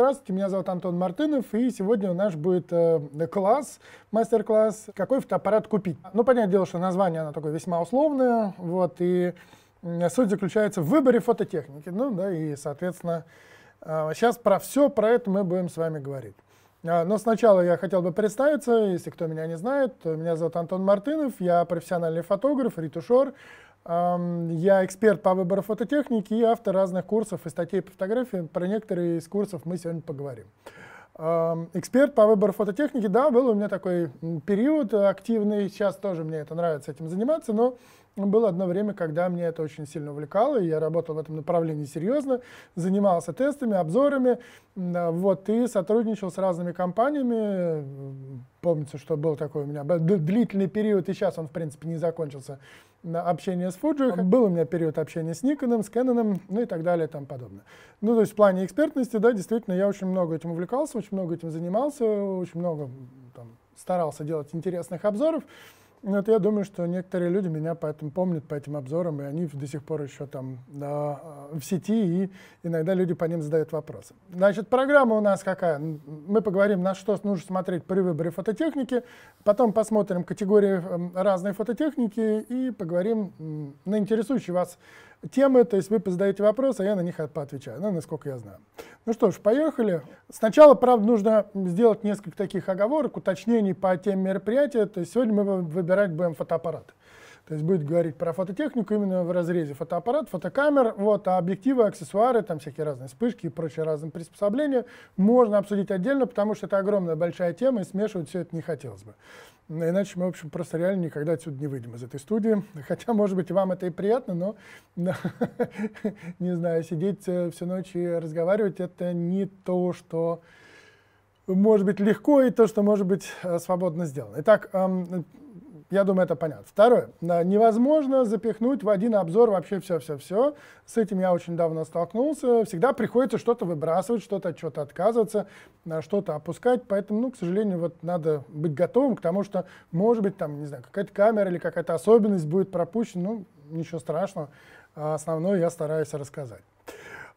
Здравствуйте, меня зовут Антон Мартынов, и сегодня у нас будет э, класс, мастер-класс «Какой фотоаппарат купить?». Ну, понятное дело, что название оно такое весьма условное, вот, и суть заключается в выборе фототехники. Ну, да, и, соответственно, э, сейчас про все про это мы будем с вами говорить. А, но сначала я хотел бы представиться, если кто меня не знает, меня зовут Антон Мартынов, я профессиональный фотограф, ретушер, я эксперт по выбору фототехники и автор разных курсов и статей по фотографии. Про некоторые из курсов мы сегодня поговорим. Эксперт по выбору фототехники, да, был у меня такой период активный. Сейчас тоже мне это нравится этим заниматься, но было одно время, когда мне это очень сильно увлекало, и я работал в этом направлении серьезно, занимался тестами, обзорами, вот, и сотрудничал с разными компаниями. Помните, что был такой у меня длительный период, и сейчас он, в принципе, не закончился, общение с Fuji. Был у меня период общения с Никоном, с Кэноном, ну и так далее, и тому подобное. Ну, то есть в плане экспертности, да, действительно, я очень много этим увлекался, очень много этим занимался, очень много там, старался делать интересных обзоров. Ну, это я думаю, что некоторые люди меня поэтому помнят по этим обзорам, и они до сих пор еще там да, э, в сети, и иногда люди по ним задают вопросы. Значит, программа у нас какая? Мы поговорим, на что нужно смотреть при выборе фототехники, потом посмотрим категории эм, разной фототехники и поговорим на интересующие вас темы, то есть вы задаете вопросы, а я на них поотвечаю, ну, насколько я знаю. Ну что ж, поехали. Сначала, правда, нужно сделать несколько таких оговорок, уточнений по теме мероприятия. То есть сегодня мы будем выбирать будем фотоаппараты. То есть будет говорить про фототехнику именно в разрезе фотоаппарат, фотокамер, вот, а объективы, аксессуары, там всякие разные вспышки и прочие разные приспособления можно обсудить отдельно, потому что это огромная большая тема, и смешивать все это не хотелось бы. Ну, иначе мы, в общем, просто реально никогда отсюда не выйдем из этой студии. Хотя, может быть, вам это и приятно, но, не знаю, сидеть э, всю ночь и разговаривать – это не то, что может быть легко и то, что может быть э, свободно сделано. Итак, эм, я думаю, это понятно. Второе. Невозможно запихнуть в один обзор вообще все-все-все. С этим я очень давно столкнулся. Всегда приходится что-то выбрасывать, что-то от чего-то отказываться, что-то опускать. Поэтому, ну, к сожалению, вот надо быть готовым к тому, что, может быть, там, не знаю, какая-то камера или какая-то особенность будет пропущена. Ну, ничего страшного. А основное я стараюсь рассказать.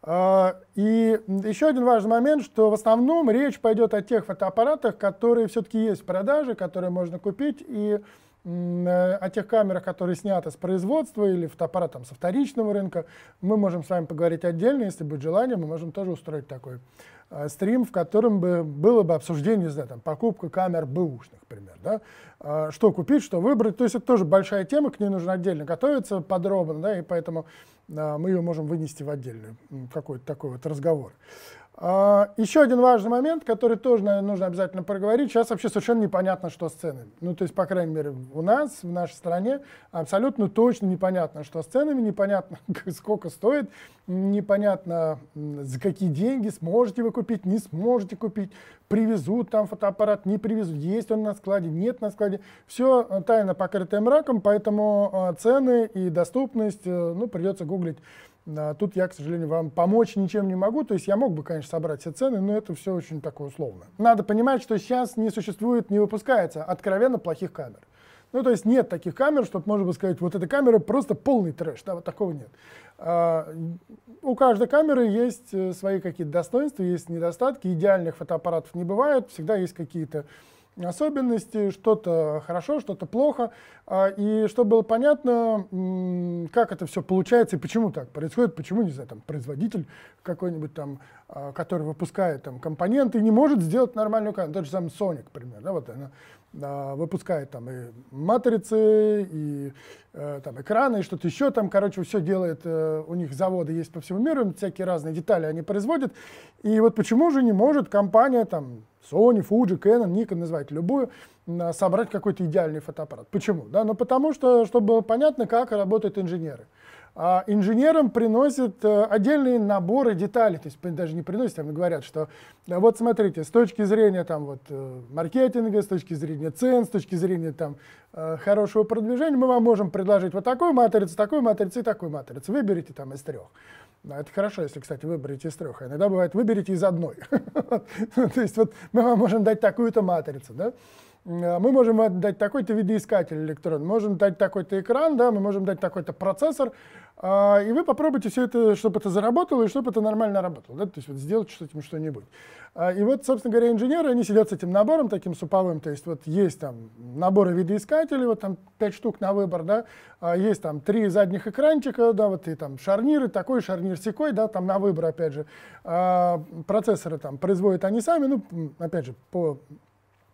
А, и еще один важный момент, что в основном речь пойдет о тех фотоаппаратах, которые все-таки есть в продаже, которые можно купить и Э, о тех камерах, которые сняты с производства или фотоаппаратом со вторичного рынка, мы можем с вами поговорить отдельно, если будет желание, мы можем тоже устроить такой э, стрим, в котором бы было бы обсуждение, не знаю, там, покупка камер бэушных, например, да, э, что купить, что выбрать, то есть это тоже большая тема, к ней нужно отдельно готовиться подробно, да, и поэтому э, мы ее можем вынести в отдельный какой-то такой вот разговор. Э, а, Еще один важный момент, который тоже наверное, нужно обязательно проговорить. Сейчас вообще совершенно непонятно, что с ценами. Ну, то есть, по крайней мере, у нас, в нашей стране, абсолютно точно непонятно, что с ценами, непонятно, сколько стоит, непонятно, за какие деньги сможете вы купить, не сможете купить, привезут там фотоаппарат, не привезут, есть он на складе, нет на складе. Все э, тайно покрытое мраком, поэтому э, цены и доступность, э, ну, придется гуглить а, тут я, к сожалению, вам помочь ничем не могу. То есть я мог бы, конечно, собрать все цены, но это все очень такое условно. Надо понимать, что сейчас не существует, не выпускается откровенно плохих камер. Ну, то есть нет таких камер, чтобы можно было сказать, вот эта камера просто полный трэш, да, вот такого нет. А, у каждой камеры есть э, свои какие-то достоинства, есть недостатки, идеальных фотоаппаратов не бывает, всегда есть какие-то особенности, что-то хорошо, что-то плохо, а, и чтобы было понятно, как это все получается и почему так происходит, почему, не знаю, там, производитель какой-нибудь там, а, который выпускает там компоненты, не может сделать нормальную камеру, тот же самый Sony, к примеру, да, вот она а, выпускает там и матрицы, и э, там экраны, и что-то еще там, короче, все делает, э, у них заводы есть по всему миру, всякие разные детали они производят, и вот почему же не может компания там Sony, Fuji, Canon, Nikon, называйте любую, собрать какой-то идеальный фотоаппарат? Почему? Да, ну потому что, чтобы было понятно, как работают инженеры. Э, а, инженерам приносят э, отдельные наборы деталей, то есть даже не приносят, а говорят, что э, вот смотрите, с точки зрения там вот э, маркетинга, с точки зрения цен, с точки зрения там хорошего продвижения, мы вам можем предложить вот такую матрицу, такую матрицу и такую матрицу. Выберите там из трех. А это хорошо, если, кстати, выберете из трех. А иногда бывает, выберите из одной. То есть вот мы вам можем дать такую-то матрицу. Да? А мы можем дать такой-то видоискатель электрон, можем дать такой-то экран, да, мы можем дать такой-то процессор, а, и вы попробуйте все это, чтобы это заработало и чтобы это нормально работало, да, то есть вот сделать с этим что-нибудь. А, и вот, собственно говоря, инженеры, они сидят с этим набором таким суповым, то есть вот есть там наборы видоискателей, вот там пять штук на выбор, да, есть там три задних экранчика, да, вот и там шарниры, такой шарнир, секой, да, там на выбор, опять же, процессоры там производят они сами, ну, опять же, по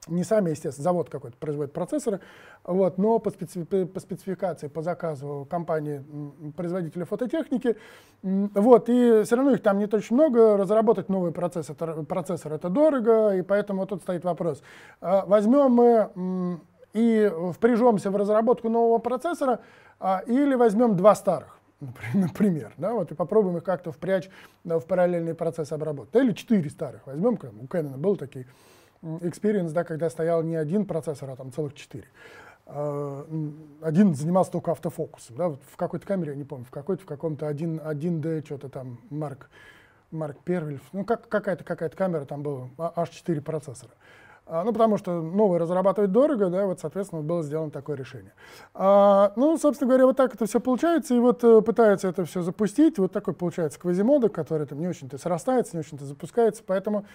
не сами, естественно, завод какой-то производит процессоры, вот, но по, специфи по спецификации, по заказу компании производителя фототехники, вот, и все равно их там не очень много, разработать новый процессор, процессор это дорого, и поэтому вот тут стоит вопрос. А, возьмем мы и впряжемся в разработку нового процессора, а, или возьмем два старых например, да, вот и попробуем их как-то впрячь в параллельный процесс обработки. Или четыре старых возьмем, у Canon был такие experience, да, когда стоял не один процессор, а там целых четыре. А, один занимался только автофокусом. Да, вот в какой-то камере, я не помню, в какой-то, в каком-то 1, 1D, что-то там, Марк, Марк Первельф, ну как, какая-то какая камера, там было аж 4 процессора. Uh, а, ну, потому что новый разрабатывать дорого, да, вот, соответственно, было сделано такое решение. А, ну, собственно говоря, вот так это все получается, и вот э, пытаются это все запустить, вот такой получается квазимодок, который там не очень-то срастается, не очень-то запускается, поэтому,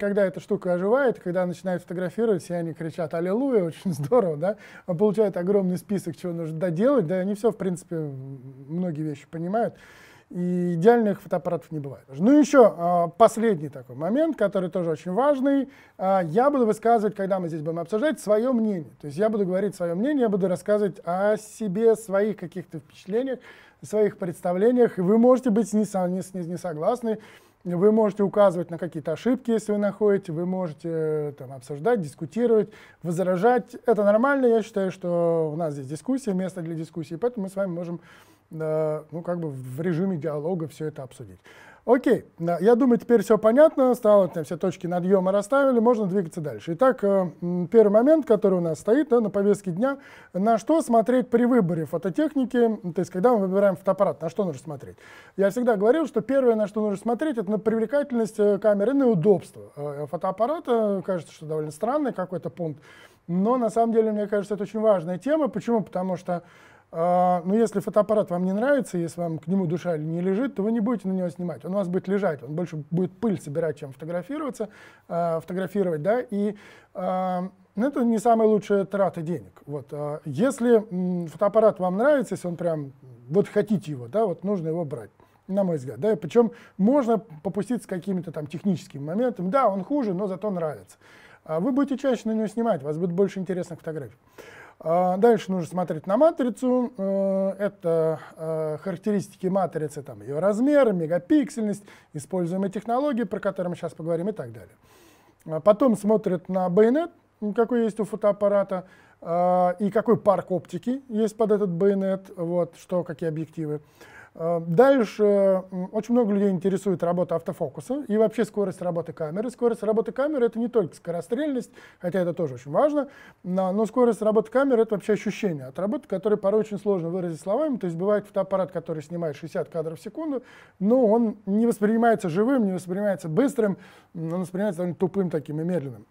когда эта штука оживает, когда начинают фотографировать, все они кричат «Аллилуйя», очень здорово, да, а получают огромный список, чего нужно доделать, да, они все, в принципе, многие вещи понимают и идеальных фотоаппаратов не бывает. Ну и еще а, последний такой момент, который тоже очень важный. А, я буду высказывать, когда мы здесь будем обсуждать, свое мнение. То есть я буду говорить свое мнение, я буду рассказывать о себе, своих каких-то впечатлениях, своих представлениях. вы можете быть не, не, не согласны, вы можете указывать на какие-то ошибки, если вы находите, вы можете э, там, обсуждать, дискутировать, возражать. Это нормально, я считаю, что у нас здесь дискуссия, место для дискуссии, поэтому мы с вами можем ну, как бы в режиме диалога все это обсудить. Окей, я думаю, теперь все понятно, стало там все точки надъема расставили, можно двигаться дальше. Итак, э, первый момент, который у нас стоит да, на повестке дня, на что смотреть при выборе фототехники, то есть когда мы выбираем фотоаппарат, на что нужно смотреть. Я всегда говорил, что первое, на что нужно смотреть, это на привлекательность э, камеры, на удобство э, фотоаппарата. Кажется, что довольно странный какой-то пункт, но на самом деле, мне кажется, это очень важная тема. Почему? Потому что а, но ну, если фотоаппарат вам не нравится, если вам к нему душа не лежит, то вы не будете на него снимать. Он у вас будет лежать, он больше будет пыль собирать, чем фотографироваться, а, фотографировать, да, и а, но ну, это не самая лучшая трата денег. Вот. Если фотоаппарат вам нравится, если он прям, вот хотите его, да, вот нужно его брать на мой взгляд. Да? Причем можно попуститься какими-то там техническими моментами. Да, он хуже, но зато нравится. Вы будете чаще на него снимать, у вас будет больше интересных фотографий. А, дальше нужно смотреть на матрицу. Э, это э, характеристики матрицы, там ее размер, мегапиксельность, используемые технологии, про которые мы сейчас поговорим и так далее. А потом смотрят на байонет, какой есть у фотоаппарата, а, и какой парк оптики есть под этот байонет, вот, что, какие объективы. Э, дальше очень много людей интересует работа автофокуса и вообще скорость работы камеры. Скорость работы камеры это не только скорострельность, хотя это тоже очень важно, но, скорость работы камеры это вообще ощущение от работы, которое порой очень сложно выразить словами. То есть бывает фотоаппарат, который снимает 60 кадров в секунду, но он не воспринимается живым, не воспринимается быстрым, он воспринимается тупым таким и медленным.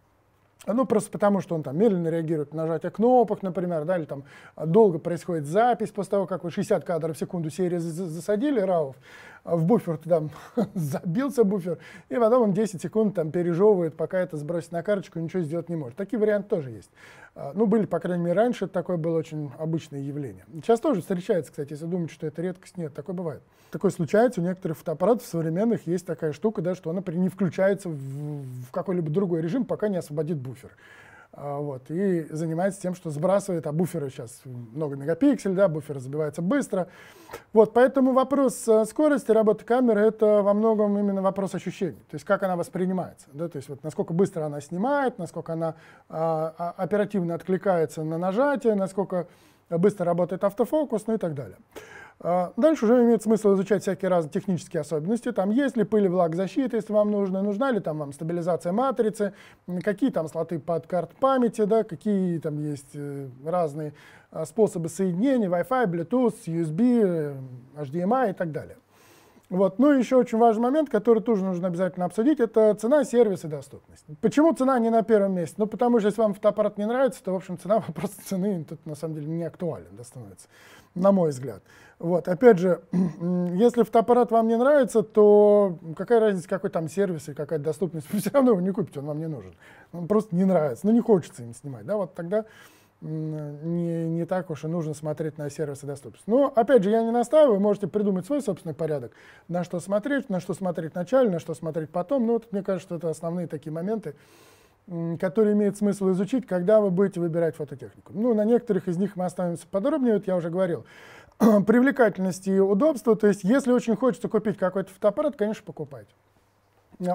А, ну, просто потому, что он там медленно реагирует на нажатие кнопок, например, да, или там а, долго происходит запись после того, как вы 60 кадров в секунду серии засадили, РАУФ, в буфер туда забился буфер, и потом он 10 секунд там пережевывает, пока это сбросит на карточку, ничего сделать не может. Такие варианты тоже есть. А, ну, были, по крайней мере, раньше, такое было очень обычное явление. Сейчас тоже встречается, кстати, если думать, что это редкость, нет, такое бывает. Такое случается, у некоторых фотоаппаратов современных есть такая штука, да, что она не включается в, в какой-либо другой режим, пока не освободит буфер. А, вот, и занимается тем, что сбрасывает, а буферы сейчас много мегапикселей, да, буфер забивается быстро. Вот, поэтому вопрос э, скорости работы камеры — это во многом именно вопрос ощущений, то есть как она воспринимается, да, то есть вот насколько быстро она снимает, насколько она а, а оперативно откликается на нажатие, насколько быстро работает автофокус, ну и так далее. А, дальше уже имеет смысл изучать всякие разные технические особенности. Там есть ли пыль и влагозащита, если вам нужно, нужна ли там вам стабилизация матрицы, какие там слоты под карт памяти, да, какие там есть э, разные а, способы соединения, Wi-Fi, Bluetooth, USB, э, HDMI и так далее. Вот. Ну и еще очень важный момент, который тоже нужно обязательно обсудить, это цена, сервис и доступность. Почему цена не на первом месте? Ну потому что если вам фотоаппарат не нравится, то в общем цена вопрос цены тут на самом деле не актуален да, становится, на мой взгляд. Вот. Опять же, если фотоаппарат вам не нравится, то какая разница, какой там сервис и какая доступность, вы все равно его не купите, он вам не нужен. Он просто не нравится, ну не хочется им снимать, да, вот тогда не, не так уж и нужно смотреть на сервисы доступности. Но, опять же, я не настаиваю, вы можете придумать свой собственный порядок, на что смотреть, на что смотреть начально, на что смотреть потом. Но ну, вот, мне кажется, что это основные такие моменты, которые имеет смысл изучить, когда вы будете выбирать фототехнику. Ну, на некоторых из них мы остановимся подробнее, вот я уже говорил. Привлекательность и удобство, то есть если очень хочется купить какой-то фотоаппарат, конечно, покупайте.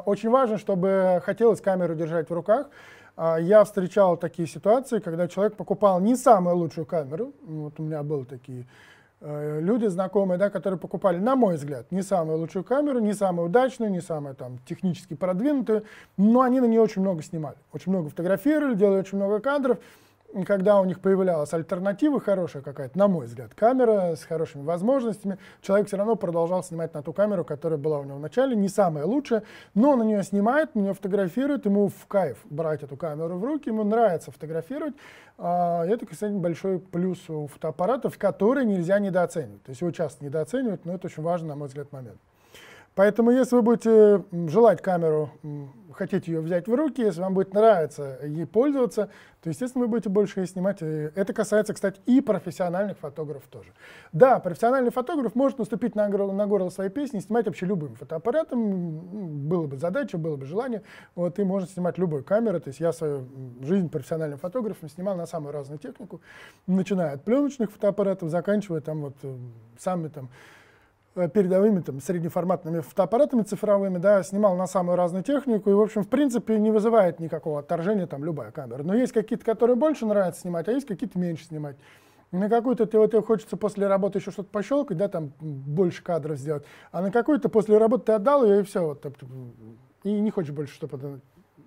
Очень важно, чтобы хотелось камеру держать в руках, а, я встречал такие ситуации, когда человек покупал не самую лучшую камеру. Вот у меня были такие э, люди знакомые, да, которые покупали, на мой взгляд, не самую лучшую камеру, не самую удачную, не самую там технически продвинутую, но они на нее очень много снимали, очень много фотографировали, делали очень много кадров когда у них появлялась альтернатива хорошая какая-то, на мой взгляд, камера с хорошими возможностями, человек все равно продолжал снимать на ту камеру, которая была у него в начале, не самая лучшая, но он на нее снимает, на нее фотографирует, ему в кайф брать эту камеру в руки, ему нравится фотографировать. А, это, кстати, большой плюс у фотоаппаратов, который нельзя недооценивать. То есть его часто недооценивают, но это очень важный, на мой взгляд, момент. Поэтому, если вы будете желать камеру, хотите ее взять в руки, если вам будет нравиться ей пользоваться, то, естественно, вы будете больше ее снимать. Это касается, кстати, и профессиональных фотографов тоже. Да, профессиональный фотограф может наступить на горло, на горло своей песни и снимать вообще любым фотоаппаратом. Было бы задача, было бы желание. Вот, и можно снимать любой камерой. То есть я свою жизнь профессиональным фотографом снимал на самую разную технику, начиная от пленочных фотоаппаратов, заканчивая там вот э, самыми там Э, передовыми там, среднеформатными фотоаппаратами цифровыми, да, снимал на самую разную технику, и, в общем, в принципе, не вызывает никакого отторжения там любая камера. Но есть какие-то, которые больше нравится снимать, а есть какие-то меньше снимать. На какую-то ты, вот, хочется после работы еще что-то пощелкать, да, там больше кадров сделать, а на какую-то после работы ты отдал ее, и все, вот, и не хочешь больше, чтобы это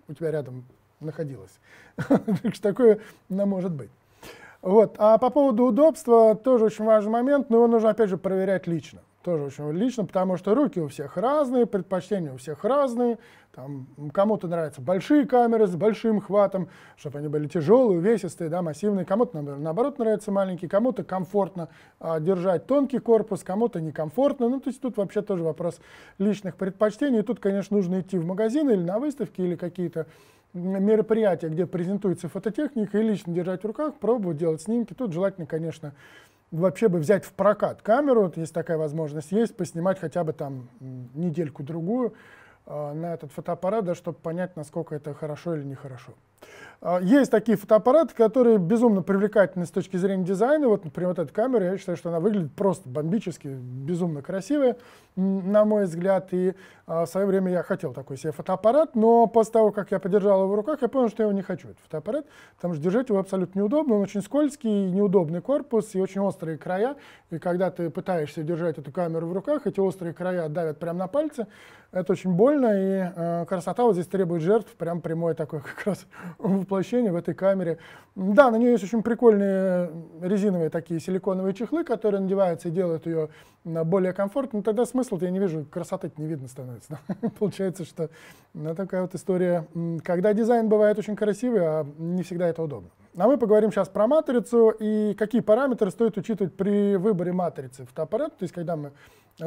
у тебя рядом находилось. Так что такое ну, может быть. Вот. А по поводу удобства тоже очень важный момент, но его нужно, опять же, проверять лично тоже очень лично, потому что руки у всех разные, предпочтения у всех разные. Там, кому-то нравятся большие камеры с большим хватом, чтобы они были тяжелые, увесистые, да, массивные. Кому-то, наоборот, нравятся маленькие, кому-то комфортно а, держать тонкий корпус, кому-то некомфортно. Ну, то есть тут вообще тоже вопрос личных предпочтений. И тут, конечно, нужно идти в магазин или на выставки, или какие-то мероприятия, где презентуется фототехника, и лично держать в руках, пробовать делать снимки. Тут желательно, конечно, вообще бы взять в прокат камеру, вот есть такая возможность, есть, поснимать хотя бы там недельку-другую э, на этот фотоаппарат, да, чтобы понять, насколько это хорошо или нехорошо. хорошо. А, есть такие фотоаппараты, которые безумно привлекательны с точки зрения дизайна. Вот, например, вот эта камера, я считаю, что она выглядит просто бомбически, безумно красивая, на мой взгляд. И а, в свое время я хотел такой себе фотоаппарат, но после того, как я подержал его в руках, я понял, что я его не хочу, этот фотоаппарат, потому что держать его абсолютно неудобно. Он очень скользкий, неудобный корпус и очень острые края. И когда ты пытаешься держать эту камеру в руках, эти острые края давят прямо на пальцы. Это очень больно, и э, красота вот здесь требует жертв, прям прямой такой как раз перевоплощение в этой камере. Да, на нее есть очень прикольные э, резиновые такие силиконовые чехлы, которые надеваются и делают ее э, более комфортной. тогда смысл-то я не вижу, красоты не видно становится. Получается, что ну, такая вот история, когда дизайн бывает очень красивый, а не всегда это удобно. А мы поговорим сейчас про матрицу и какие параметры стоит учитывать при выборе матрицы в фотоаппарата, то есть когда мы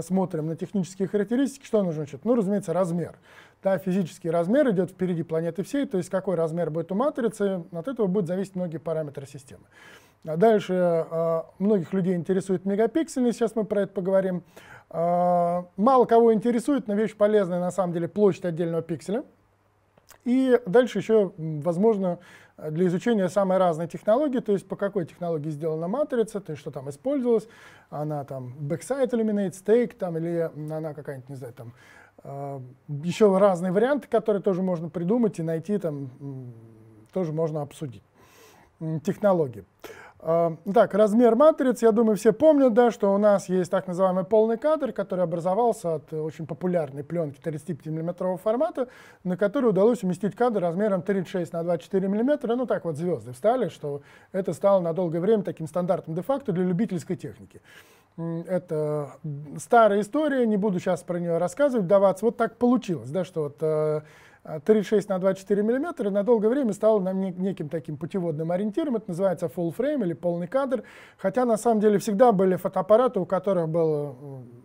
смотрим на технические характеристики, что нужно учитывать? Ну, разумеется, размер. Да, физический размер идет впереди планеты всей, то есть какой размер будет у матрицы, от этого будут зависеть многие параметры системы. А дальше а, многих людей интересует мегапиксельный, сейчас мы про это поговорим. А, мало кого интересует, но вещь полезная на самом деле площадь отдельного пикселя. И дальше еще, возможно, а для изучения самой разной технологии, то есть по какой технологии сделана матрица, то есть что там использовалось, она там backside illuminate, stake там, или она какая-нибудь, не знаю, там, а, еще разные варианты, которые тоже можно придумать и найти, там, тоже можно обсудить. Технологии. Э, так, размер матриц, я думаю, все помнят, да, что у нас есть так называемый полный кадр, который образовался от очень популярной пленки 35 миллиметрового формата, на который удалось уместить кадр размером 36 на 24 миллиметра. Ну так вот звезды встали, что это стало на долгое время таким стандартом де-факто для любительской техники. Это старая история, не буду сейчас про нее рассказывать, даваться. Вот так получилось, да, что вот э, 36 на 24 мм на долгое время стало нам неким таким путеводным ориентиром. Это называется full frame или полный кадр. Хотя на самом деле всегда были фотоаппараты, у которых был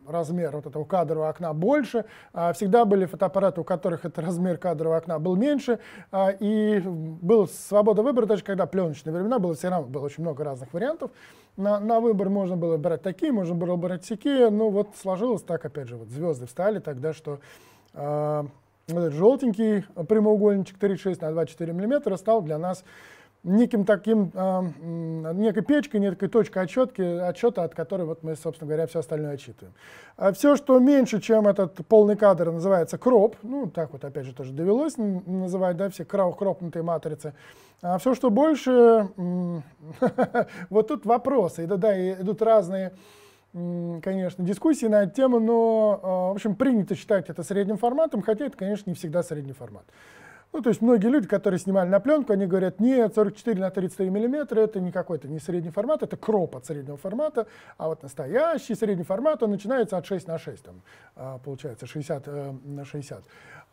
э, размер вот этого кадрового окна больше, а всегда были фотоаппараты, у которых этот размер кадрового окна был меньше, а, и был свобода выбора, даже когда пленочные времена было, все равно было очень много разных вариантов. На, на выбор можно было брать такие, можно было брать такие. но вот сложилось так, опять же, вот звезды встали тогда, что а, вот этот желтенький прямоугольничек 36 на 24 мм стал для нас неким таким, э, некой печкой, некой точкой отчетки, отчета, от которой вот мы, собственно говоря, все остальное отчитываем. А все, что меньше, чем этот полный кадр, называется кроп. Ну, так вот, опять же, тоже довелось называть, да, все кропнутые матрицы. А все, что больше, вот тут вопросы. И да, да, идут разные конечно, дискуссии на эту тему, но, а, в общем, принято считать это средним форматом, хотя это, конечно, не всегда средний формат. Ну, то есть многие люди, которые снимали на пленку, они говорят, нет, 44 на 33 миллиметра, это не какой-то не средний формат, это кроп от среднего формата, а вот настоящий средний формат, он начинается от 6 на 6, там, а, получается 60 э, на 60.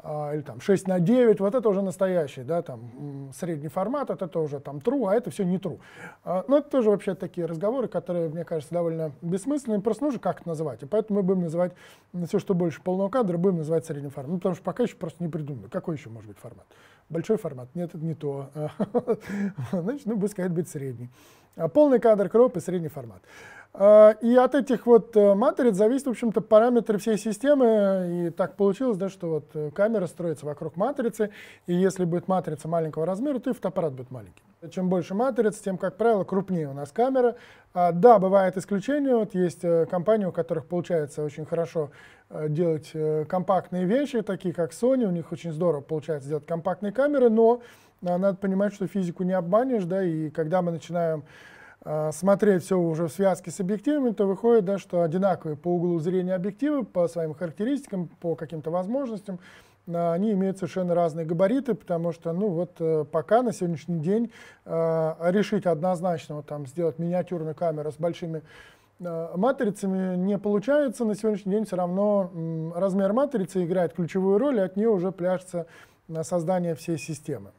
А, или там 6 на 9, вот это уже настоящий, да, там средний формат, это тоже там true, а это все не true. А, Но ну, это тоже вообще такие разговоры, которые, мне кажется, довольно бессмысленные, просто нужно как-то называть. И поэтому мы будем называть ну, все, что больше полного кадра, будем называть средним форматом, ну, потому что пока еще просто не придумано, какой еще может быть формат. Большой формат, нет, это не то. Значит, ну, пускай это будет средний. А полный кадр, кроп и средний формат. А, и от этих вот э, матриц зависит, в общем-то, параметры всей системы. И так получилось, да, что вот э, камера строится вокруг матрицы, и если будет матрица маленького размера, то и фотоаппарат будет маленький. Чем больше матриц, тем, как правило, крупнее у нас камера. А, да, бывает исключения. Вот есть э, компании, у которых получается очень хорошо делать компактные вещи, такие как Sony. У них очень здорово получается делать компактные камеры, но надо понимать, что физику не обманешь, да, и когда мы начинаем а, смотреть все уже в связке с объективами, то выходит, да, что одинаковые по углу зрения объективы, по своим характеристикам, по каким-то возможностям, а, они имеют совершенно разные габариты, потому что, ну вот э, пока на сегодняшний день а, решить однозначно, вот, там, сделать миниатюрную камеру с большими матрицами не получается, на сегодняшний день все равно размер матрицы играет ключевую роль, и от нее уже пляшется на создание всей системы.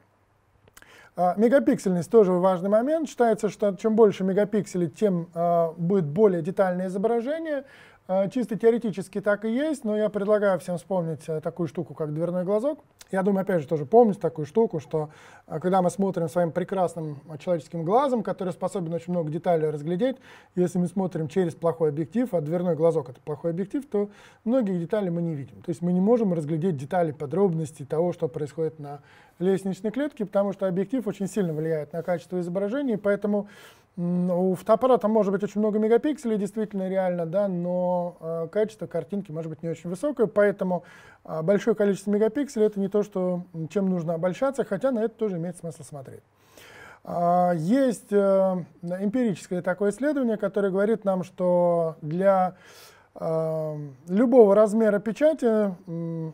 А, мегапиксельность тоже важный момент. Считается, что чем больше мегапикселей, тем а, будет более детальное изображение. А, чисто теоретически так и есть, но я предлагаю всем вспомнить э, такую штуку, как дверной глазок. Я думаю, опять же, тоже помнить такую штуку, что э, когда мы смотрим своим прекрасным э, человеческим глазом, который способен очень много деталей разглядеть, если мы смотрим через плохой объектив, а дверной глазок — это плохой объектив, то многие детали мы не видим. То есть мы не можем разглядеть детали, подробности того, что происходит на лестничной клетке, потому что объектив очень сильно влияет на качество изображения, поэтому у фотоаппарата может быть очень много мегапикселей, действительно реально, да, но э, качество картинки может быть не очень высокое, поэтому э, большое количество мегапикселей это не то, что, чем нужно обольщаться, хотя на это тоже имеет смысл смотреть. Э, есть э, эмпирическое такое исследование, которое говорит нам, что для э, любого размера печати э,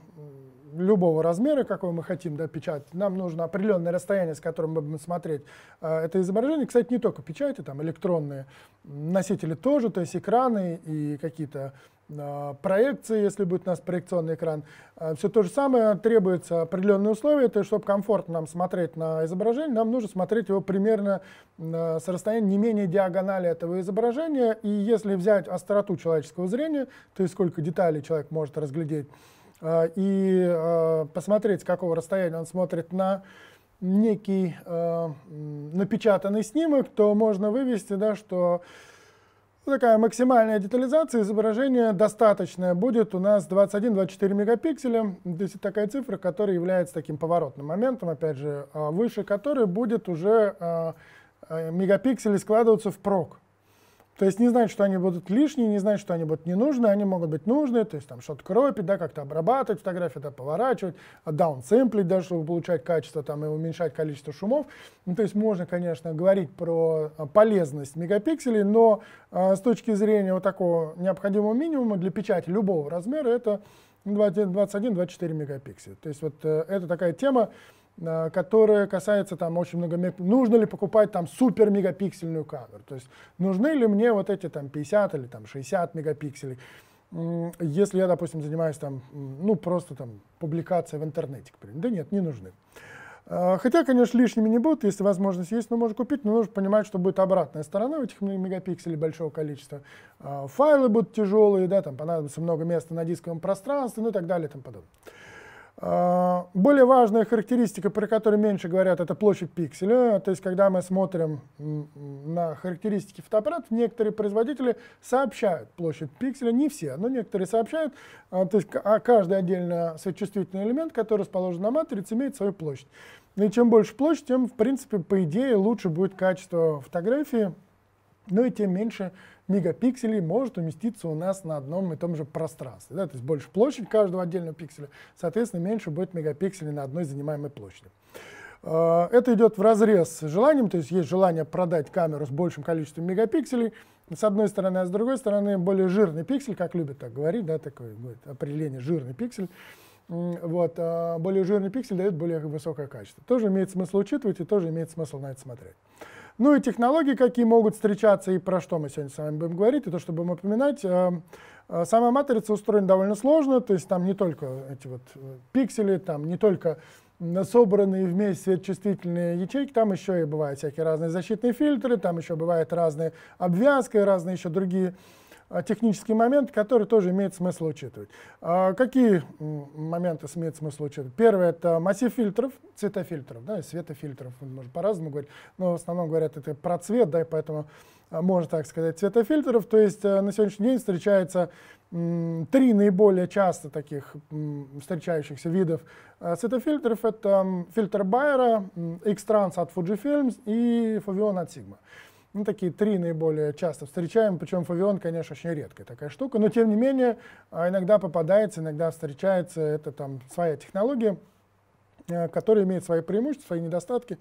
любого размера, какой мы хотим да, печатать, нам нужно определенное расстояние, с которым мы будем смотреть э, это изображение. Кстати, не только печати, там электронные носители тоже, то есть экраны и какие-то э, проекции, если будет у нас проекционный экран. Э, Все то же самое, требуется определенные условия, то есть, чтобы комфортно нам смотреть на изображение, нам нужно смотреть его примерно с расстояния не менее диагонали этого изображения, и если взять остроту человеческого зрения, то есть сколько деталей человек может разглядеть, Э, и э, посмотреть, с какого расстояния он смотрит на некий э, напечатанный снимок, то можно вывести, да, что такая максимальная детализация изображения достаточная будет у нас 21-24 мегапикселя. То есть такая цифра, которая является таким поворотным моментом, опять же, выше которой будет уже мегапиксели складываться в прок. То есть не значит, что они будут лишние, не значит, что они будут ненужны, они могут быть нужные. то есть там что-то кропить, да, как-то обрабатывать фотографию, да, поворачивать, даунсэмплить, даже чтобы получать качество там и уменьшать количество шумов. Ну, то есть можно, конечно, говорить про а, полезность мегапикселей, но э, с точки зрения вот такого необходимого минимума для печати любого размера это 21-24 мегапикселя. То есть вот э, это такая тема, Э, которая касается там очень много, нужно ли покупать там супер мегапиксельную камеру, то есть нужны ли мне вот эти там 50 или там 60 мегапикселей, если я, допустим, занимаюсь там, ну просто там публикацией в интернете, к примеру, да нет, не нужны. Э, хотя, конечно, лишними не будут, если возможность есть, но можно купить, но нужно понимать, что будет обратная сторона у этих мегапикселей большого количества. Э, файлы будут тяжелые, да, там понадобится много места на дисковом пространстве, ну и так далее и тому подобное. А, более важная характеристика, про которую меньше говорят, это площадь пикселя. То есть, когда мы смотрим на характеристики фотоаппаратов, некоторые производители сообщают площадь пикселя, не все, но некоторые сообщают, а, то есть а каждый отдельно сочувствительный элемент, который расположен на матрице, имеет свою площадь. И чем больше площадь, тем, в принципе, по идее, лучше будет качество фотографии, но ну и тем меньше мегапикселей может уместиться у нас на одном и том же пространстве. Да? То есть больше площадь каждого отдельного пикселя, соответственно, меньше будет мегапикселей на одной занимаемой площади. А, это идет в разрез с желанием, то есть есть желание продать камеру с большим количеством мегапикселей, с одной стороны, а с другой стороны более жирный пиксель, как любят так говорить, да, такое будет определение жирный пиксель, вот, а, более жирный пиксель дает более высокое качество. Тоже имеет смысл учитывать и тоже имеет смысл на это смотреть. Ну и технологии, какие могут встречаться и про что мы сегодня с вами будем говорить, и то, чтобы будем упоминать. Эм, э, сама матрица устроена довольно сложно, то есть там не только эти вот э, пиксели, там не только собранные вместе чувствительные ячейки, там еще и бывают всякие разные защитные фильтры, там еще бывает разные обвязки, разные еще другие а, технический момент, который тоже имеет смысл учитывать. А, какие моменты имеет смысл учитывать? Первое — это массив фильтров, цветофильтров, да, и светофильтров, можно по-разному говорить, но в основном говорят это про цвет, да, и поэтому а, можно так сказать, цветофильтров. То есть э, на сегодняшний день встречается три наиболее часто таких встречающихся видов цветофильтров. Это фильтр Байера, X-Trans от Fujifilm и Foveon от Sigma. Ну, такие три наиболее часто встречаем, причем фавион, конечно, очень редкая такая штука, но тем не менее а, иногда попадается, иногда встречается, это там своя технология, э, которая имеет свои преимущества, свои недостатки.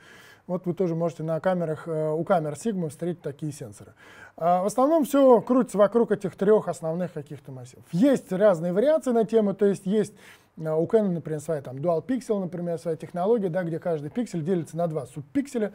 Вот вы тоже можете на камерах, э, у камер Sigma встретить такие сенсоры. А, в основном все крутится вокруг этих трех основных каких-то массивов. Есть разные вариации на тему, то есть есть э, у Canon, например, своя там Dual Pixel, например, своя технология, да, где каждый пиксель делится на два субпикселя,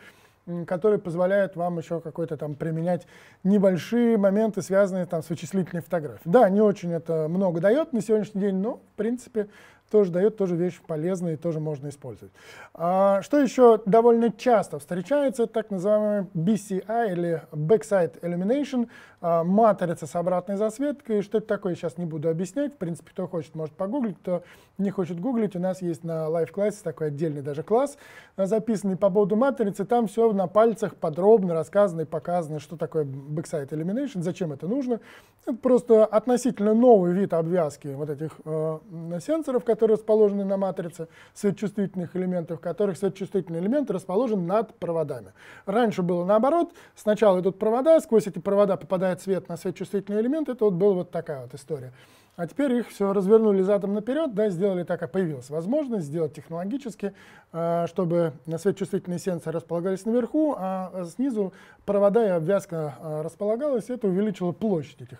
который позволяет вам еще какой-то там применять небольшие моменты, связанные там с вычислительной фотографией. Да, не очень это много дает на сегодняшний день, но, в принципе, тоже дает тоже вещь полезная и тоже можно использовать. А, что еще довольно часто встречается, так называемый BCI или Backside Illumination, а, матрица с обратной засветкой. Что это такое, сейчас не буду объяснять. В принципе, кто хочет, может погуглить, кто не хочет гуглить. У нас есть на Live классе такой отдельный даже класс, э, записанный по поводу матрицы. Там все на пальцах подробно рассказано и показано, что такое Backside Illumination, зачем это нужно. Это просто относительно новый вид обвязки вот этих э, сенсоров, которые расположены на матрице светочувствительных элементов, в которых светочувствительный элемент расположен над проводами. Раньше было наоборот, сначала идут провода, сквозь эти провода попадает свет на светочувствительный элемент, это вот была вот такая вот история. А теперь их все развернули задом наперед, да, сделали так, как появилась возможность, сделать технологически, э, чтобы светочувствительные сенсоры располагались наверху, а снизу провода и обвязка э, располагалась, это увеличило площадь этих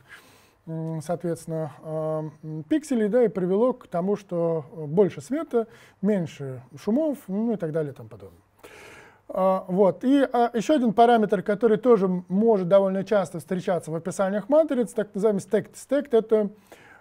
соответственно, а, пикселей, да, и привело к тому, что э, больше света, меньше шумов, ну и так далее и тому подобное. А, вот. И а, еще один параметр, который тоже может довольно часто встречаться в описаниях матриц, так называемый стект. Стект — это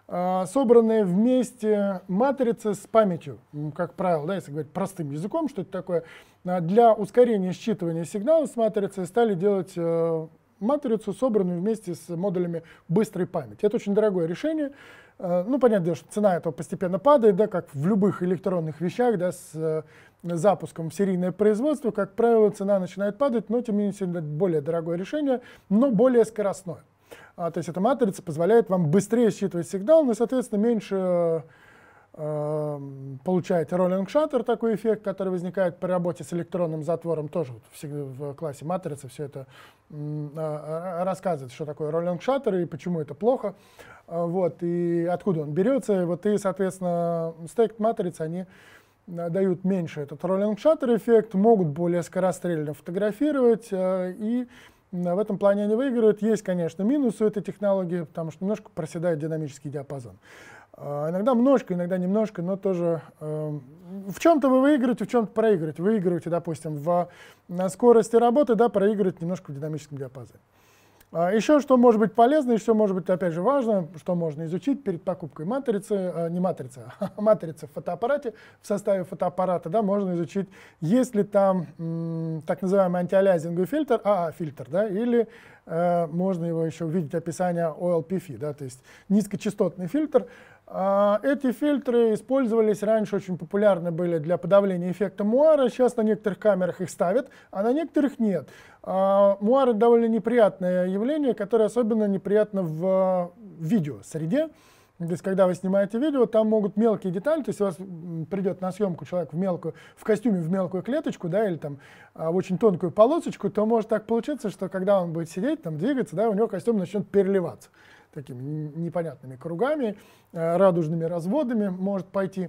собранные вместе матрицы с памятью, как правило, да, если говорить простым языком, что это такое, для ускорения считывания сигнала с матрицы стали делать э, матрицу, собранную вместе с модулями быстрой памяти. Это очень дорогое решение. Э, ну, понятно, что цена этого постепенно падает, да, как в любых электронных вещах, да, с э, запуском в серийное производство, как правило, цена начинает падать, но тем не менее более дорогое решение, но более скоростное. А, то есть эта матрица позволяет вам быстрее считывать сигнал, но, соответственно, меньше э, Эм, получаете роллинг шаттер такой эффект, который возникает при работе с электронным затвором, тоже вот всегда в классе матрицы все это а, а, рассказывает, что такое роллинг шаттер и почему это плохо, э, вот, и откуда он берется, вот, и, соответственно, стейк матрицы, они э, дают меньше этот роллинг шаттер эффект, могут более скорострельно фотографировать, э, и в этом плане они выигрывают. Есть, конечно, минус у этой технологии, потому что немножко проседает динамический диапазон. А, иногда множко, иногда немножко, но тоже э, в чем-то вы выиграете, в чем-то проиграете. Выигрываете, допустим, в, на скорости работы, да, проигрываете немножко в динамическом диапазе. А еще что может быть полезно, и что может быть, опять же, важно, что можно изучить перед покупкой матрицы, э, не матрицы, а матрицы в фотоаппарате, в составе фотоаппарата, да, можно изучить, есть ли там м, так называемый антиалязинговый фильтр, АА-фильтр, да, или э, можно его еще увидеть описание OLPF, да, то есть низкочастотный фильтр, а, эти фильтры использовались раньше, очень популярны были для подавления эффекта муара. Сейчас на некоторых камерах их ставят, а на некоторых нет. А, муар — это довольно неприятное явление, которое особенно неприятно в видео-среде. То есть, когда вы снимаете видео, там могут мелкие детали, то есть у вас придет на съемку человек в, мелкую, в костюме в мелкую клеточку, да, или там а, в очень тонкую полосочку, то может так получиться, что когда он будет сидеть, там двигаться, да, у него костюм начнет переливаться такими непонятными кругами, э, радужными разводами может пойти.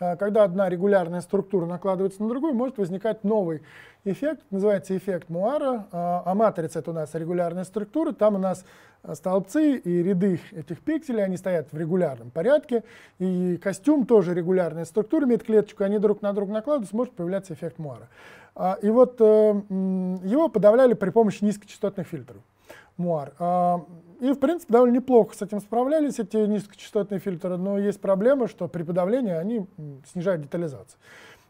Э, когда одна регулярная структура накладывается на другую, может возникать новый эффект, называется эффект Муара, э, а матрица это у нас регулярная структура, там у нас столбцы и ряды этих пикселей, они стоят в регулярном порядке, и костюм тоже регулярная структура имеет клеточку, они друг на друга накладываются, может появляться эффект Муара. И вот его подавляли при помощи низкочастотных фильтров. Муар. И, в принципе, довольно неплохо с этим справлялись, эти низкочастотные фильтры, но есть проблема, что при подавлении они снижают детализацию.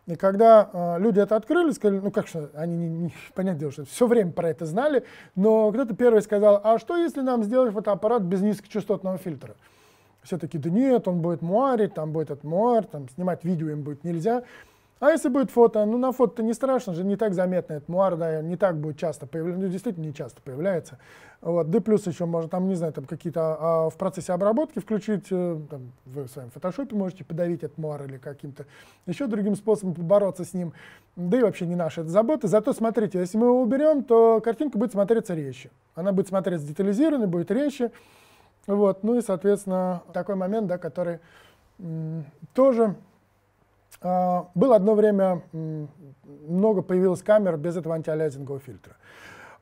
И когда э, люди это открыли, сказали, ну как что, они, не, не, понятное что все время про это знали, но кто-то первый сказал, а что если нам сделать фотоаппарат без низкочастотного фильтра? Все таки да нет, он будет муарить, там будет этот муар, там снимать видео им будет нельзя. А если будет фото, ну на фото-то не страшно же, не так заметно этот муар, да, не так будет часто появляться, ну действительно не часто появляется. Вот, да плюс еще можно там, не знаю, там какие-то а, в процессе обработки включить, э, там, вы в своем фотошопе можете подавить этот муар или каким-то еще другим способом побороться с ним. Да и вообще не наша это забота. Зато смотрите, если мы его уберем, то картинка будет смотреться резче. Она будет смотреться детализированной, будет резче. Вот, ну и, соответственно, такой момент, да, который тоже а, было одно время, много появилось камер без этого антиалязингового фильтра.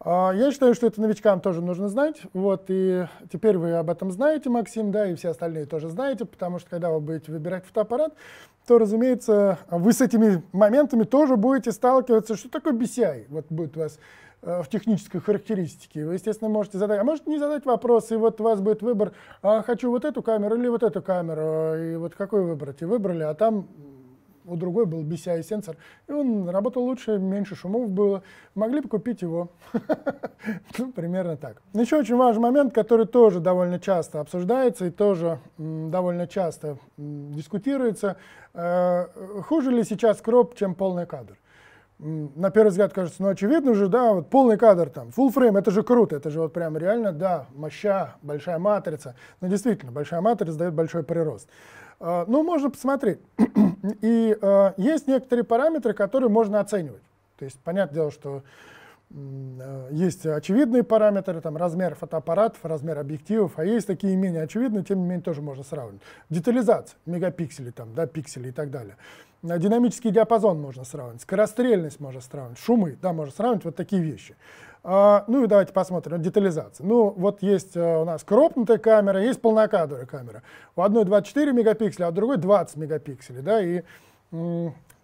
А, я считаю, что это новичкам тоже нужно знать. Вот, и теперь вы об этом знаете, Максим, да, и все остальные тоже знаете, потому что когда вы будете выбирать фотоаппарат, то, разумеется, вы с этими моментами тоже будете сталкиваться. Что такое BCI? Вот будет у вас э, в технической характеристике. Вы, естественно, можете задать, а может не задать вопрос, и вот у вас будет выбор, а хочу вот эту камеру или вот эту камеру, э, и вот какую выбрать. И выбрали, а там у другой был BCI-сенсор, и он работал лучше, меньше шумов было. Могли бы купить его. Ну, примерно так. Еще очень важный момент, который тоже довольно часто обсуждается и тоже довольно часто дискутируется. Э, хуже ли сейчас кроп, чем полный кадр? на первый взгляд кажется, ну очевидно же, да, вот полный кадр там, full frame, это же круто, это же вот прям реально, да, моща, большая матрица. Ну действительно, большая матрица дает большой прирост. А, ну, можно посмотреть. И э, есть некоторые параметры, которые можно оценивать. То есть, понятное дело, что э, есть очевидные параметры, там, размер фотоаппаратов, размер объективов, а есть такие менее очевидные, тем не менее тоже можно сравнивать. Детализация, мегапиксели, там, да, пиксели и так далее динамический диапазон можно сравнить, скорострельность можно сравнить, шумы, да, можно сравнить вот такие вещи. А, ну и давайте посмотрим, детализация. Ну вот есть э, у нас кропнутая камера, есть полнокадровая камера. У одной 24 мегапикселя, а у другой 20 мегапикселей, да, и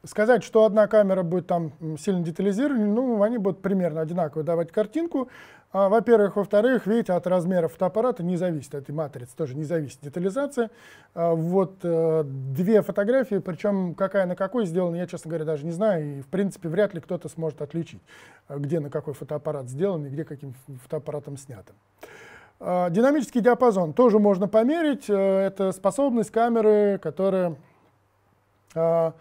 сказать, что одна камера будет там сильно детализирована, ну, они будут примерно одинаково давать картинку, а, во-первых. Во-вторых, видите, от размера фотоаппарата не зависит, от этой матрицы тоже не зависит детализация. А, вот э, две фотографии, причем какая на какой сделана, я, честно говоря, даже не знаю, и, в принципе, вряд ли кто-то сможет отличить, э, где на какой фотоаппарат сделан и где каким фотоаппаратом снято. А, динамический диапазон тоже можно померить. Э, это способность камеры, которая а,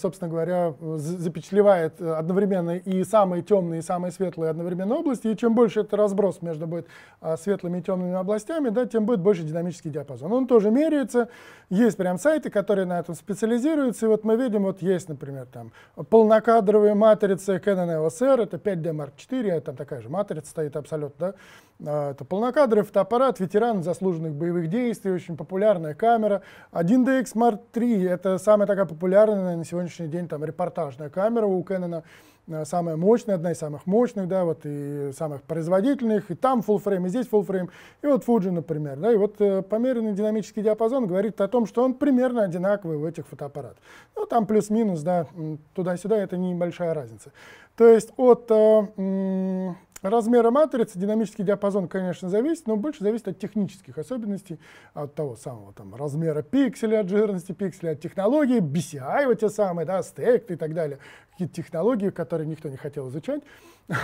собственно говоря, запечатлевает э, одновременно и самые темные, и самые светлые одновременно области, и чем больше это разброс между будет а, светлыми и темными областями, да, тем будет больше динамический диапазон. Он тоже меряется, есть прям сайты, которые на этом специализируются, и вот мы видим, вот есть, например, там полнокадровые матрицы Canon EOS R, это 5D Mark IV, а там такая же матрица стоит абсолютно, да, а, это полнокадровый фотоаппарат, ветеран заслуженных боевых действий, очень популярная камера, 1DX Mark III, это самая такая популярная сегодняшний день там репортажная камера у Кэнона э, самая мощная, одна из самых мощных, да, вот и самых производительных, и там full frame, и здесь full frame, и вот Fuji, например, да, и вот э, померенный динамический диапазон говорит о том, что он примерно одинаковый у этих фотоаппаратов. Ну, там плюс-минус, да, туда-сюда, это небольшая разница. То есть от э, размера матрицы, динамический диапазон, конечно, зависит, но больше зависит от технических особенностей, от того самого там, размера пикселя, от жирности пикселя, от технологии, BCI вот те самые, да, стек и так далее, какие-то технологии, которые никто не хотел изучать.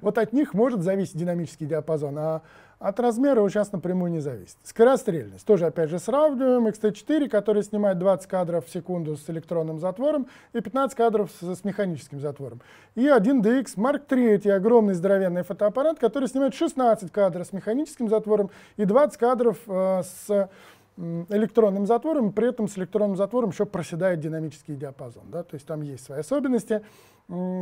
Вот от них может зависеть динамический диапазон, а от размера его сейчас напрямую не зависит. Скорострельность. Тоже опять же сравниваем. XT4, который снимает 20 кадров в секунду с электронным затвором и 15 кадров с, с механическим затвором. И 1DX Mark III, огромный здоровенный фотоаппарат, который снимает 16 кадров с механическим затвором и 20 кадров э, с электронным затвором, при этом с электронным затвором еще проседает динамический диапазон. Да? То есть там есть свои особенности,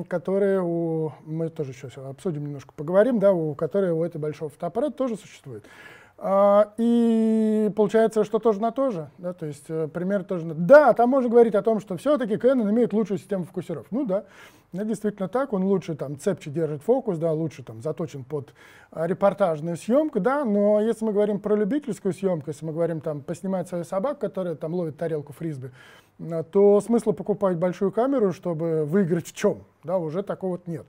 которые у, мы тоже еще обсудим немножко, поговорим, да, у которые у этого большого фотоаппарата тоже существует. А, и получается, что тоже на то же, да, то есть э, пример тоже на... Да, там можно говорить о том, что все-таки Canon имеет лучшую систему фокусировок. Ну да, это действительно так, он лучше там цепче держит фокус, да, лучше там заточен под а, репортажную съемку, да, но если мы говорим про любительскую съемку, если мы говорим там поснимать свою собаку, которая там ловит тарелку фрисби, э, то смысла покупать большую камеру, чтобы выиграть в чем, да, уже такого вот нет.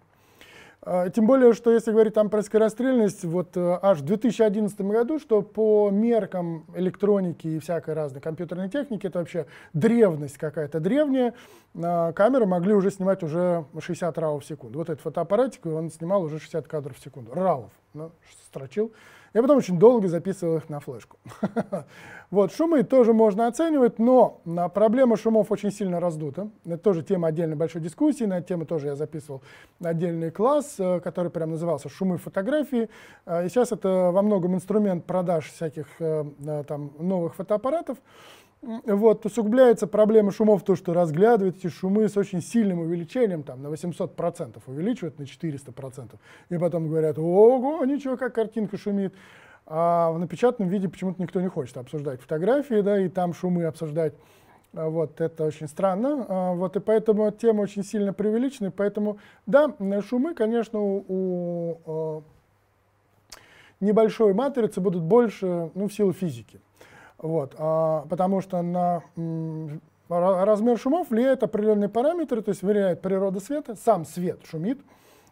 А, тем более, что если говорить там про скорострельность, вот э, аж в 2011 году, что по меркам электроники и всякой разной компьютерной техники, это вообще древность какая-то древняя, а, камеры могли уже снимать уже 60 раув в секунду. Вот этот фотоаппаратик, он снимал уже 60 кадров в секунду. Раув, ну, строчил. Я потом очень долго записывал их на флешку. Вот, шумы тоже можно оценивать, но а, проблема шумов очень сильно раздута. Это тоже тема отдельной большой дискуссии, на эту тему тоже я записывал отдельный класс, э, который прям назывался «Шумы фотографии». Э, и сейчас это во многом инструмент продаж всяких э, там новых фотоаппаратов вот, усугубляется проблема шумов, то, что разглядывают эти шумы с очень сильным увеличением, там, на 800% увеличивают, на 400%, и потом говорят, ого, ничего, как картинка шумит. А в напечатанном виде почему-то никто не хочет обсуждать фотографии, да, и там шумы обсуждать. А вот, это очень странно. А вот, и поэтому тема очень сильно преувеличена. Поэтому, да, шумы, конечно, у, у э, небольшой матрицы будут больше, ну, в силу физики. Вот, а, потому что на размер шумов влияет определенные параметры, то есть влияет природа света, сам свет шумит,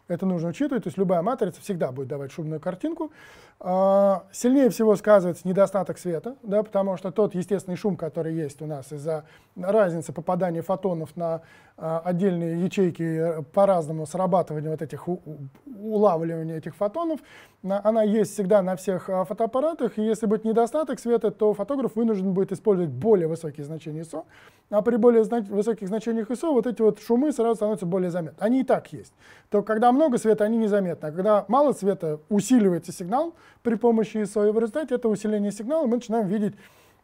это нужно учитывать, то есть любая матрица всегда будет давать шумную картинку, а, сильнее всего сказывается недостаток света, да, потому что тот естественный шум, который есть у нас из-за разницы попадания фотонов на а, отдельные ячейки э, по-разному срабатывания вот этих улавливания этих фотонов, она есть всегда на всех а, фотоаппаратах, и если будет недостаток света, то фотограф вынужден будет использовать более высокие значения ISO, а при более высоких значениях ISO вот эти вот шумы сразу становятся более заметны. Они и так есть. То когда много света, они незаметны, а когда мало света, усиливается сигнал, при помощи ISO. И в результате это усиление сигнала мы начинаем видеть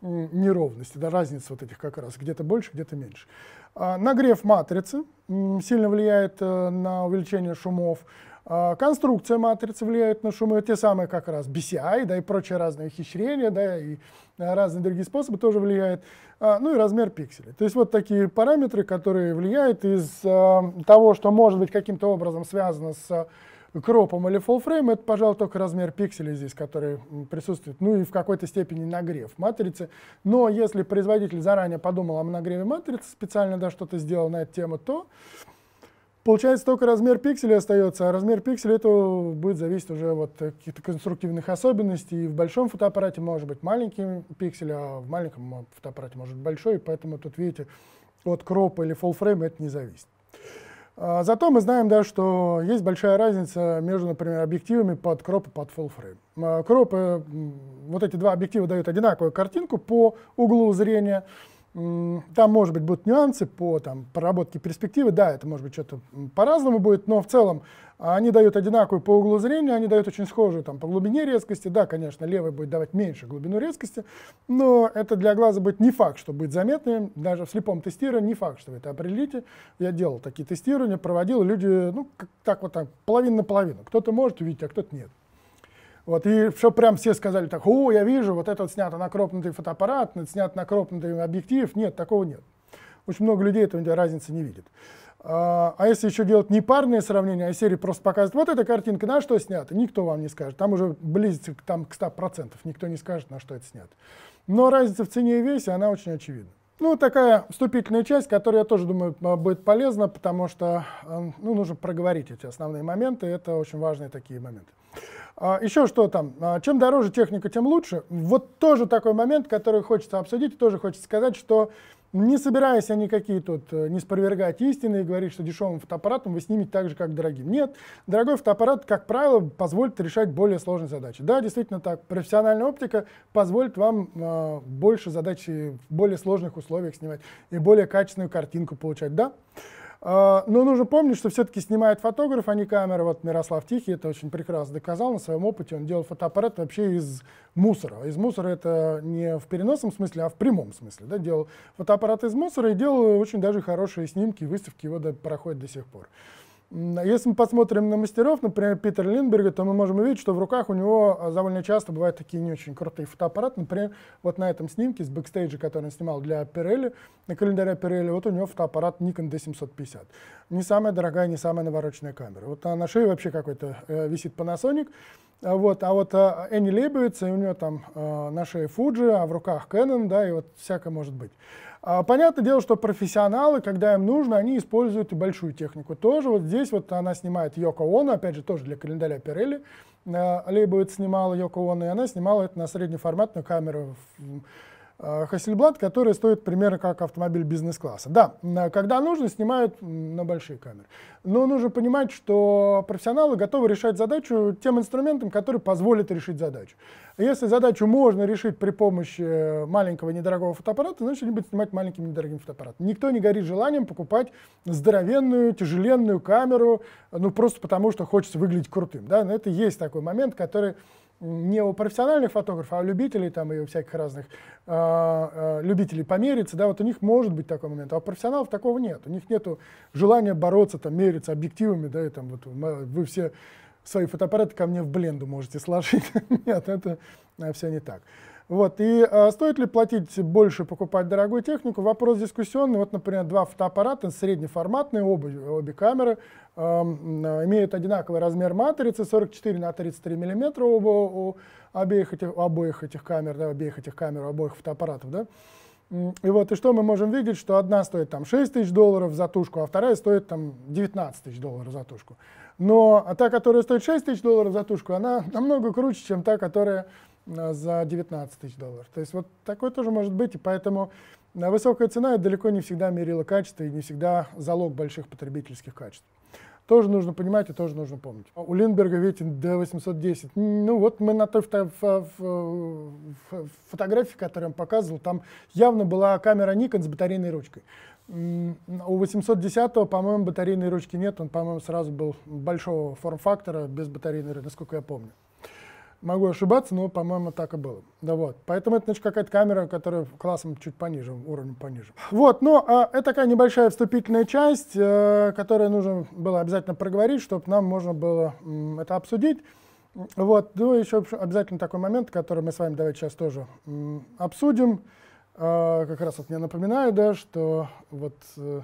неровности, да, разница вот этих как раз, где-то больше, где-то меньше. А, нагрев матрицы сильно влияет э, на увеличение шумов. А, конструкция матрицы влияет на шумы, те самые как раз BCI, да, и прочие разные ухищрения, да, и э, разные другие способы тоже влияют. А, ну и размер пикселей То есть вот такие параметры, которые влияют из э, того, что может быть каким-то образом связано с кропом или фулфрейм это, пожалуй, только размер пикселей здесь, который присутствует, ну и в какой-то степени нагрев матрицы. Но если производитель заранее подумал о нагреве матрицы, специально да, что-то сделал на эту тему, то получается только размер пикселей остается, а размер пикселей это будет зависеть уже от каких-то конструктивных особенностей. И в большом фотоаппарате может быть маленький пиксель, а в маленьком фотоаппарате может быть большой, поэтому тут, видите, от кропа или фуллфрейма это не зависит. А, зато мы знаем, да, что есть большая разница между, например, объективами под кроп и под full frame. А, кроп, э, вот эти два объектива дают одинаковую картинку по углу зрения, там, может быть, будут нюансы по там, проработке перспективы, да, это, может быть, что-то по-разному будет, но в целом а, они дают одинаковую по углу зрения, они дают очень схожую там, по глубине резкости, да, конечно, левый будет давать меньше глубину резкости, но это для глаза будет не факт, что будет заметным, даже в слепом тестировании не факт, что вы это определите. Я делал такие тестирования, проводил, люди, ну, как, так вот там, половина на половину, кто-то может увидеть, а кто-то нет. Вот, и все прям все сказали так, о, я вижу, вот этот снят на кропнутый фотоаппарат, снят на кропнутый объектив. Нет, такого нет. Очень много людей этого разницы не видит. А, а если еще делать не парные сравнения, а серии просто показывает, вот эта картинка на что снята, никто вам не скажет. Там уже близится там, к 100%, никто не скажет, на что это снято. Но разница в цене и весе, она очень очевидна. Ну, такая вступительная часть, которая, я тоже думаю, будет полезна, потому что э, ну, нужно проговорить эти основные моменты. Это очень важные такие моменты. А, Еще что там? А, чем дороже техника, тем лучше. Вот тоже такой момент, который хочется обсудить, и тоже хочется сказать, что не собираясь я никакие тут э, не спровергать истины и говорить, что дешевым фотоаппаратом вы снимете так же, как дорогим. Нет, дорогой фотоаппарат, как правило, позволит решать более сложные задачи. Да, действительно так, профессиональная оптика позволит вам э, больше задач в более сложных условиях снимать и более качественную картинку получать, да? А, но нужно помнить, что все-таки снимает фотограф, а не камера. Вот Мирослав Тихий это очень прекрасно доказал на своем опыте. Он делал фотоаппарат вообще из мусора. Из мусора это не в переносном смысле, а в прямом смысле. Да? Делал фотоаппарат из мусора и делал очень даже хорошие снимки, выставки его до, проходят до сих пор. Если мы посмотрим на мастеров, например, Питера Линдберга, то мы можем увидеть, что в руках у него а, довольно часто бывают такие не очень крутые фотоаппараты. Например, вот на этом снимке с бэкстейджа, который он снимал для Pirelli, на календаре Pirelli, вот у него фотоаппарат Nikon D750. Не самая дорогая, не самая навороченная камера. Вот на шее вообще какой-то э, висит Panasonic. А вот, а вот э, Энни Лейбовиц, и у нее там э, на шее Fuji, а в руках Canon, да, и вот всякое может быть. А понятное дело, что профессионалы, когда им нужно, они используют и большую технику. Тоже вот здесь вот она снимает Йоко Оно, опять же, тоже для календаря Пирелли. Э, Лейбовиц снимала Йоко Оно, и она снимала это на среднеформатную камеру Hasselblad, э, который стоит примерно как автомобиль бизнес-класса. Да, э, когда нужно, снимают на большие камеры. Но нужно понимать, что профессионалы готовы решать задачу тем инструментом, который позволит решить задачу. Если задачу можно решить при помощи э, маленького недорогого фотоаппарата, значит, они будут снимать маленьким недорогим фотоаппаратом. Никто не горит желанием покупать здоровенную, тяжеленную камеру, ну просто потому, что хочется выглядеть крутым. Да? Но это есть такой момент, который не у профессиональных фотографов, а у любителей там и у всяких разных э, э, любителей помериться, да, вот у них может быть такой момент, а у профессионалов такого нет, у них нет желания бороться, там, мериться объективами, да, и там вот вы все свои фотоаппараты ко мне в бленду можете сложить. нет, это э, все не так. Вот, и э, стоит ли платить больше, покупать дорогую технику, вопрос дискуссионный. Вот, например, два фотоаппарата, среднеформатные, оба, обе камеры, эм, э, имеют одинаковый размер матрицы, 44 на 33 миллиметра оба, у обеих этих, у обоих этих камер, да, обеих этих камер, у обоих фотоаппаратов, да. И вот, и что мы можем видеть, что одна стоит там 6 тысяч долларов за тушку, а вторая стоит там 19 тысяч долларов за тушку. Но та, которая стоит 6 тысяч долларов за тушку, она намного круче, чем та, которая за 19 тысяч долларов. То есть вот такое тоже может быть, и поэтому высокая цена далеко не всегда мерила качество и не всегда залог больших потребительских качеств. Тоже нужно понимать и тоже нужно помнить. У Линдберга, видите, D810. Ну вот мы на той фото фотографии, которую я вам показывал, там явно была камера Nikon с батарейной ручкой. У 810, по-моему, батарейной ручки нет. Он, по-моему, сразу был большого форм-фактора без батарейной ручки, насколько я помню. Могу ошибаться, но, по-моему, так и было. Да вот. Поэтому это значит какая-то камера, которая классом чуть пониже, уровнем пониже. Вот, но а, это такая небольшая вступительная часть, э, которую нужно было обязательно проговорить, чтобы нам можно было м, это обсудить. Вот, ну еще обязательно такой момент, который мы с вами давайте сейчас тоже м, обсудим. Э, как раз вот мне напоминаю, да, что вот э,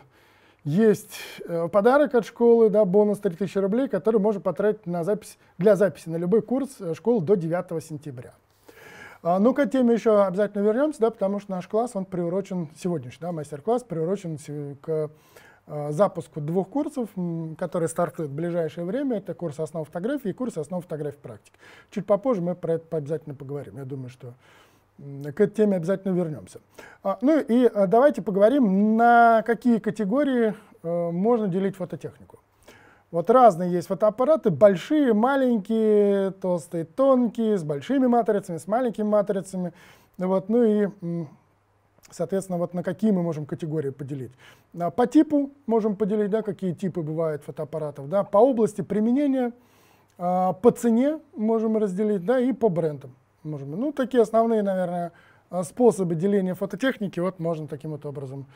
есть э, подарок от школы, да, бонус 3000 рублей, который можно потратить на запись, для записи на любой курс э, школы до 9 сентября. А, ну, к этой теме еще обязательно вернемся, да, потому что наш класс, он приурочен, сегодняшний да, мастер-класс приурочен к э, запуску двух курсов, которые стартуют в ближайшее время. Это курс основ фотографии и курс основ фотографии практики. Чуть попозже мы про это обязательно поговорим. Я думаю, что к этой теме обязательно вернемся. А, ну и а, давайте поговорим, на какие категории э, можно делить фототехнику. Вот разные есть фотоаппараты, большие, маленькие, толстые, тонкие, с большими матрицами, с маленькими матрицами. Вот, ну и, соответственно, вот на какие мы можем категории поделить. А, по типу можем поделить, да, какие типы бывают фотоаппаратов, да, по области применения, по цене можем разделить, да, и по брендам. Можем, Ну, такие основные, наверное, а, способы деления фототехники вот можно таким вот образом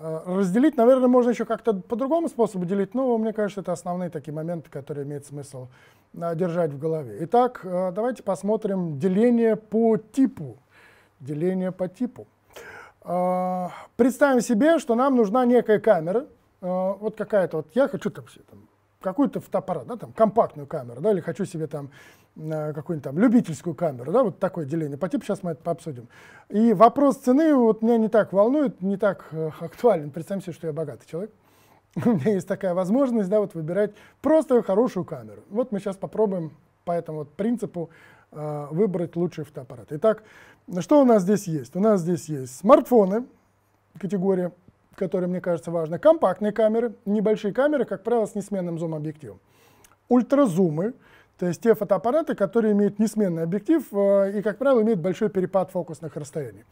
а, разделить. Наверное, можно еще как-то по другому способу делить, но мне кажется, это основные такие моменты, которые имеет смысл а, держать в голове. Итак, давайте посмотрим деление по типу. Деление по типу. Представим себе, что нам нужна некая камера. Вот какая-то вот, я хочу там, там какой-то фотоаппарат, да, там компактную камеру, да, или хочу себе там Э, какую-нибудь там любительскую камеру, да, вот такое деление по типу, сейчас мы это пообсудим. И вопрос цены вот меня не так волнует, не так э, актуален. Представим себе, что я богатый человек. У меня есть такая возможность, да, вот выбирать просто хорошую камеру. Вот мы сейчас попробуем по этому вот принципу э, выбрать лучший фотоаппарат. Итак, что у нас здесь есть? У нас здесь есть смартфоны, категория, которая, мне кажется, важна, компактные камеры, небольшие камеры, как правило, с несменным зум-объективом, ультразумы, то есть те фотоаппараты, которые имеют несменный объектив э, и, как правило, имеют большой перепад фокусных расстояний.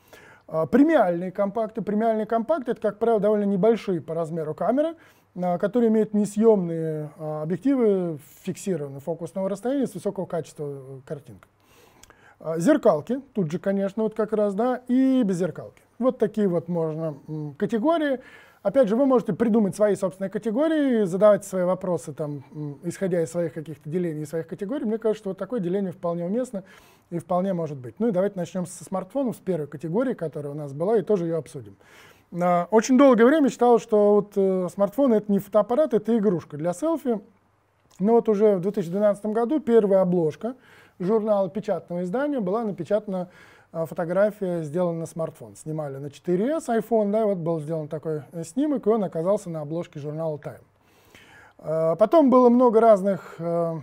Э, премиальные компакты. Премиальные компакты — это, как правило, довольно небольшие по размеру камеры, э, которые имеют несъемные объективы фиксированного фокусного расстояния с высокого качества картинка. Зеркалки, тут же, конечно, вот как раз, да, и беззеркалки. Вот такие вот можно категории. Опять же, вы можете придумать свои собственные категории, задавать свои вопросы, там, исходя из своих каких-то делений и своих категорий. Мне кажется, что вот такое деление вполне уместно и вполне может быть. Ну и давайте начнем со смартфонов, с первой категории, которая у нас была, и тоже ее обсудим. А, очень долгое время считалось, что вот э, смартфоны это не фотоаппарат, это игрушка для селфи. Но вот уже в 2012 году первая обложка журнала печатного издания была напечатана а, фотография сделана на смартфон. Снимали на 4S iPhone, да, вот был сделан такой э, снимок, и он оказался на обложке журнала Time. А, потом было много разных э,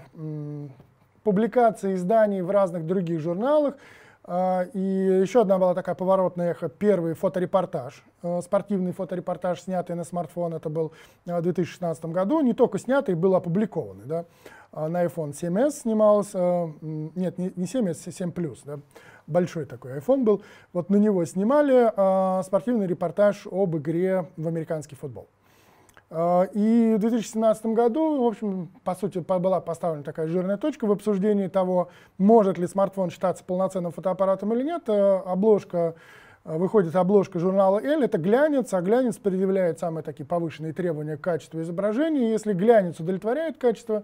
публикаций, изданий в разных других журналах. А, и еще одна была такая поворотная эхо. Первый фоторепортаж, э, спортивный фоторепортаж, снятый на смартфон, это был в 2016 году. Не только снятый, был опубликованный. Да? На iPhone 7s снимался, нет, не 7s, 7 Plus. Да? большой такой iPhone был, вот на него снимали э, спортивный репортаж об игре в американский футбол. Э, и в 2017 году, в общем, по сути, была поставлена такая жирная точка в обсуждении того, может ли смартфон считаться полноценным фотоаппаратом или нет. Э, обложка а, выходит обложка журнала L, это глянец, а глянец предъявляет самые такие повышенные требования к качеству изображения. Если глянец удовлетворяет качество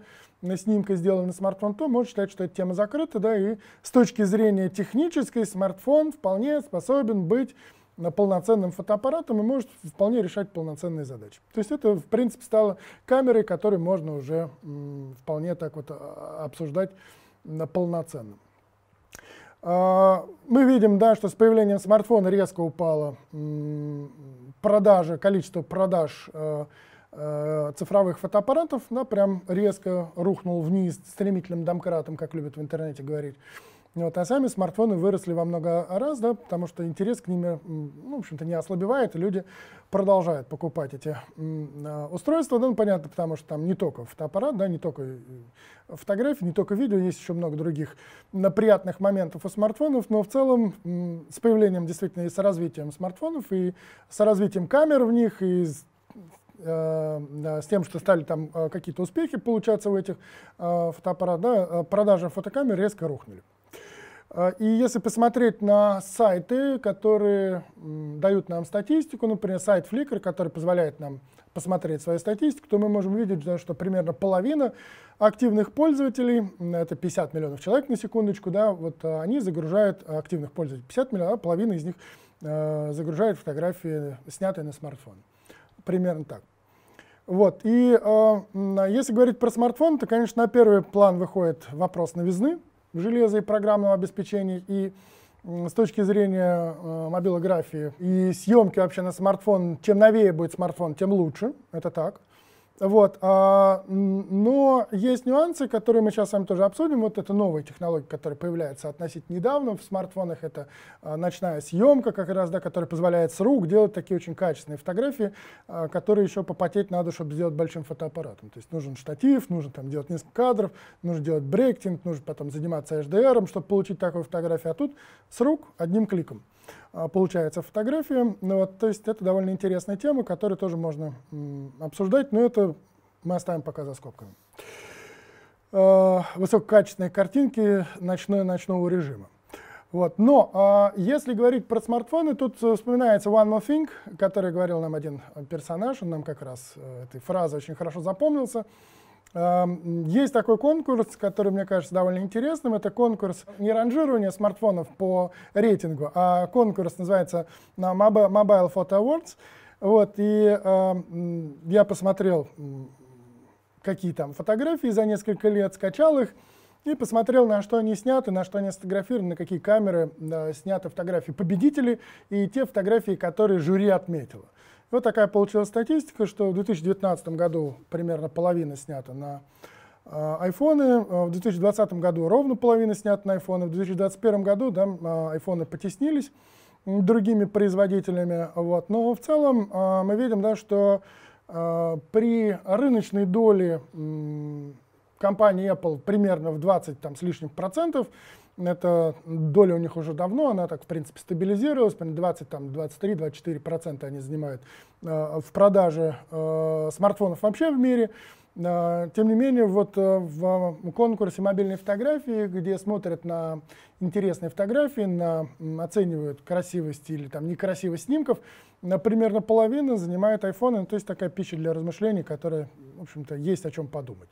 снимка, сделанного на смартфон, то можно считать, что эта тема закрыта, да, и с точки зрения технической смартфон вполне способен быть э, полноценным фотоаппаратом и может вполне решать полноценные задачи. То есть это, в принципе, стало камерой, которую можно уже вполне так вот а, а, обсуждать на полноценном. А, мы видим, да, что с появлением смартфона резко упало продажа, количество продаж э, э, цифровых фотоаппаратов, да, прям резко рухнул вниз стремительным домкратом, как любят в интернете говорить. Вот, а сами смартфоны выросли во много раз, да, потому что интерес к ним, ну, в общем-то, не ослабевает, и люди продолжают покупать эти а, устройства, ну, понятно, потому что там не только фотоаппарат, да, не только э, фотографии, не только видео, есть еще много других приятных моментов у смартфонов, но в целом с появлением действительно и с развитием смартфонов, и с развитием камер в них, и с э, с тем, что стали там э, какие-то успехи получаться у этих фотоаппаратов, да, продажи фотокамер резко рухнули. А, и если посмотреть на сайты, которые дают нам статистику, например, сайт Flickr, который позволяет нам посмотреть свою статистику, то мы можем видеть, что примерно половина активных пользователей, это 50 миллионов человек на секундочку, да, вот а, они загружают активных пользователей, 50 миллионов, а половина из них загружает фотографии, снятые на смартфон. Примерно так. Вот. И э, если говорить про смартфон, то, конечно, на первый план выходит вопрос новизны в железе и программном обеспечении, и с точки зрения э, мобилографии и съемки вообще на смартфон, чем новее будет смартфон, тем лучше, это так. Вот, а, но есть нюансы, которые мы сейчас с вами тоже обсудим. Вот это новые технологии, которые появляются относительно недавно в смартфонах. Это а, ночная съемка, как раз, да, которая позволяет с рук делать такие очень качественные фотографии, а, которые еще попотеть надо, чтобы сделать большим фотоаппаратом. То есть нужен штатив, нужно там делать несколько кадров, нужно делать брейктинг, нужно потом заниматься HDR, чтобы получить такую фотографию. А тут с рук одним кликом. А, получается фотография. Ну, вот, то есть это довольно интересная тема, которую тоже можно обсуждать, но это мы оставим пока за скобками. А, высококачественные картинки ночной, ночного режима. Вот. Но э, если говорить про смартфоны, тут э, вспоминается One More Thing, который говорил нам один персонаж, он нам как раз э, этой фразы очень хорошо запомнился. Есть такой конкурс, который, мне кажется, довольно интересным. Это конкурс не ранжирования смартфонов по рейтингу, а конкурс называется Mobile Photo Awards. Вот, и я посмотрел, какие там фотографии за несколько лет, скачал их и посмотрел, на что они сняты, на что они сфотографированы, на какие камеры э, сняты фотографии Победители и те фотографии, которые жюри отметило вот такая получилась статистика, что в 2019 году примерно половина снята на э, айфоны, э, в 2020 году ровно половина снята на айфоны, в 2021 году да, э, айфоны потеснились другими производителями. Вот. Но в целом мы видим, да, что при рыночной доли компании Apple примерно в 20 там, с лишним процентов, эта доля у них уже давно, она так, в принципе, стабилизировалась, 20, там, 23, 24 процента они занимают э, в продаже э, смартфонов вообще в мире. Э, тем не менее, вот э, в конкурсе мобильной фотографии, где смотрят на интересные фотографии, на, оценивают красивость или там некрасивость снимков, на, э, примерно половина занимает iPhone, ну, то есть такая пища для размышлений, которая, в общем-то, есть о чем подумать.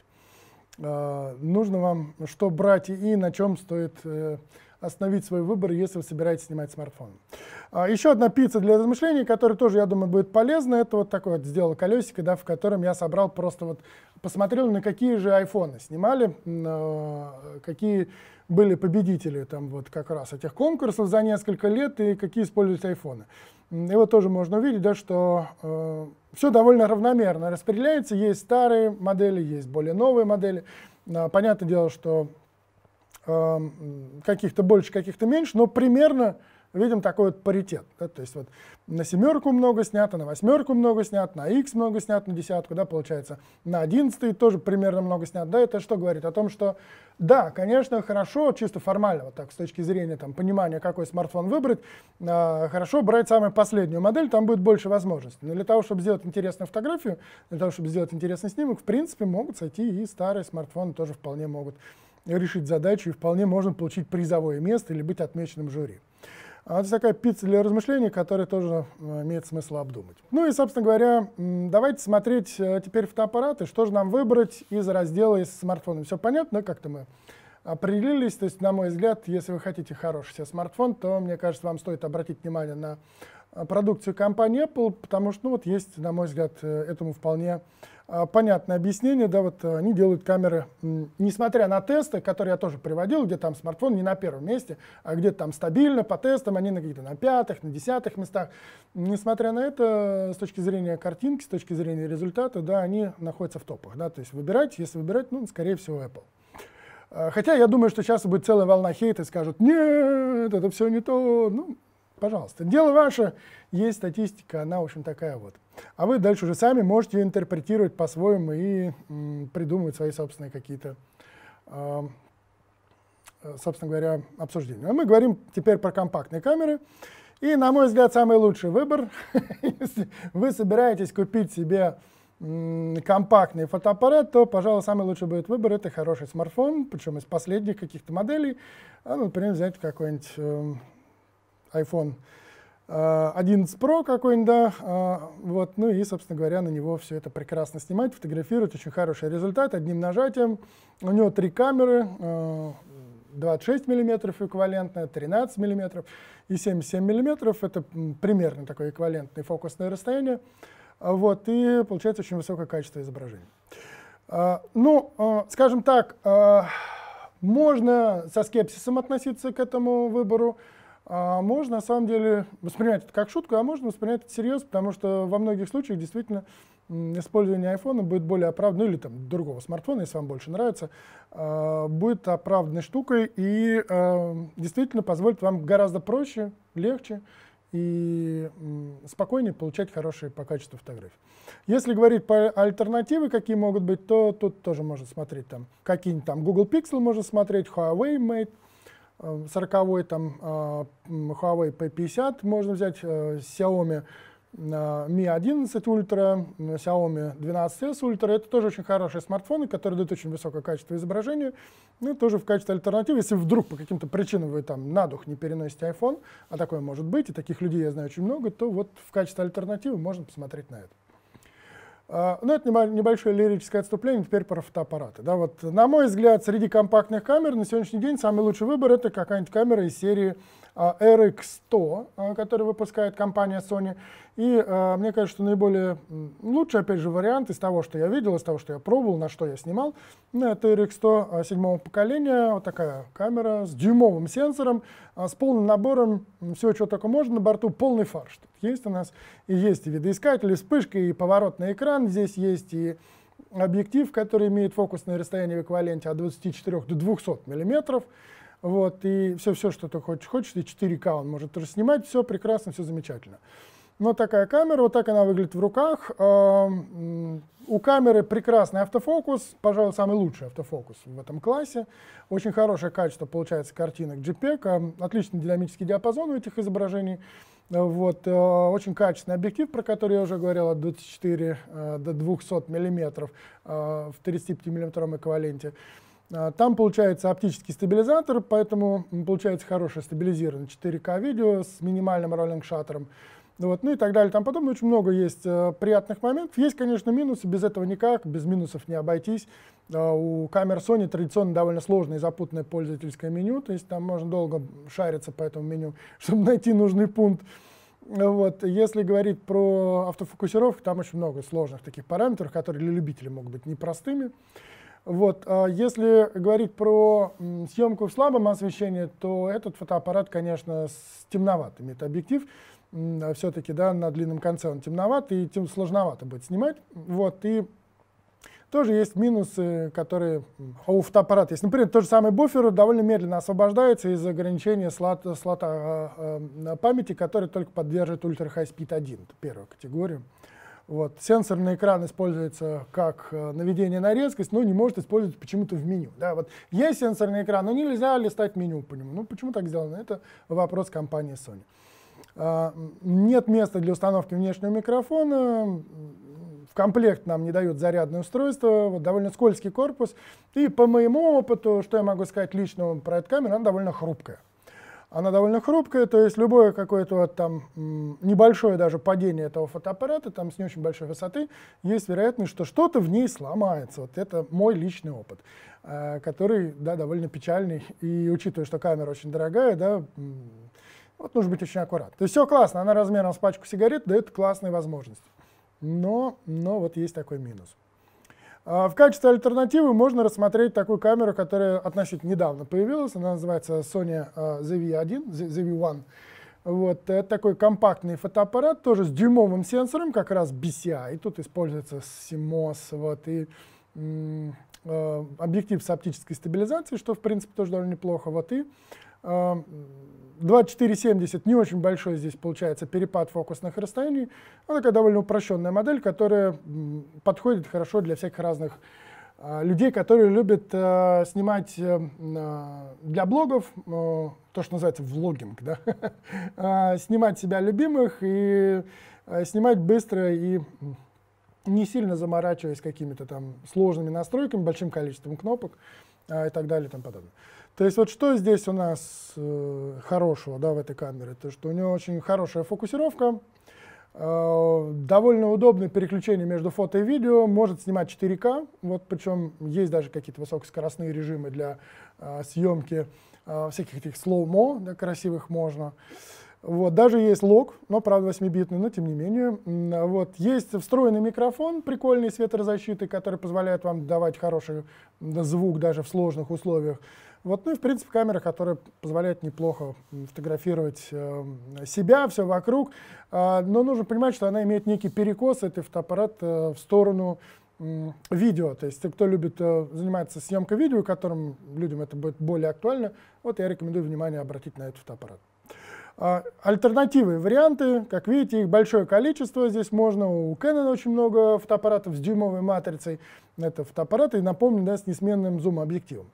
А, нужно вам что брать и на чем стоит э, остановить свой выбор, если вы собираетесь снимать смартфон. А, еще одна пицца для размышлений, которая тоже, я думаю, будет полезна. Это вот такое вот сделал колесико, да, в котором я собрал просто вот, посмотрел, на какие же айфоны снимали, а, какие были победители там вот как раз этих конкурсов за несколько лет и какие используют айфоны его тоже можно увидеть, да, что э, все довольно равномерно распределяется. Есть старые модели, есть более новые модели. Э, понятное дело, что э, каких-то больше, каких-то меньше, но примерно видим такой вот паритет. Да, то есть вот на семерку много снято, на восьмерку много снято, на x много снято, на десятку, да, получается, на одиннадцатый тоже примерно много снято. Да, это что говорит? О том, что да, конечно, хорошо, чисто формально, вот так, с точки зрения там, понимания, какой смартфон выбрать, э, хорошо брать самую последнюю модель, там будет больше возможностей. Но для того, чтобы сделать интересную фотографию, для того, чтобы сделать интересный снимок, в принципе, могут сойти и старые смартфоны тоже вполне могут решить задачу, и вполне можно получить призовое место или быть отмеченным жюри. А это такая пицца для размышлений, которая тоже э, имеет смысл обдумать. Ну и, собственно говоря, давайте смотреть э, теперь фотоаппараты, что же нам выбрать из раздела из смартфона. Все понятно, как-то мы определились. То есть, на мой взгляд, если вы хотите хороший себе смартфон, то, мне кажется, вам стоит обратить внимание на э, продукцию компании Apple, потому что, ну вот, есть, на мой взгляд, этому вполне а, понятное объяснение, да, вот э, они делают камеры, несмотря на тесты, которые я тоже приводил, где там смартфон не на первом месте, а где то там стабильно по тестам, они на где-то на пятых, на десятых местах. Несмотря на это, с точки зрения картинки, с точки зрения результата, да, они находятся в топах, да, то есть выбирать, если выбирать, ну, скорее всего, Apple. А, хотя я думаю, что сейчас будет целая волна хейта, и скажут, нет, это все не то. Ну, Пожалуйста, дело ваше, есть статистика, она, очень такая вот. А вы дальше уже сами можете интерпретировать по-своему и м, придумывать свои собственные какие-то, а, э, собственно говоря, обсуждения. А мы говорим теперь про компактные камеры. И, на мой взгляд, самый лучший выбор, если вы собираетесь купить себе компактный фотоаппарат, то, пожалуй, самый лучший будет выбор – это хороший смартфон, причем из последних каких-то моделей, а, ну, например, взять какой-нибудь эм, iPhone 11 э, Pro какой-нибудь, да, э, вот, ну и, собственно говоря, на него все это прекрасно снимать, фотографировать, очень хороший результат, одним нажатием. У него три камеры, 26 э, миллиметров эквивалентная, 13 миллиметров и 77 миллиметров, это примерно такое эквивалентное фокусное расстояние, вот, и получается очень высокое качество изображения. Ну, скажем так, можно со скепсисом относиться к этому выбору, а можно на самом деле воспринимать это как шутку, а можно воспринимать это серьезно, потому что во многих случаях действительно использование iPhone будет более оправданным, ну, или там другого смартфона, если вам больше нравится, а, будет оправданной штукой и а, действительно позволит вам гораздо проще, легче и спокойнее получать хорошие по качеству фотографии. Если говорить по альтернативы, какие могут быть, то тут тоже можно смотреть там какие-нибудь там Google Pixel можно смотреть, Huawei Mate, 40 э, там э, Huawei P50 можно взять, э, Xiaomi Mi 11 Ultra, Xiaomi 12s Ultra. Это тоже очень хорошие смартфоны, которые дают очень высокое качество изображения. Ну, тоже в качестве альтернативы, если вдруг по каким-то причинам вы там на дух не переносите iPhone, а такое может быть, и таких людей я знаю очень много, то вот в качестве альтернативы можно посмотреть на это. А, ну, это небольшое лирическое отступление теперь про фотоаппараты. Да, вот, на мой взгляд, среди компактных камер на сегодняшний день самый лучший выбор — это какая-нибудь камера из серии Э, RX100, э, который выпускает компания Sony. И э, мне кажется, что наиболее лучший, опять же, вариант из того, что я видел, из того, что я пробовал, на что я снимал, ну, это RX100 седьмого поколения, вот такая камера с дюймовым сенсором, с полным набором всего, чего только можно, на борту полный фарш. Тут есть у нас и есть и видоискатель, и вспышка, и поворотный экран, здесь есть и объектив, который имеет фокусное расстояние в эквиваленте от 24 до 200 миллиметров, вот, и все, все, что ты хочешь, хочешь, и 4К он может снимать все прекрасно, все замечательно. Но такая камера, вот так она выглядит в руках. Эм, у камеры прекрасный автофокус, пожалуй, самый лучший автофокус в этом классе. Очень хорошее качество получается картинок JPEG, эм, отличный динамический диапазон у этих изображений. Э, вот, э, очень качественный объектив, про который я уже говорил, от 24 э, до 200 мм в 35 мм эквиваленте. А, там получается оптический стабилизатор, поэтому получается хорошее стабилизированное 4К видео с минимальным роллинг-шаттером. Вот, ну и так далее, там потом Очень много есть э, приятных моментов. Есть, конечно, минусы, без этого никак, без минусов не обойтись. Э, у камер Sony традиционно довольно сложное и запутанное пользовательское меню, то есть там можно долго шариться по этому меню, чтобы найти нужный пункт. Вот. Если говорить про автофокусировку, там очень много сложных таких параметров, которые для любителей могут быть непростыми. Вот, а если говорить про съемку в слабом освещении, то этот фотоаппарат, конечно, с темноватым. Это объектив, а все-таки, да, на длинном конце он темноват, и тем сложновато будет снимать. Вот, и тоже есть минусы, которые у фотоаппарата есть. Например, тот же самый буфер довольно медленно освобождается из ограничения слота, слота а, памяти, который только поддерживает Ultra High Speed 1, первую категорию. Вот. Сенсорный экран используется как э, наведение на резкость, но не может использовать почему-то в меню. Да? Вот есть сенсорный экран, но нельзя листать меню по нему. Ну, почему так сделано? Это вопрос компании Sony. А, нет места для установки внешнего микрофона. В комплект нам не дают зарядное устройство, вот довольно скользкий корпус. И по моему опыту, что я могу сказать лично про эту камеру, она довольно хрупкая она довольно хрупкая, то есть любое какое-то вот там небольшое даже падение этого фотоаппарата, там с не очень большой высоты, есть вероятность, что что-то в ней сломается. Вот это мой личный опыт, э, который, да, довольно печальный. И учитывая, что камера очень дорогая, да, вот нужно быть очень аккуратным. То есть все классно, она размером с пачку сигарет дает классные возможности. Но, но вот есть такой минус. А, в качестве альтернативы можно рассмотреть такую камеру, которая относительно недавно появилась. Она называется Sony ZV-1, а, ZV-1. Вот, это такой компактный фотоаппарат, тоже с дюймовым сенсором, как раз BCI. И тут используется CMOS, вот, и а, объектив с оптической стабилизацией, что, в принципе, тоже довольно неплохо. Вот, и 2470 эм, не очень большой здесь получается перепад фокусных расстояний. это ну, такая довольно упрощенная модель, которая подходит хорошо для всех разных э, людей, которые любят э, снимать э, для блогов, то, что называется влогинг, да? снимать себя любимых и снимать быстро и не сильно заморачиваясь какими-то там сложными настройками, большим количеством кнопок и так далее и тому подобное. То есть вот что здесь у нас э, хорошего да, в этой камере? То, что у нее очень хорошая фокусировка, э, довольно удобное переключение между фото и видео, может снимать 4К, вот причем есть даже какие-то высокоскоростные режимы для э, съемки э, всяких этих слоумо, да, красивых можно. Вот, даже есть лог, но, правда, 8-битный, но тем не менее. Вот, есть встроенный микрофон прикольный светорозащиты, который позволяет вам давать хороший звук даже в сложных условиях. Вот, ну и, в принципе, камера, которая позволяет неплохо фотографировать э, себя, все вокруг. Э, но нужно понимать, что она имеет некий перекос, это фотоаппарат, э, в сторону видео, то есть те, кто любит э, заниматься съемкой видео, которым людям это будет более актуально, вот я рекомендую внимание обратить на этот фотоаппарат. А, альтернативы, варианты, как видите, их большое количество. Здесь можно, у Canon очень много фотоаппаратов с дюймовой матрицей. Это фотоаппараты, напомню, да, с несменным зум-объективом.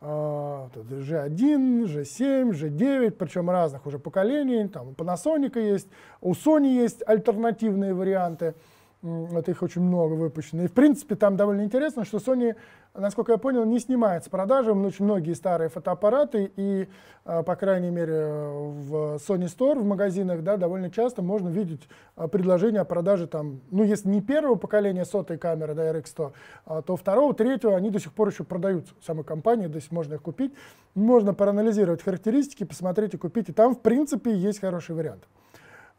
G1, G7, G9, причем разных уже поколений. Там у Panasonic есть, у Sony есть альтернативные варианты. Вот их очень много выпущено. И в принципе там довольно интересно, что Sony насколько я понял, не снимает с продажи очень многие старые фотоаппараты, и, а, по крайней мере, в Sony Store, в магазинах, да, довольно часто можно видеть а, предложение о продаже, там, ну, если не первого поколения сотой камеры, да, RX100, а, то второго, третьего они до сих пор еще продаются в самой компании, то есть можно их купить. Можно проанализировать характеристики, посмотреть и купить, и там, в принципе, есть хороший вариант.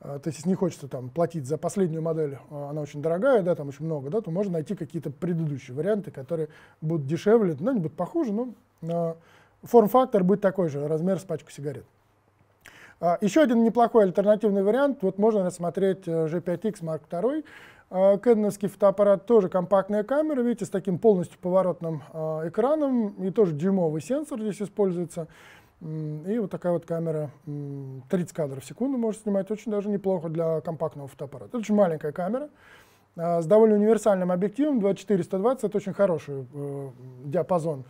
А, то есть если не хочется там платить за последнюю модель, а, она очень дорогая, да, там очень много, да, то можно найти какие-то предыдущие варианты, которые будут дешевле, но ну, не будут похуже, но а, форм-фактор будет такой же, размер с пачку сигарет. Еще один неплохой альтернативный вариант, вот можно рассмотреть э, G5X Mark II, Кэдоновский фотоаппарат тоже компактная камера, видите, с таким полностью поворотным экраном, и тоже дюймовый сенсор здесь используется. И вот такая вот камера 30 кадров в секунду может снимать очень даже неплохо для компактного фотоаппарата. Это очень маленькая камера а, с довольно универсальным объективом 24-120. Это очень хороший э, диапазон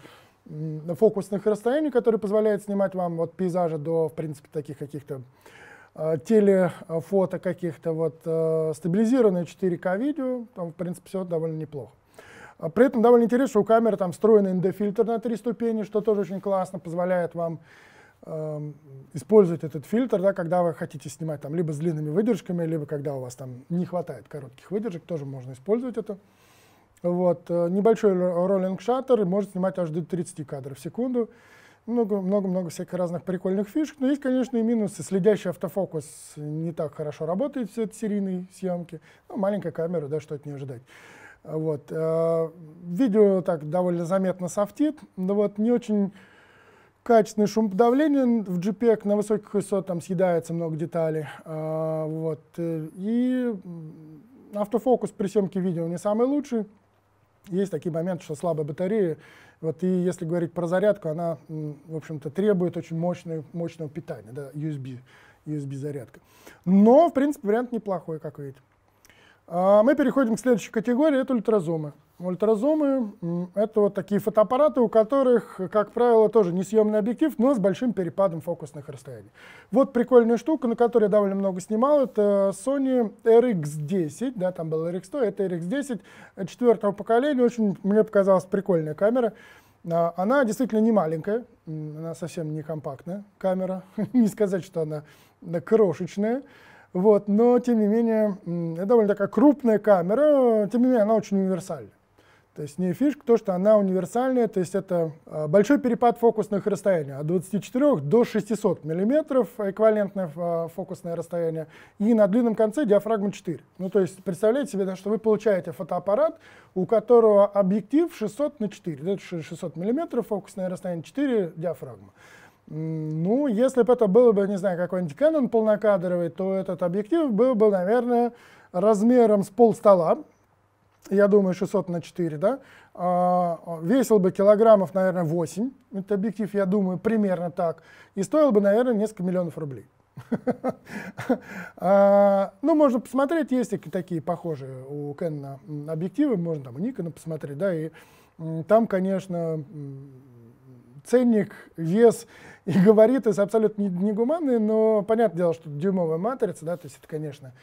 фокусных расстояний, который позволяет снимать вам вот пейзажи до, в принципе, таких каких-то а, телефото каких-то вот э, стабилизированное 4К видео, там, в принципе, все довольно неплохо. А при этом довольно интересно, что у камеры там встроенный ND-фильтр на три ступени, что тоже очень классно, позволяет вам эм, использовать этот фильтр, да, когда вы хотите снимать там либо с длинными выдержками, либо когда у вас там не хватает коротких выдержек, тоже можно использовать это. Вот. Э, небольшой роллинг шаттер может снимать аж до 30 кадров в секунду. Много-много-много всяких разных прикольных фишек. Но есть, конечно, и минусы. Следящий автофокус не так хорошо работает в серийной съемке. Ну, маленькая камера, да, что от нее ожидать. Вот. Э, видео так довольно заметно софтит, но ну вот не очень качественный шумоподавление в JPEG e на высоких ISO, там съедается много деталей. Э, вот. Э, и автофокус при съемке видео не самый лучший. Есть такие моменты, что слабая батарея. Вот и если говорить про зарядку, она, в общем-то, требует очень мощного, мощного питания, да, USB, USB зарядка. Но, в принципе, вариант неплохой, как видите. А, мы переходим к следующей категории, это ультразумы. Ультразумы — это вот такие фотоаппараты, у которых, как правило, тоже несъемный объектив, но с большим перепадом фокусных расстояний. Вот прикольная штука, на которой я довольно много снимал, это Sony RX10, да, там был RX100, это RX10 четвертого поколения, очень, мне показалась прикольная камера. А, она действительно не маленькая, она совсем не компактная камера, не сказать, что она крошечная, вот, но, тем не менее, это довольно такая крупная камера, тем не менее, она очень универсальна. То есть не фишка то, что она универсальная, то есть это а, большой перепад фокусных расстояний от 24 до 600 мм, эквивалентное а, фокусное расстояние, и на длинном конце диафрагма 4. Ну то есть представляете себе, что вы получаете фотоаппарат, у которого объектив 600 на 4, это 600 мм, фокусное расстояние 4, диафрагма. Ну, если бы это было бы, не знаю, какой-нибудь Canon полнокадровый, то этот объектив был бы, наверное, размером с полстола, я думаю, 600 на 4, да, а, весил бы килограммов, наверное, 8, Этот объектив, я думаю, примерно так, и стоил бы, наверное, несколько миллионов рублей. А, ну, можно посмотреть, есть такие похожие у Canon объективы, можно там у Nikon посмотреть, да, и там, конечно, ценник, вес и говорит это абсолютно негуманные, но понятное дело, что дюймовая матрица, да, то есть это, конечно,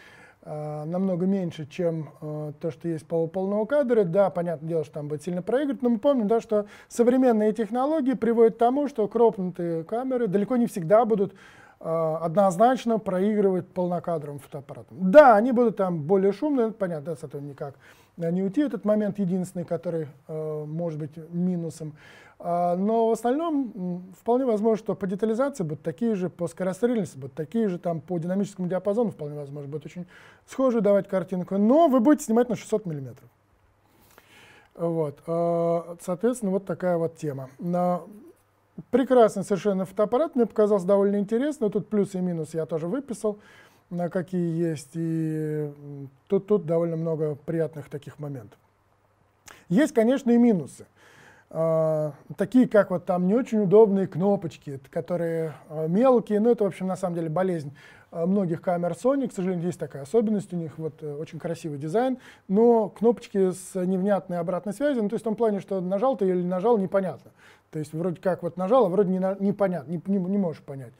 а, намного меньше, чем а, то, что есть полуполного кадра. Да, понятное дело, что там будет сильно проигрывать, но мы помним, да, что современные технологии приводят к тому, что кропнутые камеры далеко не всегда будут а, однозначно проигрывать полнокадровым фотоаппаратом. Да, они будут там более шумные, понятно, да, с этого никак не уйти. Этот момент единственный, который может быть минусом. А, но в остальном вполне возможно, что по детализации будут такие же, по скорострельности будут такие же, там по динамическому диапазону вполне возможно будет очень схожую давать картинку, но вы будете снимать на 600 миллиметров. Вот. А, соответственно, вот такая вот тема. Прекрасный совершенно фотоаппарат, мне показался довольно интересный, ну, тут плюсы и минусы я тоже выписал, какие есть, и тут, тут довольно много приятных таких моментов. Есть, конечно, и минусы. А, такие как вот там не очень удобные кнопочки, которые а, мелкие, но это, в общем, на самом деле болезнь а, многих камер Sony, к сожалению, есть такая особенность у них, вот э, очень красивый дизайн, но кнопочки с невнятной обратной связью, ну, то есть в том плане, что нажал ты или нажал, непонятно. То есть вроде как вот нажал, а вроде не, непонятно, не, не, не можешь понять,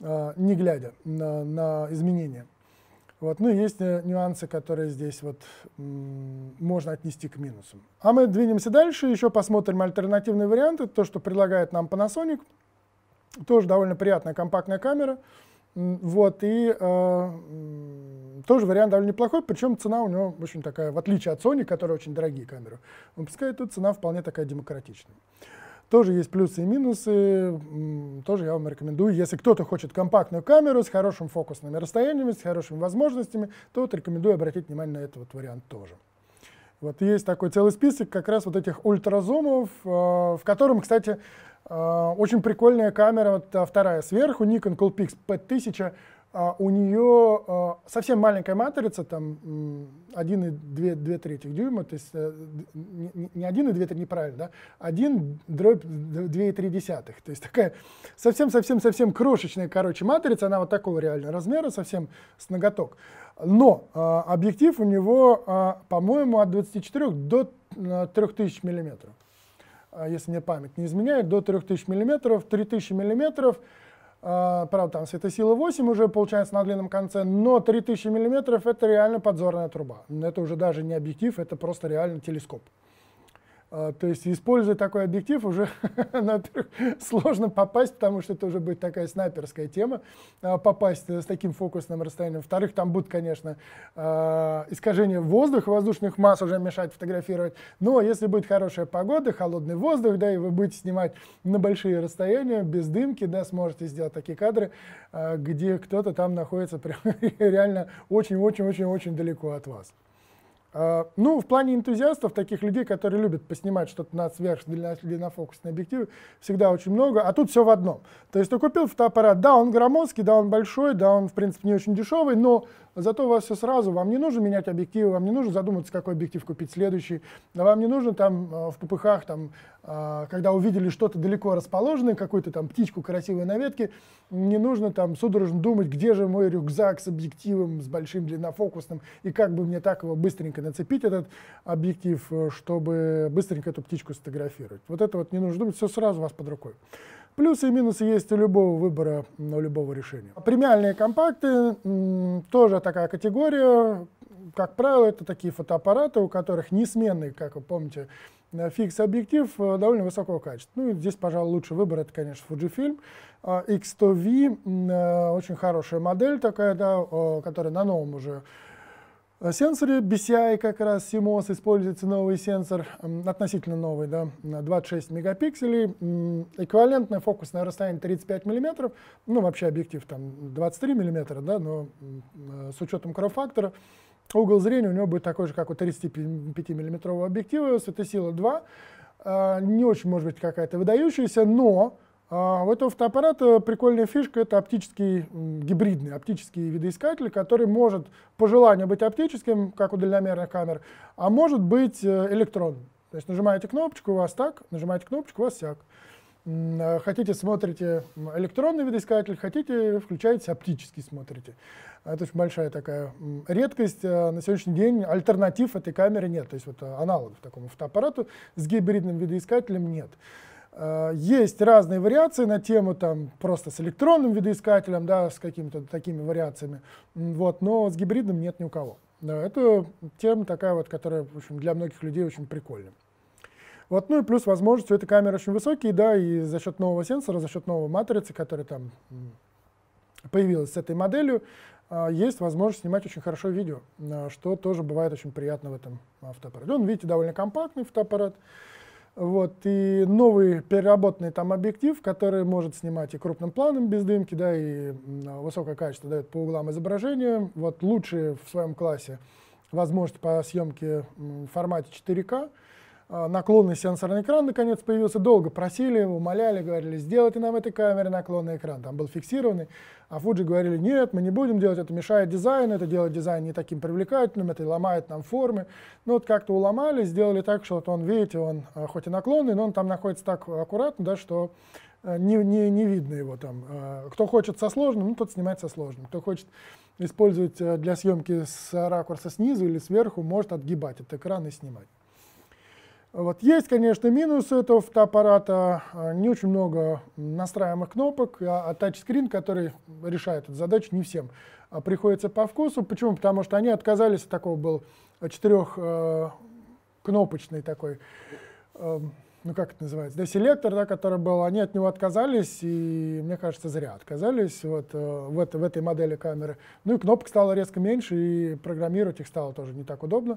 не глядя на, на изменения. Вот. Ну, есть э, нюансы, которые здесь вот можно отнести к минусам. А мы двинемся дальше, еще посмотрим альтернативные варианты. То, что предлагает нам Panasonic. Тоже довольно приятная компактная камера. Вот, и э, тоже вариант довольно неплохой, причем цена у него очень такая, в отличие от Sony, которые очень дорогие камеры, он выпускает, тут цена вполне такая демократичная. Тоже есть плюсы и минусы, тоже я вам рекомендую. Если кто-то хочет компактную камеру с хорошим фокусными расстояниями, с хорошими возможностями, то вот рекомендую обратить внимание на этот вот вариант тоже. Вот есть такой целый список как раз вот этих ультразумов, э, в котором, кстати, э, очень прикольная камера, вот а, вторая сверху, Nikon Coolpix P1000, а, у нее а, совсем маленькая матрица, там и 1,2 третьих дюйма, то есть э, не и 1,2, неправильно, да, 1 дробь 2,3 десятых. То есть такая совсем-совсем-совсем крошечная, короче, матрица, она вот такого реально размера, совсем с ноготок. Но а, объектив у него, по-моему, от 24 до 3000 э, миллиметров. Если мне память не изменяет, до 3000 миллиметров, 3000 миллиметров – а, правда, там светосила 8 уже получается на длинном конце, но 3000 миллиметров это реально подзорная труба. Это уже даже не объектив, это просто реально телескоп. А, то есть, используя такой объектив, уже сложно попасть, потому что это уже будет такая снайперская тема, а, попасть э, с таким фокусным расстоянием. Во-вторых, там будут, конечно, а, искажения воздуха, воздушных масс уже мешать фотографировать. Но если будет хорошая погода, холодный воздух, да, и вы будете снимать на большие расстояния, без дымки, да, сможете сделать такие кадры, где кто-то там находится прям реально очень-очень-очень-очень далеко от вас. А, ну, в плане энтузиастов, таких людей, которые любят поснимать что-то на сверх длиннофокусные объективы, всегда очень много, а тут все в одном. То есть ты купил фотоаппарат, да, он громоздкий, да, он большой, да, он, в принципе, не очень дешевый, но зато у вас все сразу, вам не нужно менять объективы, вам не нужно задуматься, какой объектив купить следующий, вам не нужно там э, в попыхах, там, э, когда увидели что-то далеко расположенное, какую-то там птичку красивую на ветке, не нужно там судорожно думать, где же мой рюкзак с объективом, с большим длиннофокусным, и как бы мне так его быстренько нацепить, этот объектив, э, чтобы быстренько эту птичку сфотографировать. Вот это вот не нужно думать, все сразу у вас под рукой. Плюсы и минусы есть у любого выбора, у любого решения. Премиальные компакты тоже такая категория. Как правило, это такие фотоаппараты, у которых несменный, как вы помните, э, фикс-объектив э, довольно высокого качества. Ну и здесь, пожалуй, лучший выбор, это, конечно, Fujifilm. А, X100V, э, очень хорошая модель такая, да, которая на новом уже Э, сенсоры BCI как раз, CMOS, используется новый сенсор, относительно новый, да, 26 мегапикселей, эквивалентное фокусное расстояние 35 миллиметров, ну вообще объектив там 23 миллиметра, да, но э, с учетом крофактора угол зрения у него будет такой же, как у 35 миллиметрового объектива, светосила 2, э, не очень может быть какая-то выдающаяся, но а у этого фотоаппарата прикольная фишка — это оптический, гибридный оптический видоискатель, который может по желанию быть оптическим, как у дальномерных камер, а может быть э, электронным. То есть нажимаете кнопочку, у вас так, нажимаете кнопочку, у вас сяк. Э, хотите, смотрите электронный видоискатель, хотите, включаете оптический, смотрите. Это а, очень большая такая редкость. Э, на сегодняшний день альтернатив этой камеры нет. То есть вот аналогов такому фотоаппарату с гибридным видоискателем нет. Э, есть разные вариации на тему там просто с электронным видоискателем, да, с какими-то такими вариациями, вот, но с гибридом нет ни у кого. Да, это тема такая вот, которая в общем, для многих людей очень прикольная. Вот, ну и плюс возможность, эта камера очень высокие, да, и за счет нового сенсора, за счет новой матрицы, которая там появилась с этой моделью, э, есть возможность снимать очень хорошо видео, э, что тоже бывает очень приятно в этом фотоаппарате Он, видите, довольно компактный фотоаппарат. Вот, и новый переработанный там объектив, который может снимать и крупным планом без дымки, да, и высокое качество дает по углам изображения. Вот лучшие в своем классе возможности по съемке в формате 4К. А, наклонный сенсорный экран наконец появился. Долго просили, его умоляли, говорили, сделайте нам этой камере наклонный экран. Там был фиксированный. А Fuji говорили, нет, мы не будем делать, это мешает дизайну, это делает дизайн не таким привлекательным, это ломает нам формы. Ну вот как-то уломали, сделали так, что вот он, видите, он а, хоть и наклонный, но он там находится так аккуратно, да, что а, не, не, не видно его там. Кто хочет со сложным, ну тот снимает со сложным. Кто хочет использовать для съемки с ракурса снизу или сверху, может отгибать этот экран и снимать. Вот есть, конечно, минусы этого фотоаппарата, а, не очень много настраиваемых кнопок, а, а тачскрин, который решает эту задачу, не всем а, приходится по вкусу. Почему? Потому что они отказались от такого был а, четырехкнопочный такой, ну как это называется, да, селектор, да, который был, они от него отказались, и мне кажется, зря отказались вот в, это, в этой модели камеры. Ну и кнопок стало резко меньше, и программировать их стало тоже не так удобно.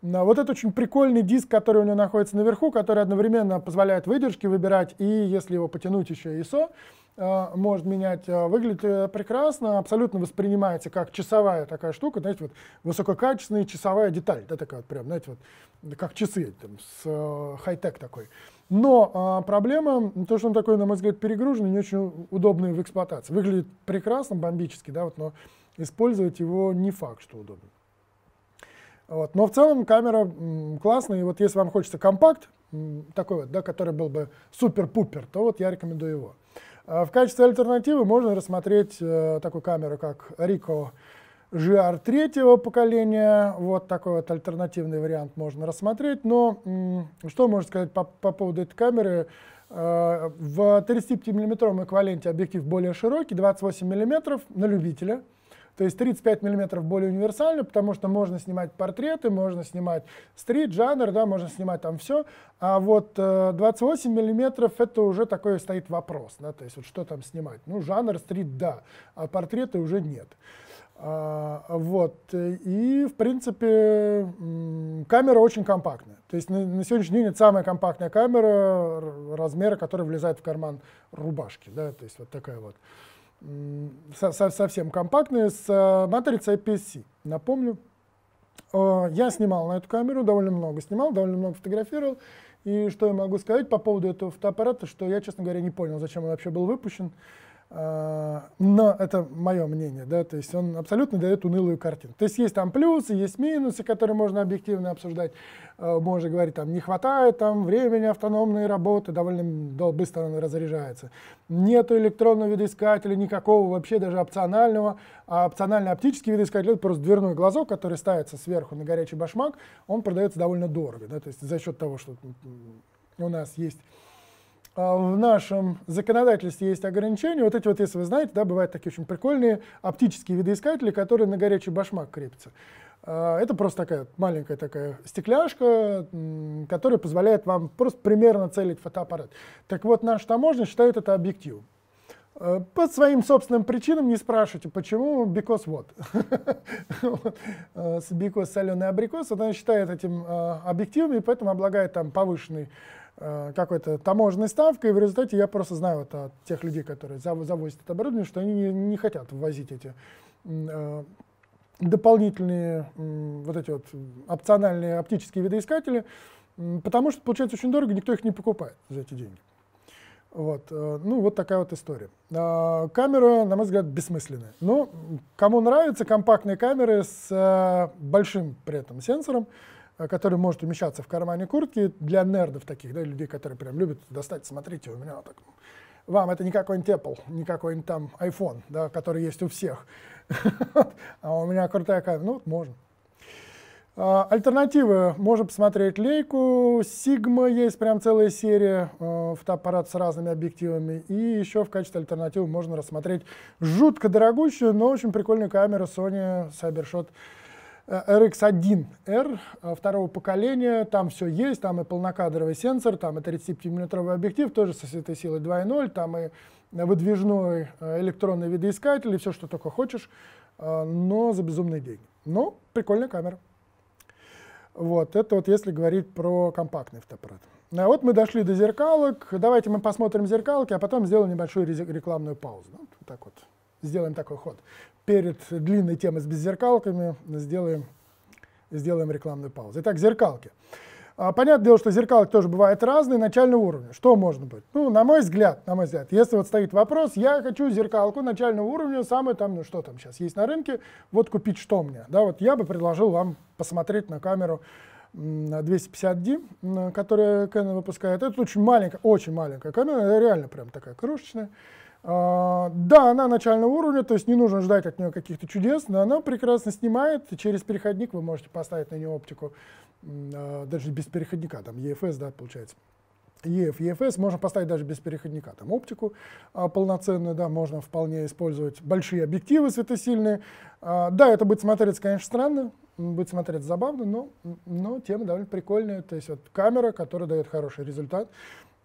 Вот это очень прикольный диск, который у него находится наверху, который одновременно позволяет выдержки выбирать, и если его потянуть еще ISO, э, может менять. Э, выглядит э, прекрасно, абсолютно воспринимается как часовая такая штука, знаете, вот высококачественная часовая деталь, да, такая вот прям, знаете, вот как часы, там, с хай-тек такой. Но а, проблема, то, что он такой, на мой взгляд, перегруженный, не очень удобный в эксплуатации. Выглядит прекрасно, бомбически, да, вот, но использовать его не факт, что удобно. Вот. Но в целом камера классная, и вот если вам хочется компакт, такой вот, да, который был бы супер-пупер, то вот я рекомендую его. А в качестве альтернативы можно рассмотреть э, такую камеру, как Ricoh GR третьего поколения. Вот такой вот альтернативный вариант можно рассмотреть. Но что можно сказать по, по поводу этой камеры? Э, в 35-миллиметровом эквиваленте объектив более широкий, 28 мм на любителя – то есть 35 мм более универсально, потому что можно снимать портреты, можно снимать стрит, жанр, да, можно снимать там все. А вот 28 э, мм это уже такой стоит вопрос, да, то есть вот что там снимать. Ну, жанр, стрит, да, а портреты уже нет. А, вот. И, в принципе, камера очень компактная. То есть на, на сегодняшний день это самая компактная камера размеры, которая влезает в карман рубашки. Да? То есть вот такая вот со совсем компактные, с э, матрицей IPSC. Напомню, э, я снимал на эту камеру довольно много, снимал, довольно много фотографировал. И что я могу сказать по поводу этого фотоаппарата, что я, честно говоря, не понял, зачем он вообще был выпущен. А, но это мое мнение, да, то есть он абсолютно дает унылую картину. То есть есть там плюсы, есть минусы, которые можно объективно обсуждать. А, можно говорить, там не хватает там времени автономной работы, довольно быстро она разряжается. Нету электронного видоискателя, никакого вообще даже опционального. А опциональный оптический видоискатель это просто дверной глазок, который ставится сверху на горячий башмак, он продается довольно дорого, да, то есть за счет того, что у нас есть а, в нашем законодательстве есть ограничения. Вот эти вот, если вы знаете, да, бывают такие очень прикольные оптические видоискатели, которые на горячий башмак крепятся. А, это просто такая маленькая такая стекляшка, которая позволяет вам просто примерно целить фотоаппарат. Так вот, наш таможня считает это объективом. А, По своим собственным причинам не спрашивайте, почему, Бекос вот. бекос соленый абрикос, она считает этим объективом и поэтому облагает там повышенный Э, какой-то таможенной ставкой, и в результате я просто знаю вот от а, тех людей, которые зав завозят это оборудование, что они не, не хотят ввозить эти э, дополнительные э, вот эти вот опциональные оптические видоискатели, э, потому что получается очень дорого, никто их не покупает за эти деньги. Вот, э, ну, вот такая вот история. А, камера, на мой взгляд, бессмысленная. Но ну, кому нравятся компактные камеры с э, большим при этом сенсором, Э, который может умещаться в кармане куртки для нердов таких, да, людей, которые прям любят достать, смотрите, у меня вот так. Вам это не какой-нибудь Apple, не какой-нибудь там iPhone, да, который есть у всех. А у меня крутая камера, ну можно. А, альтернативы. Можно посмотреть лейку, Sigma есть прям целая серия э, фотоаппарат с разными объективами. И еще в качестве альтернативы можно рассмотреть жутко дорогущую, но очень прикольную камеру Sony Cybershot RX1R э, э, второго поколения, там все есть, там и полнокадровый сенсор, там и 35-миллиметровый объектив, тоже со светой силой 2.0, там и выдвижной э, электронный видоискатель, и все, что только хочешь, но за безумные деньги. Но прикольная камера. Вот, это вот если говорить про компактный фотоаппарат. А вот мы дошли до зеркалок. Давайте мы посмотрим зеркалки, а потом сделаем небольшую рекламную паузу. Ну, вот так вот сделаем такой ход перед длинной темой с беззеркалками сделаем, сделаем рекламную паузу. Итак, зеркалки. А, понятное дело, что зеркалки тоже бывают разные, начального уровня. Что можно быть? Ну, на мой взгляд, на мой взгляд, если вот стоит вопрос, я хочу зеркалку начального уровня, самое там, ну что там сейчас есть на рынке, вот купить что мне? Да, вот я бы предложил вам посмотреть на камеру 250D, которая Canon выпускает. Это очень маленькая, очень маленькая камера, реально прям такая крошечная. А, да, она начального уровня, то есть не нужно ждать от нее каких-то чудес, но она прекрасно снимает, через переходник вы можете поставить на нее оптику, а, даже без переходника, там EFS, да, получается. EF, EFS можно поставить даже без переходника, там оптику а, полноценную, да, можно вполне использовать большие объективы светосильные. А, да, это будет смотреться, конечно, странно, будет смотреться забавно, но, но тема довольно прикольная, то есть вот камера, которая дает хороший результат,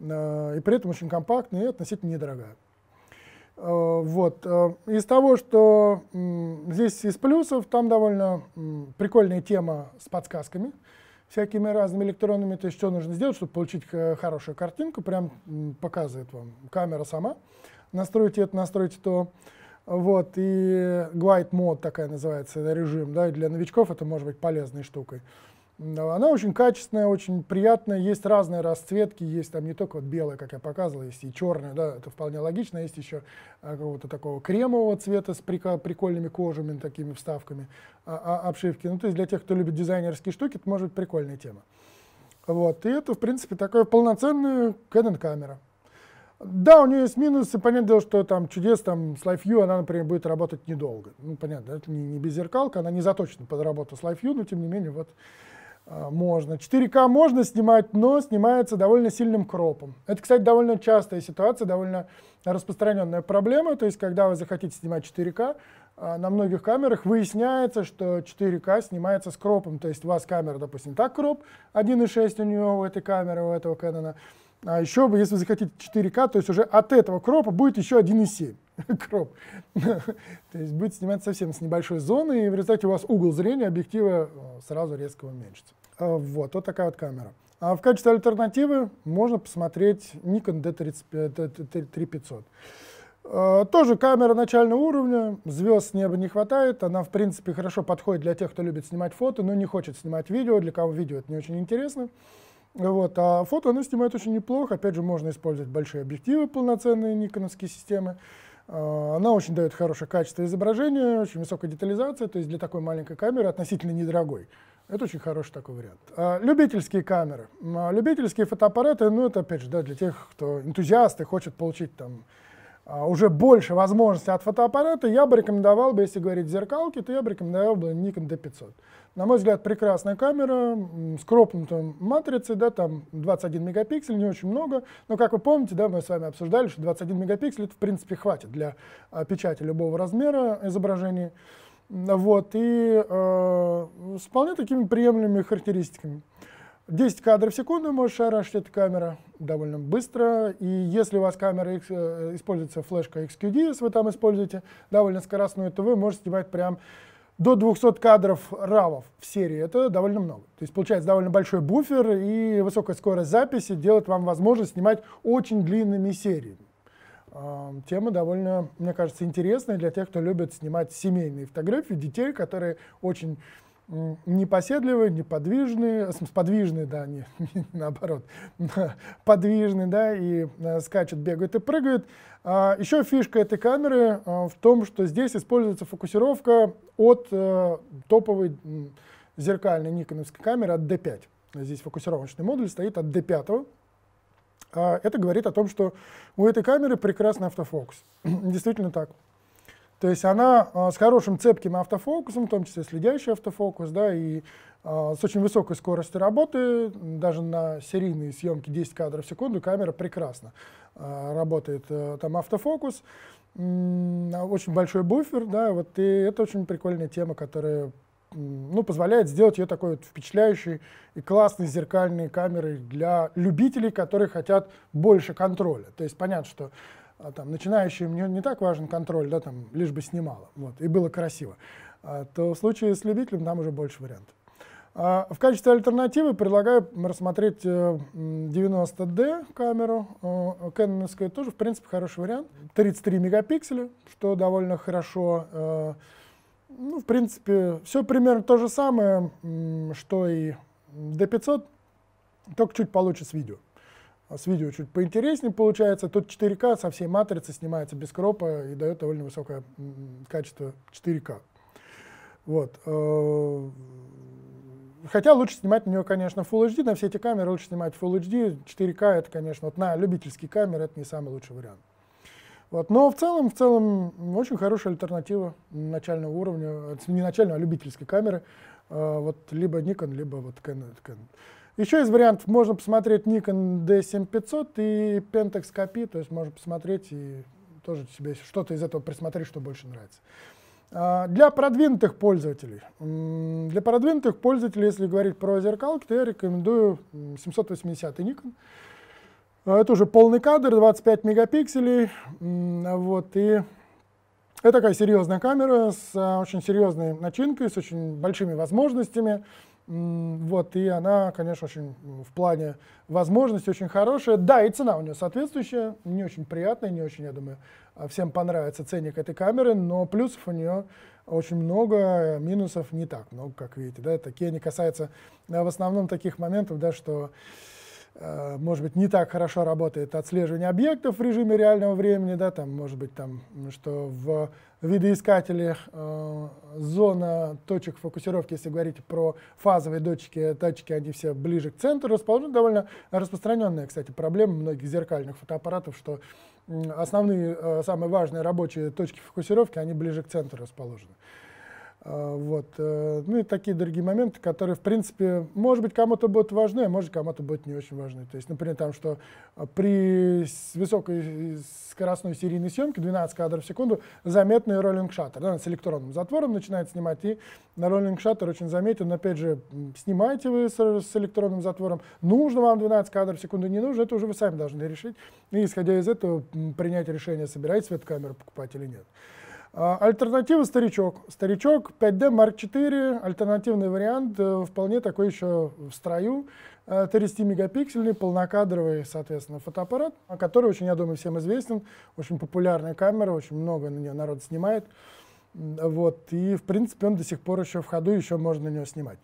а, и при этом очень компактная и относительно недорогая. Э, вот. Э, из того, что здесь из плюсов, там довольно прикольная тема с подсказками, всякими разными электронными. То есть что нужно сделать, чтобы получить э, хорошую картинку, прям показывает вам камера сама. Настройте это, настройте то. Вот, и Glide Mode такая называется, режим, да, для новичков это может быть полезной штукой. Ну, она очень качественная, очень приятная. Есть разные расцветки, есть там не только вот белая, как я показывал, есть и черная, да, это вполне логично. Есть еще а, какого-то такого кремового цвета с прикольными кожами, такими вставками а, а, обшивки. Ну, то есть для тех, кто любит дизайнерские штуки, это может быть прикольная тема. Вот, и это, в принципе, такая полноценная Canon камера. Да, у нее есть минусы, понятное дело, что там чудес, там, с LiveView она, например, будет работать недолго. Ну, понятно, это не, не беззеркалка, она не заточена под работу с LiveView, но, тем не менее, вот а, можно. 4К можно снимать, но снимается довольно сильным кропом. Это, кстати, довольно частая ситуация, довольно распространенная проблема. То есть, когда вы захотите снимать 4К, а, на многих камерах выясняется, что 4К снимается с кропом. То есть у вас камера, допустим, так кроп, 1.6 у нее, у этой камеры, у этого Кэнона. А еще, если вы захотите 4К, то есть уже от этого кропа будет еще 1,7 кроп. То есть будет снимать совсем с небольшой зоны, и в результате у вас угол зрения объектива э, сразу резко уменьшится. А вот, вот такая вот камера. А в качестве альтернативы можно посмотреть Nikon D3500. А, тоже камера начального уровня, звезд с неба не хватает, она в принципе хорошо подходит для тех, кто любит снимать фото, но не хочет снимать видео, для кого видео это не очень интересно. Вот, а фото оно снимает очень неплохо. Опять же, можно использовать большие объективы полноценные никоновские системы. А, она очень дает хорошее качество изображения, очень высокая детализация, то есть для такой маленькой камеры относительно недорогой. Это очень хороший такой вариант. А, любительские камеры. А, любительские фотоаппараты, ну это опять же да, для тех, кто энтузиасты, хочет получить там уже больше возможностей от фотоаппарата, я бы рекомендовал если говорить зеркалки, то я бы рекомендовал бы Nikon D500. На мой взгляд, прекрасная камера с кропнутой матрицей, да, там 21 мегапиксель, не очень много. Но, как вы помните, да, мы с вами обсуждали, что 21 мегапиксель, это, в принципе, хватит для а, печати любого размера изображений. Вот, и э, с вполне такими приемлемыми характеристиками. 10 кадров в секунду может шарашить эта камера довольно быстро. И если у вас камера X, э, используется флешка XQD, если вы там используете довольно скоростную, то вы можете снимать прям до 200 кадров равов в серии, это довольно много. То есть получается довольно большой буфер и высокая скорость записи делает вам возможность снимать очень длинными сериями. Тема довольно, мне кажется, интересная для тех, кто любит снимать семейные фотографии детей, которые очень непоседливые, неподвижные, э, подвижные, да, не, не наоборот, подвижные, да, и э, скачут, бегают и прыгают. А, еще фишка этой камеры э, в том, что здесь используется фокусировка от топовой зеркальной никоновской камеры от D5. Здесь фокусировочный модуль стоит от D5. А, это говорит о том, что у этой камеры прекрасный автофокус. Действительно так. То есть она а, с хорошим цепким автофокусом, в том числе следящий автофокус, да, и а, с очень высокой скоростью работы, даже на серийные съемки 10 кадров в секунду камера прекрасно а, работает. Э, там автофокус, очень большой буфер, да, вот и это очень прикольная тема, которая ну, позволяет сделать ее такой вот впечатляющей и классной зеркальной камерой для любителей, которые хотят больше контроля. То есть понятно, что а, там, начинающим не, не так важен контроль, да, там, лишь бы снимало, вот, и было красиво, а, то в случае с любителем там уже больше вариантов. А, в качестве альтернативы предлагаю рассмотреть 90D э, камеру, кэноновская тоже, в принципе, хороший вариант, 33 мегапикселя, что довольно хорошо, э. ну, в принципе, все примерно то же самое, что и D500, только чуть получше с видео. А с видео чуть поинтереснее получается. Тут 4К со всей матрицы снимается без кропа и дает довольно высокое качество 4К. Вот. Э, хотя лучше снимать на него конечно, Full HD, на все эти камеры лучше снимать Full HD. 4К это, конечно, вот на любительские камеры это не самый лучший вариант. Вот. Но в целом, в целом, очень хорошая альтернатива начального уровня, э, не начального, а любительской камеры. Э, вот либо Nikon, либо вот Canon. Canon. Еще из вариантов можно посмотреть Nikon D7500 и Pentax Copy, то есть можно посмотреть и тоже себе что-то из этого присмотреть, что больше нравится. А, для продвинутых пользователей. Для продвинутых пользователей, если говорить про зеркалки, то я рекомендую 780 Nikon. А, это уже полный кадр, 25 мегапикселей. Вот, и это такая серьезная камера с а, очень серьезной начинкой, с очень большими возможностями. Вот, и она, конечно, очень в плане возможности очень хорошая. Да, и цена у нее соответствующая, не очень приятная, не очень, я думаю, а, всем понравится ценник этой камеры, но плюсов у нее очень много, минусов не так много, как видите. Да? Такие они касаются э, в основном таких моментов, да, что Э, может быть, не так хорошо работает отслеживание объектов в режиме реального времени, да, там, может быть, там, что в видоискателях э, зона точек фокусировки, если говорить про фазовые точки датчики, они все ближе к центру расположены. Довольно распространенная, кстати, проблема многих зеркальных фотоаппаратов, что основные, э, самые важные рабочие точки фокусировки, они ближе к центру расположены. А, вот. Э, ну и такие другие моменты, которые, в принципе, может быть, кому-то будут важны, а может, кому-то будут не очень важны. То есть, например, там, что а, при высокой э, скоростной серийной съемке, 12 кадров в секунду, заметный роллинг-шаттер. Да, с электронным затвором начинает снимать, и на роллинг-шаттер очень заметен. Опять же, снимаете вы с, с электронным затвором, нужно вам 12 кадров в секунду, не нужно, это уже вы сами должны решить. И, исходя из этого, принять решение, собираетесь вы эту камеру покупать или нет. А, альтернатива старичок. Старичок 5D Mark IV, альтернативный вариант, э, вполне такой еще в строю. 30-мегапиксельный, э, полнокадровый, соответственно, фотоаппарат, который очень, я думаю, всем известен. Очень популярная камера, очень много на нее народ снимает. Вот, и, в принципе, он до сих пор еще в ходу, еще можно на него снимать.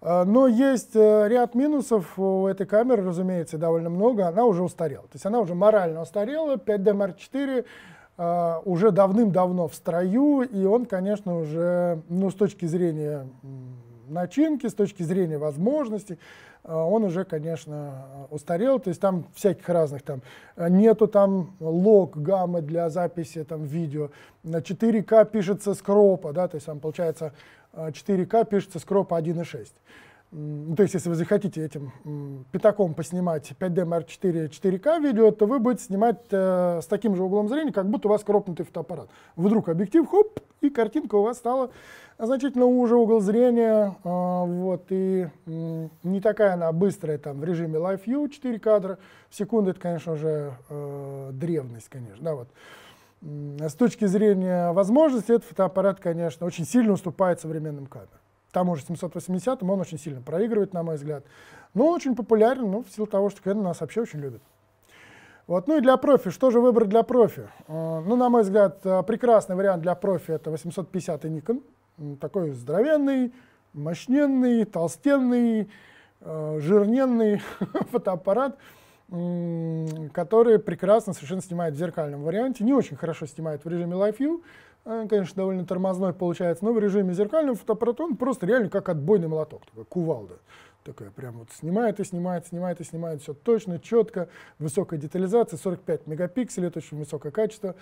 Э, но есть ряд минусов у этой камеры, разумеется, довольно много. Она уже устарела. То есть она уже морально устарела. 5D Mark IV Э, уже давным-давно в строю, и он, конечно, уже, ну, с точки зрения начинки, с точки зрения возможностей, э, он уже, конечно, э, устарел, то есть там всяких разных, там нету там лог гаммы для записи там видео, на 4К пишется скропа, да, то есть там получается 4К пишется скропа 1.6 то есть, если вы захотите этим пятаком поснимать 5D Mark 4 4К видео, то вы будете снимать э, с таким же углом зрения, как будто у вас кропнутый фотоаппарат. Вдруг объектив, хоп, и картинка у вас стала значительно уже угол зрения, э, вот, и э, не такая она быстрая, там, в режиме Live View 4 кадра в секунду, это, конечно, уже э, древность, конечно, да, вот. С точки зрения возможностей, этот фотоаппарат, конечно, очень сильно уступает современным камерам тому же 780 он очень сильно проигрывает, на мой взгляд. Но он очень популярен, ну, в силу того, что Canon нас вообще очень любит. Вот. Ну и для профи, что же выбрать для профи? Э, ну, на мой взгляд, э, прекрасный вариант для профи это 850 Nikon. Такой здоровенный, мощненный, толстенный, э, жирненный фотоаппарат, который прекрасно совершенно снимает в зеркальном варианте. Не очень хорошо снимает в режиме Live View, Э, конечно, довольно тормозной получается, но в режиме зеркального фотоаппарата он просто реально как отбойный молоток, такой кувалда. Такая прям вот снимает и снимает, снимает и снимает, все точно, четко, высокая детализация, 45 мегапикселей, это очень высокое качество.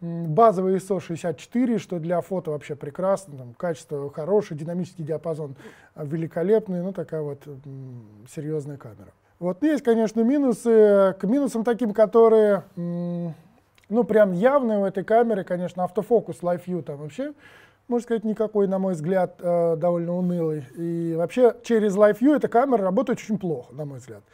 Базовый ISO 64, что для фото вообще прекрасно, там, качество хорошее, динамический диапазон э, великолепный, ну такая вот серьезная камера. Вот есть, конечно, минусы. Э, к минусам таким, которые ну, прям явный у этой камеры, конечно, автофокус Life View там вообще, можно сказать, никакой, на мой взгляд, э, довольно унылый. И вообще через Life View эта камера работает очень плохо, на мой взгляд.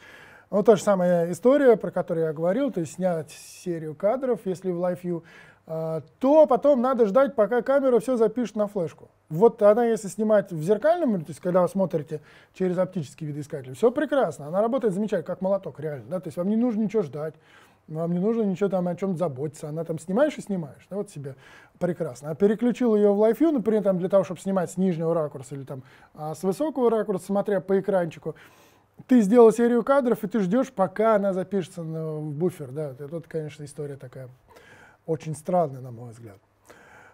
Вот та же самая история, про которую я говорил, то есть снять серию кадров, если в Life View, э, то потом надо ждать, пока камера все запишет на флешку. Вот она, если снимать в зеркальном, то есть когда вы смотрите через оптический видоискатель, все прекрасно, она работает замечательно, как молоток, реально, да, то есть вам не нужно ничего ждать. Вам не нужно ничего там о чем заботиться. Она там снимаешь и снимаешь. Да, вот себе прекрасно. А переключил ее в Live например, там, для того, чтобы снимать с нижнего ракурса или там а с высокого ракурса, смотря по экранчику. Ты сделал серию кадров, и ты ждешь, пока она запишется на, в буфер. Да, это, конечно, история такая очень странная, на мой взгляд.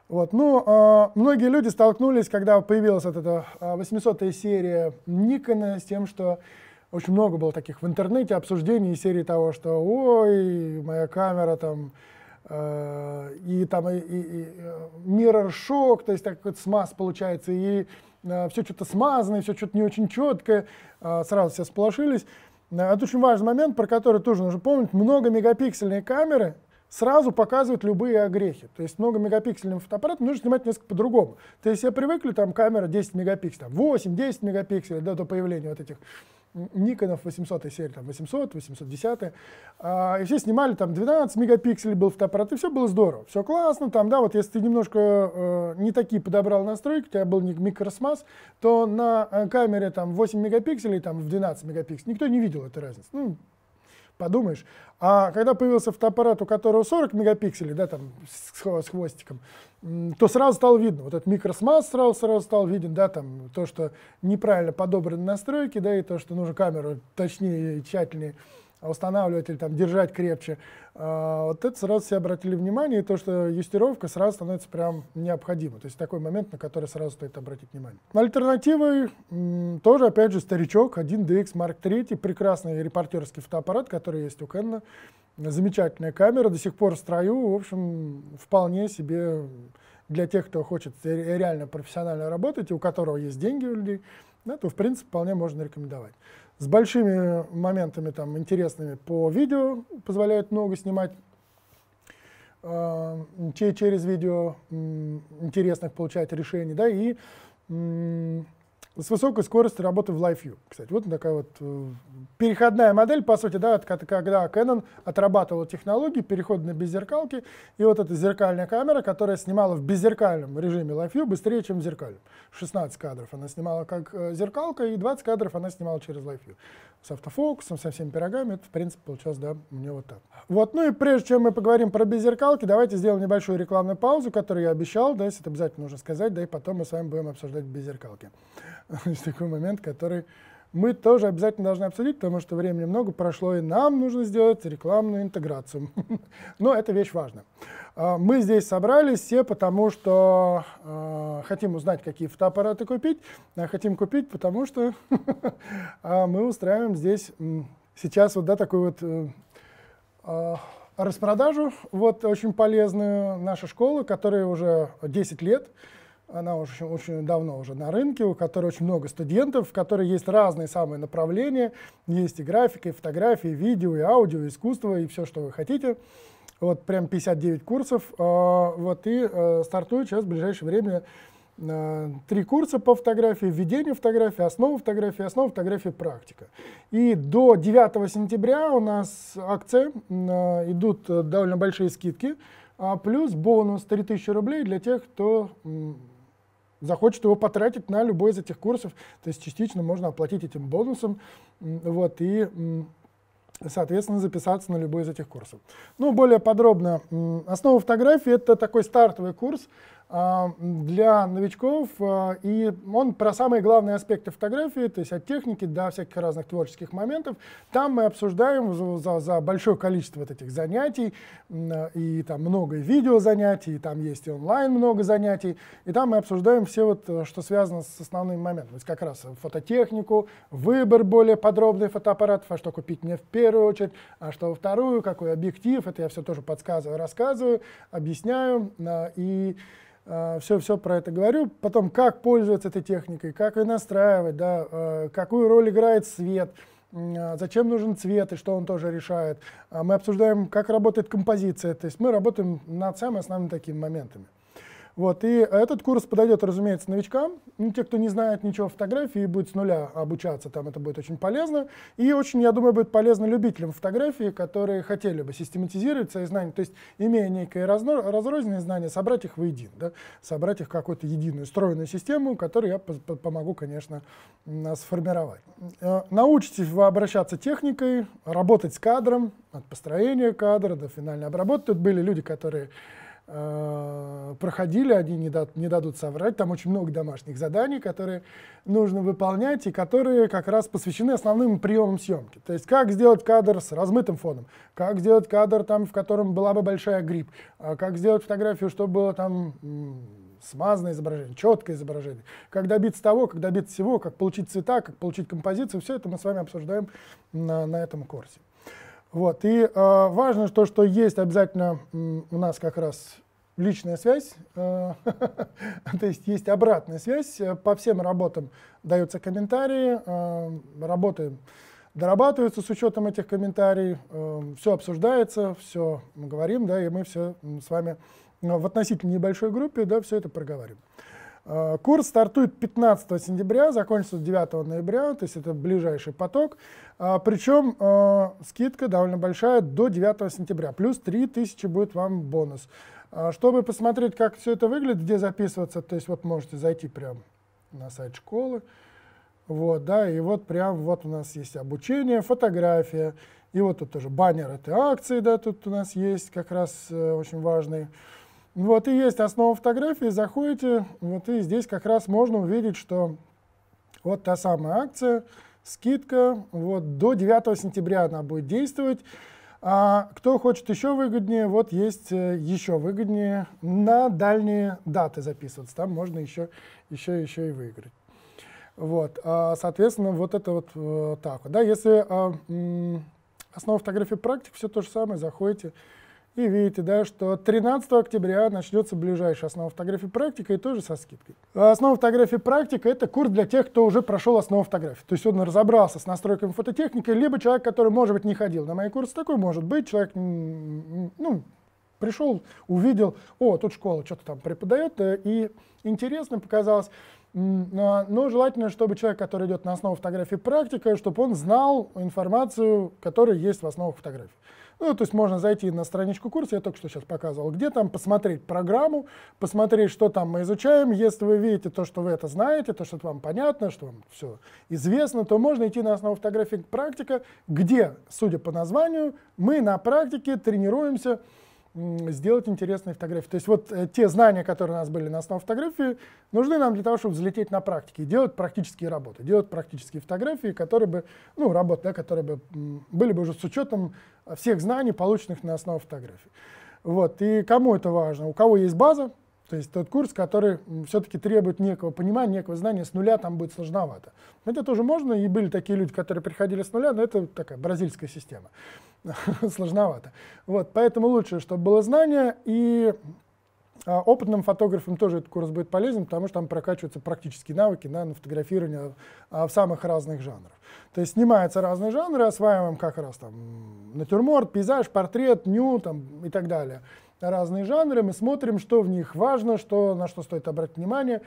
Вот. Ну, э, многие люди столкнулись, когда появилась вот эта 800-я а, серия Никона, с тем, что очень много было таких в интернете обсуждений серии того, что «Ой, моя камера там...» э, и там и, и, и э, mirror shock, то есть так вот смаз получается, и э, все что-то смазанное, все что-то не очень четкое, э, сразу все сполошились. Э, это очень важный момент, про который тоже нужно помнить. много мегапиксельные камеры сразу показывают любые огрехи. То есть много мегапиксельным фотоаппаратом нужно снимать несколько по-другому. То есть все привыкли, там камера 10 мегапикселей, 8-10 мегапикселей да, до появления вот этих Никонов 800 серии, там 800, 810. А, и все снимали, там 12 мегапикселей был фотоаппарат, и все было здорово. Все классно, там, да, вот если ты немножко э, не такие подобрал настройки, у тебя был не микросмаз, то на э, камере там 8 мегапикселей, там в 12 мегапикселей, никто не видел этой разницы. Ну, подумаешь. А когда появился фотоаппарат, у которого 40 мегапикселей, да, там, с, с хвостиком, то сразу стал видно, вот этот микросмаз сразу, сразу стал виден, да, там, то, что неправильно подобраны настройки, да, и то, что нужно камеру точнее и тщательнее устанавливать или там держать крепче. А, вот это сразу все обратили внимание, и то, что юстировка сразу становится прям необходима. То есть такой момент, на который сразу стоит обратить внимание. Альтернативой тоже, опять же, старичок 1DX Mark III, прекрасный репортерский фотоаппарат, который есть у Кэнна. Замечательная камера, до сих пор в строю, в общем, вполне себе для тех, кто хочет реально профессионально работать, и у которого есть деньги у людей, то, в принципе, вполне можно рекомендовать с большими моментами там интересными по видео, позволяет много снимать э, через видео интересных получать решений, да, и с высокой скоростью работы в LiveView. Кстати, вот такая вот э, переходная модель, по сути, да, когда Canon отрабатывала технологии перехода на беззеркалки, и вот эта зеркальная камера, которая снимала в беззеркальном режиме LiveView быстрее, чем в зеркальном. 16 кадров она снимала как э, зеркалка, и 20 кадров она снимала через LiveView с автофокусом, со всеми пирогами. Это, в принципе, получилось, да, мне вот так. Вот, ну и прежде чем мы поговорим про беззеркалки, давайте сделаем небольшую рекламную паузу, которую я обещал, да, если это обязательно нужно сказать, да, и потом мы с вами будем обсуждать беззеркалки. Есть такой момент, который мы тоже обязательно должны обсудить, потому что времени много прошло, и нам нужно сделать рекламную интеграцию. Но это вещь важна. А, мы здесь собрались все, потому что э, хотим узнать, какие фотоаппараты купить. А, хотим купить, потому что мы устраиваем здесь сейчас вот да, такую вот э, распродажу, вот очень полезную наша школа, которая уже 10 лет она очень, очень давно уже на рынке, у которой очень много студентов, в которой есть разные самые направления, есть и графика, и фотографии, и видео, и аудио, и искусство, и все, что вы хотите. Вот прям 59 курсов. А, вот и э, стартует сейчас в ближайшее время э, три курса по фотографии, введение фотографии, основа фотографии, основа фотографии, практика. И до 9 сентября у нас акция, э, идут довольно большие скидки, а плюс бонус 3000 рублей для тех, кто захочет его потратить на любой из этих курсов. То есть частично можно оплатить этим бонусом вот, и, соответственно, записаться на любой из этих курсов. Ну, более подробно. Основа фотографии — это такой стартовый курс, а, для новичков, а, и он про самые главные аспекты фотографии, то есть от техники до всяких разных творческих моментов. Там мы обсуждаем за, за большое количество вот этих занятий, и там много видео занятий, и там есть и онлайн много занятий, и там мы обсуждаем все вот, э, что связано с основными моментами, то есть как раз фототехнику, выбор более подробный фотоаппаратов, а что купить мне в первую очередь, а что во вторую, какой объектив, это я все тоже подсказываю, рассказываю, объясняю, а, и Э, все-все про это говорю. Потом, как пользоваться этой техникой, как ее настраивать, да, э, какую роль играет свет, э, зачем нужен цвет и что он тоже решает. А мы обсуждаем, как работает композиция, то есть мы работаем над самыми основными такими моментами. Вот, и этот курс подойдет, разумеется, новичкам. Ну, те, кто не знает ничего о фотографии, будет с нуля обучаться, там это будет очень полезно. И очень, я думаю, будет полезно любителям фотографии, которые хотели бы систематизировать свои знания, то есть имея некие разно, разрозненные знания, собрать их воедино, да? собрать их в какую-то единую стройную систему, которую я по -по помогу, конечно, сформировать. Э, научитесь вы обращаться техникой, работать с кадром, от построения кадра до финальной обработки. Тут были люди, которые Э, проходили, они не, да, не дадут соврать. Там очень много домашних заданий, которые нужно выполнять и которые как раз посвящены основным приемам съемки. То есть как сделать кадр с размытым фоном, как сделать кадр, там, в котором была бы большая грипп, а как сделать фотографию, чтобы было там смазанное изображение, четкое изображение, как добиться того, как добиться всего, как получить цвета, как получить композицию. Все это мы с вами обсуждаем на, на этом курсе. Вот. И э, важно то, что есть обязательно у нас как раз личная связь, а, то есть есть обратная связь, по всем работам даются комментарии, а, работы дорабатываются с учетом этих комментариев, все обсуждается, все мы говорим, да, и мы все с вами в относительно небольшой группе, да, все это проговариваем. Э, курс стартует 15 сентября, закончится 9 ноября, то есть это ближайший поток. Э, причем э, скидка довольно большая до 9 сентября, плюс 3000 будет вам бонус. Чтобы посмотреть, как все это выглядит, где записываться, то есть вот можете зайти прямо на сайт школы. Вот, да, и вот прям вот у нас есть обучение, фотография, и вот тут тоже баннер этой акции, да, тут у нас есть как раз э, очень важный. Вот и есть основа фотографии, заходите, вот и здесь как раз можно увидеть, что вот та самая акция, скидка, вот до 9 сентября она будет действовать. А кто хочет еще выгоднее, вот есть э, еще выгоднее на дальние даты записываться. Там можно еще, еще, еще и выиграть. Вот, а, соответственно, вот это вот э, так Да, если а, основа фотографии практик, все то же самое, заходите, и видите, да, что 13 октября начнется ближайшая основа фотографии практика и тоже со скидкой. А основа фотографии практика – это курс для тех, кто уже прошел основу фотографии. То есть он разобрался с настройками фототехники, либо человек, который, может быть, не ходил на мои курсы, такой может быть, человек, ну, пришел, увидел, о, тут школа что-то там преподает, э, и интересно показалось. А, но желательно, чтобы человек, который идет на основу фотографии практика, чтобы он знал информацию, которая есть в основах фотографии. Ну, то есть можно зайти на страничку курса, я только что сейчас показывал, где там посмотреть программу, посмотреть, что там мы изучаем. Если вы видите то, что вы это знаете, то, что вам понятно, что вам все известно, то можно идти на основу фотографии практика, где, судя по названию, мы на практике тренируемся сделать интересные фотографии. То есть вот э, те знания, которые у нас были на основе фотографии, нужны нам для того, чтобы взлететь на практике, делать практические работы, делать практические фотографии, которые бы, ну, работы, да, которые бы были бы уже с учетом всех знаний, полученных на основе фотографии. Вот. И кому это важно? У кого есть база, то есть тот курс, который все-таки требует некого понимания, некого знания, с нуля там будет сложновато. Это тоже можно, и были такие люди, которые приходили с нуля, но это такая бразильская система. сложновато. Вот, поэтому лучше, чтобы было знание, и а, опытным фотографам тоже этот курс будет полезен, потому что там прокачиваются практические навыки на фотографирование а, в самых разных жанрах. То есть снимаются разные жанры, осваиваем как раз там натюрморт, пейзаж, портрет, ню там, и так далее разные жанры, мы смотрим, что в них важно, что, на что стоит обратить внимание,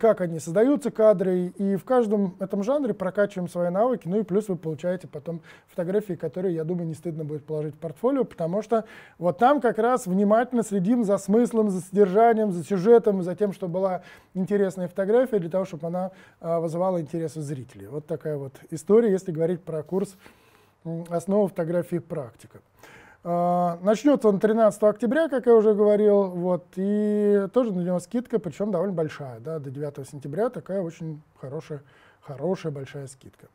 как они создаются, кадры, и в каждом этом жанре прокачиваем свои навыки, ну и плюс вы получаете потом фотографии, которые, я думаю, не стыдно будет положить в портфолио, потому что вот там как раз внимательно следим за смыслом, за содержанием, за сюжетом, за тем, чтобы была интересная фотография, для того, чтобы она а, вызывала интерес у зрителей. Вот такая вот история, если говорить про курс «Основа фотографии практика». А, Начнется он 13 октября, как я уже говорил, вот, и тоже на него скидка, причем довольно большая, да, до 9 сентября такая очень хорошая, хорошая большая скидка.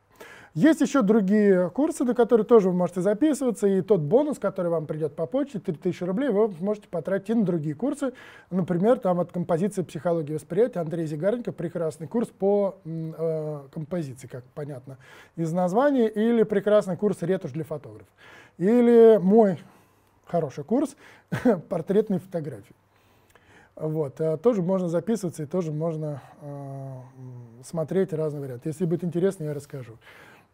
Есть еще другие курсы, на которые тоже вы можете записываться, и тот бонус, который вам придет по почте, 3000 рублей, вы можете потратить и на другие курсы. Например, там от композиции психологии восприятия Андрей Зигаренко прекрасный курс по э, композиции, как понятно из названия, или прекрасный курс ретушь для фотографов. Или мой хороший курс портретной фотографии. Вот, э, тоже можно записываться и тоже можно э, смотреть разные варианты. Если будет интересно, я расскажу.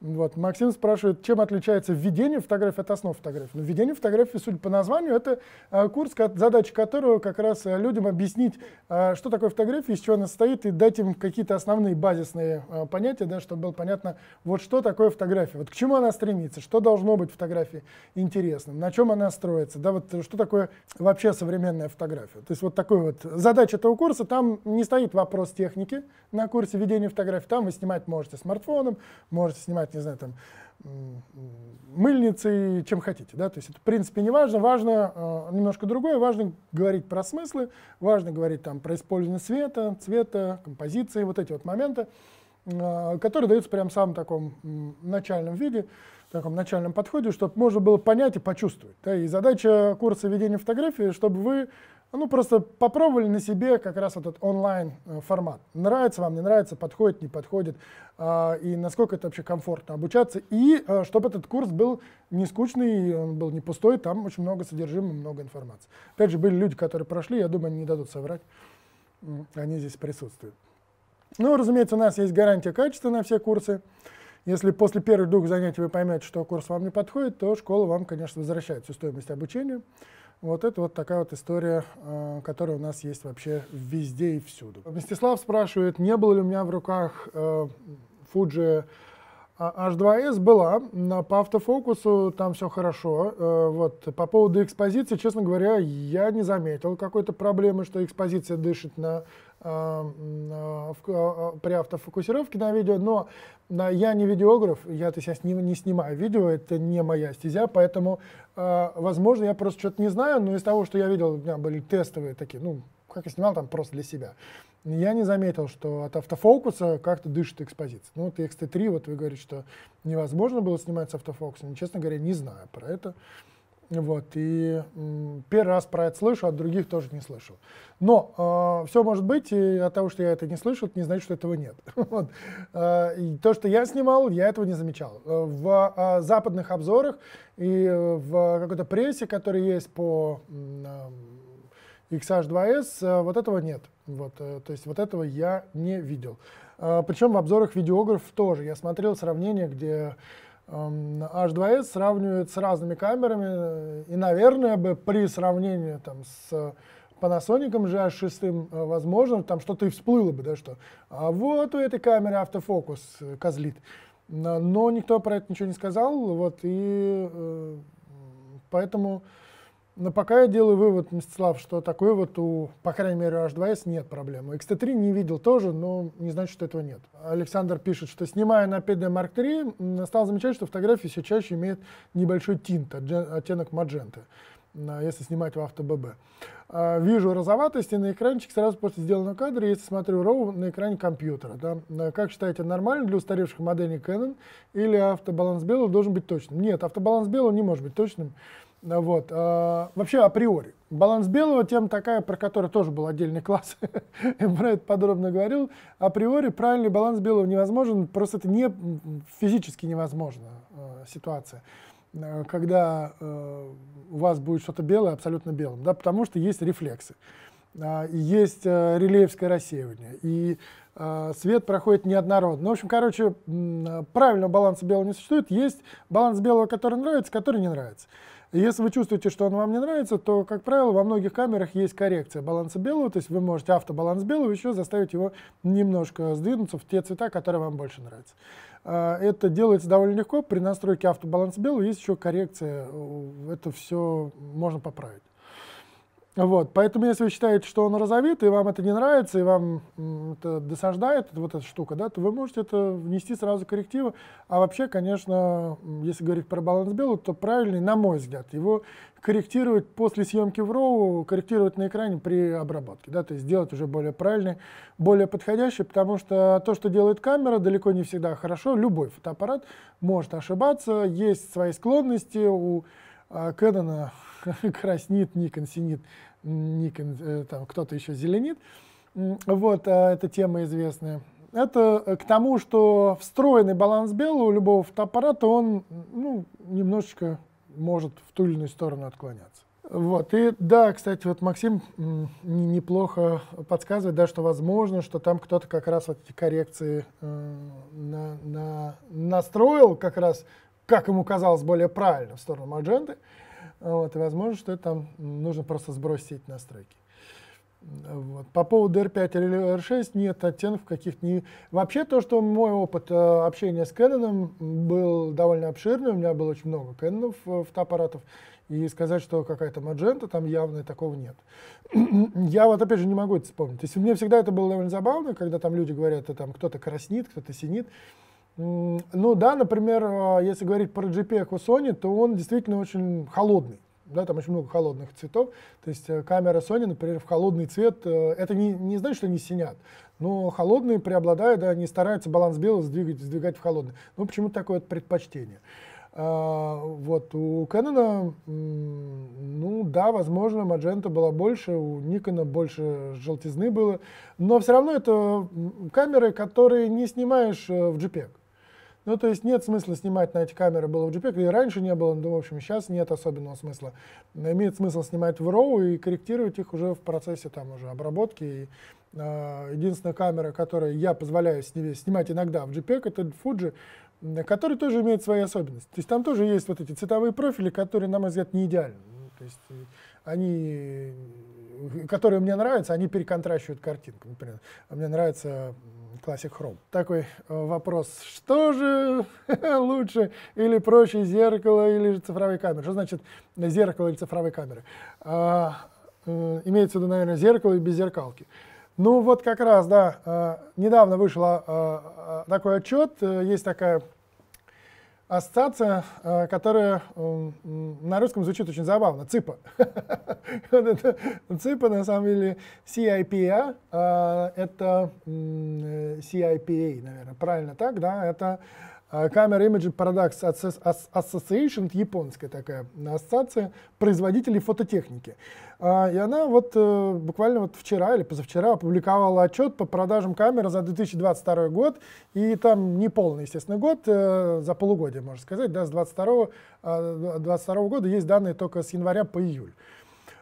Вот. Максим спрашивает, чем отличается введение фотографии от основ фотографии? Ну, введение фотографии, судя по названию, это э, курс, задача которого как раз э, людям объяснить, э, что такое фотография, из чего она состоит, и дать им какие-то основные базисные э, понятия, да, чтобы было понятно, вот что такое фотография, вот к чему она стремится, что должно быть в фотографии интересным, на чем она строится, да, вот что такое вообще современная фотография. То есть вот такой вот задача этого курса, там не стоит вопрос техники на курсе введения фотографии, там вы снимать можете смартфоном, можете снимать называть, не знаю, там, мыльницей, чем хотите. Да? То есть это, в принципе, не важно. Важно э, немножко другое. Важно говорить про смыслы, важно говорить там, про использование света, цвета, композиции, вот эти вот моменты, э, которые даются прям в самом таком начальном виде, в таком начальном подходе, чтобы можно было понять и почувствовать. Да? И задача курса ведения фотографии, чтобы вы ну, просто попробовали на себе как раз этот онлайн э, формат. Нравится вам, не нравится, подходит, не подходит, а, и насколько это вообще комфортно обучаться. И э, чтобы этот курс был не скучный, он был не пустой, там очень много содержимого, много информации. Опять же, были люди, которые прошли, я думаю, они не дадут соврать, они здесь присутствуют. Ну, разумеется, у нас есть гарантия качества на все курсы. Если после первых двух занятий вы поймете, что курс вам не подходит, то школа вам, конечно, возвращает всю стоимость обучения. Вот это вот такая вот история, э, которая у нас есть вообще везде и всюду. Мстислав спрашивает, не было ли у меня в руках Fuji э, H2S а, была, по автофокусу там все хорошо. Э, вот. По поводу экспозиции, честно говоря, я не заметил какой-то проблемы, что экспозиция дышит на а, а, а, при автофокусировке на видео, но я не видеограф, я то сейчас не, не снимаю видео, это не моя стезя, поэтому, возможно, я просто что-то не знаю, но из того, что я видел, у меня были тестовые такие, ну, как я снимал там просто для себя. Я не заметил, что от автофокуса как-то дышит экспозиция. Ну, вот XT3, вот вы говорите, что невозможно было снимать с автофокуса. честно говоря, не знаю про это. Вот, и первый раз про это слышу, от других тоже не слышал. Но э, а, все может быть, и от того, что я это не слышал, это не значит, что этого нет. вот. э, и то, что я снимал, я этого не замечал. Э, в э, западных обзорах и э, в какой-то прессе, которая есть по э, XH2S, э, вот этого нет. Вот, э, то есть вот этого я не видел. Э, причем в обзорах видеографов тоже. Я смотрел сравнение, где Эм, H2S сравнивает с разными камерами, э, и, наверное, бы при сравнении там, с Panasonic GH6, э, возможно, там что-то и всплыло бы, да, что а вот у этой камеры автофокус э, козлит. Но никто про это ничего не сказал, вот, и поэтому... Но ну, пока я делаю вывод, Мстислав, что такой вот у, по крайней мере, у H2S нет проблемы. XT3 не видел тоже, но не значит, что этого нет. Александр пишет, что снимая на 5D Mark III, стал замечать, что фотографии все чаще имеют небольшой тинт, оттенок мадженты а, если снимать в автобб. А, вижу розоватости на экранчике сразу после сделанного кадра, если смотрю RAW на экране компьютера. Да? А, как считаете, нормально для устаревших моделей Canon или автобаланс белого должен быть точным? Нет, автобаланс белого не может быть точным. Вот. А, вообще априори. Баланс белого тем такая, про которую тоже был отдельный класс. Я про это подробно говорил. Априори правильный баланс белого невозможен, просто это не физически невозможно а, э, ситуация когда э, у вас будет что-то белое абсолютно белым, да, потому что есть рефлексы, э, есть э, рельефское рассеивание, и э, свет проходит неоднородно. Ну, в общем, короче, правильного баланса белого не существует, есть баланс белого, который нравится, который не нравится. Если вы чувствуете, что он вам не нравится, то, как правило, во многих камерах есть коррекция баланса белого, то есть вы можете автобаланс белого еще заставить его немножко сдвинуться в те цвета, которые вам больше нравятся. А, это делается довольно легко. При настройке автобаланс белого есть еще коррекция. Э, это все можно поправить. Вот, поэтому, если вы считаете, что он розовит, и вам это не нравится, и вам это досаждает, вот эта штука, да, то вы можете это внести сразу коррективы. А вообще, конечно, если говорить про баланс белого, то правильный, на мой взгляд, его корректировать после съемки в RAW, корректировать на экране при обработке, да, то есть сделать уже более правильный, более подходящий, потому что то, что делает камера, далеко не всегда хорошо. Любой фотоаппарат может ошибаться, есть свои склонности у а, Кэнона краснит, Никон синит, Никон, э, там кто-то еще зеленит. Вот, э, эта тема известная. Это э, к тому, что встроенный баланс белого у любого фотоаппарата, он ну, немножечко может в ту или иную сторону отклоняться. Вот, и да, кстати, вот Максим неплохо подсказывает, да, что возможно, что там кто-то как раз вот эти коррекции на, на, настроил как раз, как ему казалось, более правильно в сторону Мадженты. Вот, и возможно, что это там нужно просто сбросить эти настройки. Вот. По поводу R5 или R6 нет оттенков каких-то не... Вообще то, что мой опыт э, общения с Canon был довольно обширный, у меня было очень много Canon э, фотоаппаратов, и сказать, что какая-то маджента, там явно такого нет. Я вот опять же не могу это вспомнить. То есть мне всегда это было довольно забавно, когда там люди говорят, что там кто-то краснит, кто-то синит. Ну да, например, а, если говорить про JPEG у Sony, то он действительно очень холодный. Да, там очень много холодных цветов. То есть э, камера Sony, например, в холодный цвет, э, это не, не значит, что они синят, но холодные преобладают, да, они стараются баланс белого сдвигать, сдвигать в холодный. Ну, почему такое предпочтение? А, вот, у Canon, ну да, возможно, Magenta было больше, у Nikon больше желтизны было, но все равно это камеры, которые не снимаешь э, в JPEG. Ну, то есть нет смысла снимать на эти камеры было в JPEG, и раньше не было, ну, в общем, сейчас нет особенного смысла. Но имеет смысл снимать в RAW и корректировать их уже в процессе там уже обработки. И, э, единственная камера, которую я позволяю снимать иногда в JPEG, это Fuji, который тоже имеет свои особенности. То есть там тоже есть вот эти цветовые профили, которые, на мой взгляд, не идеальны. Ну, то есть э, они, э, которые мне нравятся, они переконтращивают картинку. Например, а мне нравится Classic Chrome. Такой э, вопрос, что же лучше или проще, зеркало или же цифровые камеры? Что значит зеркало или цифровые камеры? А, э, имеется в виду, наверное, зеркало и беззеркалки. Ну вот как раз, да, э, недавно вышел а, а, такой отчет, есть такая ассоциация, э, которая э, на русском звучит очень забавно, ЦИПа. ЦИПа, на самом деле, CIPA, э, это CIPA, наверное, правильно так, да, это Camera Image Products Association, японская такая ассоциация производителей фототехники. А, и она вот э, буквально вот вчера или позавчера опубликовала отчет по продажам камеры за 2022 год. И там не полный, естественно, год, э, за полугодие, можно сказать. Да, с 2022 22 а, года есть данные только с января по июль.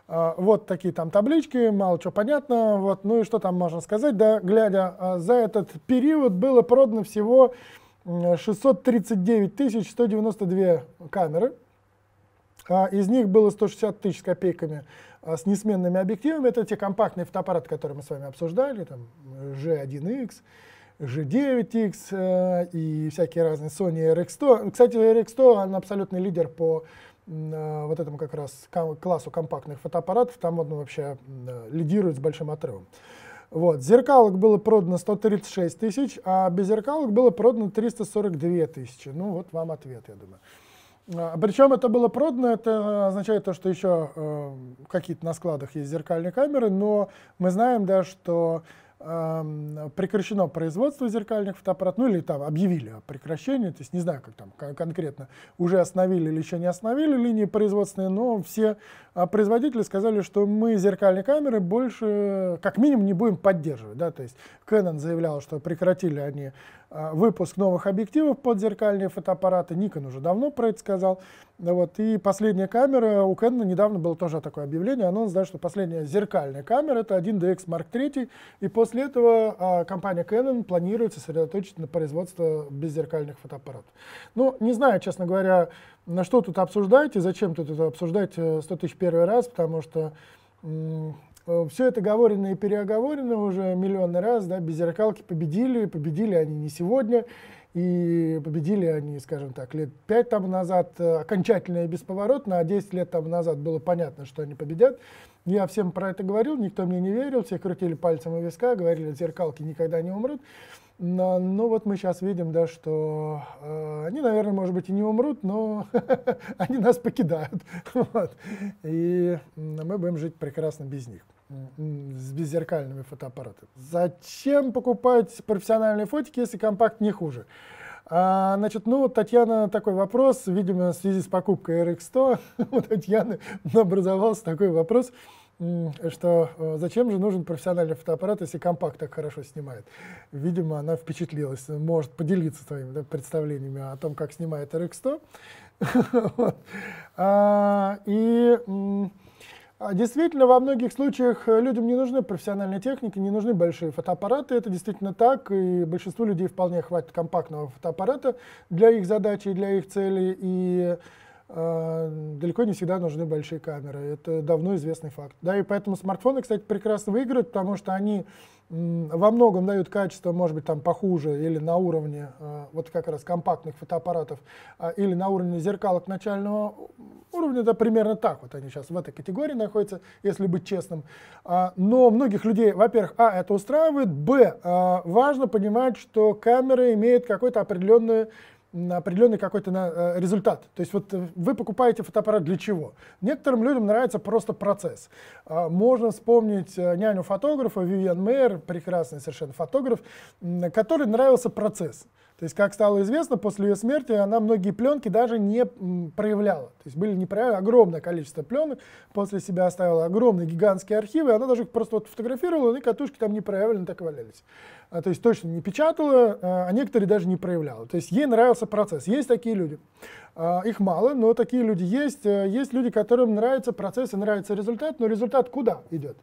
А, вот такие там таблички, мало чего понятно. Вот, ну и что там можно сказать? Да, глядя за этот период, было продано всего 639 192 камеры. Из них было 160 тысяч с копейками а с несменными объективами. Это те компактные фотоаппараты, которые мы с вами обсуждали, там G1X, G9X э, и всякие разные Sony RX100. Кстати, RX100 он абсолютный лидер по э, вот этому как раз классу компактных фотоаппаратов, там он вообще э, лидирует с большим отрывом. Вот. Зеркалок было продано 136 тысяч, а без зеркалок было продано 342 тысячи. Ну вот вам ответ, я думаю. А, Причем это было продано, это означает то, что еще э, какие-то на складах есть зеркальные камеры, но мы знаем, да, что Эм, прекращено производство зеркальных фотоаппаратов, ну или там объявили о прекращении, то есть не знаю, как там конкретно, уже остановили или еще не остановили линии производственные, но все а, производители сказали, что мы зеркальные камеры больше, как минимум, не будем поддерживать, да, то есть Canon заявлял, что прекратили они а, выпуск новых объективов под зеркальные фотоаппараты, Nikon уже давно про это сказал, да Вот. И последняя камера, у Canon недавно было тоже такое объявление, оно да, что последняя зеркальная камера, это 1DX Mark III, и после этого а, компания Canon планирует сосредоточиться на производство беззеркальных фотоаппаратов. Ну, не знаю, честно говоря, на что тут обсуждать и зачем тут это обсуждать 100 э, тысяч первый раз, потому что э, все это говорено и переоговорено уже миллионный раз, да, беззеркалки победили, победили они не сегодня, и победили они, скажем так, лет пять там назад э, окончательно и бесповоротно, а 10 лет там назад было понятно, что они победят. Я всем про это говорил, никто мне не верил, все крутили пальцем у виска, говорили, зеркалки никогда не умрут. Но, но ну, вот мы сейчас видим, да, что э, они, наверное, может быть, и не умрут, но они нас покидают. вот. И мы будем жить прекрасно без них, с беззеркальными фотоаппаратами. Зачем покупать профессиональные фотики, если компакт не хуже? А, значит, ну, Татьяна, такой вопрос, видимо, в связи с покупкой RX100, у Татьяны образовался такой вопрос что э, зачем же нужен профессиональный фотоаппарат, если компакт так хорошо снимает. Видимо, она впечатлилась, может поделиться своими да, представлениями о том, как снимает RX100. А, и а Действительно, во многих случаях э, людям не нужны профессиональные техники, не нужны большие фотоаппараты. Это действительно так, и большинству людей вполне хватит компактного фотоаппарата для их задачи, для их целей. А, далеко не всегда нужны большие камеры. Это давно известный факт. Да, и поэтому смартфоны, кстати, прекрасно выиграют, потому что они во многом дают качество, может быть, там похуже или на уровне а, вот как раз компактных фотоаппаратов, а, или на уровне зеркалок начального уровня, да, примерно так вот они сейчас в этой категории находятся, если быть честным. Но многих людей, во-первых, а, это устраивает, б, важно понимать, что камеры имеют какую-то определенную на определенный какой-то на, э, результат. То есть вот э, вы покупаете фотоаппарат для чего? Некоторым людям нравится просто процесс. А, можно вспомнить э, няню фотографа Вивиан Мейер, прекрасный совершенно фотограф, который нравился процесс. То есть, как стало известно, после ее смерти она многие пленки даже не проявляла. То есть были не проявлены огромное количество пленок, после себя оставила огромные гигантские архивы, она даже их просто вот фотографировала, и катушки там не проявлены, так и валялись. А, то есть точно не печатала, а, а некоторые даже не проявляла. То есть ей нравился процесс. Есть такие люди. А, их мало, но такие люди есть. Э, есть люди, которым нравится процесс и нравится результат, но результат куда идет?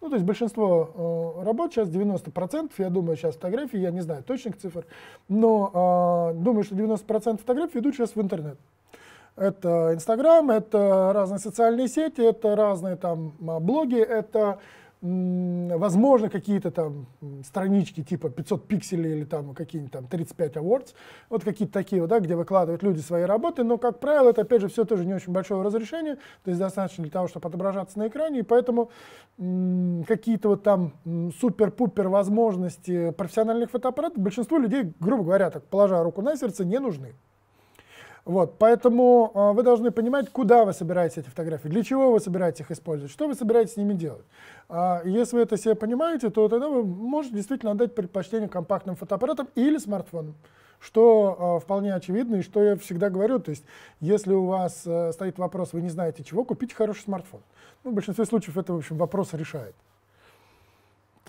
Ну, то есть большинство э, работ сейчас 90%, я думаю, сейчас фотографии, я не знаю точных цифр, но э, думаю, что 90% фотографий идут сейчас в интернет. Это Инстаграм, это разные социальные сети, это разные там а, блоги, это возможно, какие-то там странички типа 500 пикселей или там какие-нибудь там 35 awards, вот какие-то такие, да, где выкладывают люди свои работы, но, как правило, это, опять же, все тоже не очень большого разрешения, то есть достаточно для того, чтобы отображаться на экране, и поэтому какие-то вот там супер-пупер возможности профессиональных фотоаппаратов большинству людей, грубо говоря, так положа руку на сердце, не нужны. Вот, поэтому э, вы должны понимать, куда вы собираете эти фотографии, для чего вы собираете их использовать, что вы собираетесь с ними делать. Э, если вы это себе понимаете, то тогда вы можете действительно отдать предпочтение компактным фотоаппаратам или смартфонам что э, вполне очевидно и что я всегда говорю, то есть если у вас э, стоит вопрос, вы не знаете чего, купите хороший смартфон. Ну, в большинстве случаев это, в общем, вопрос решает.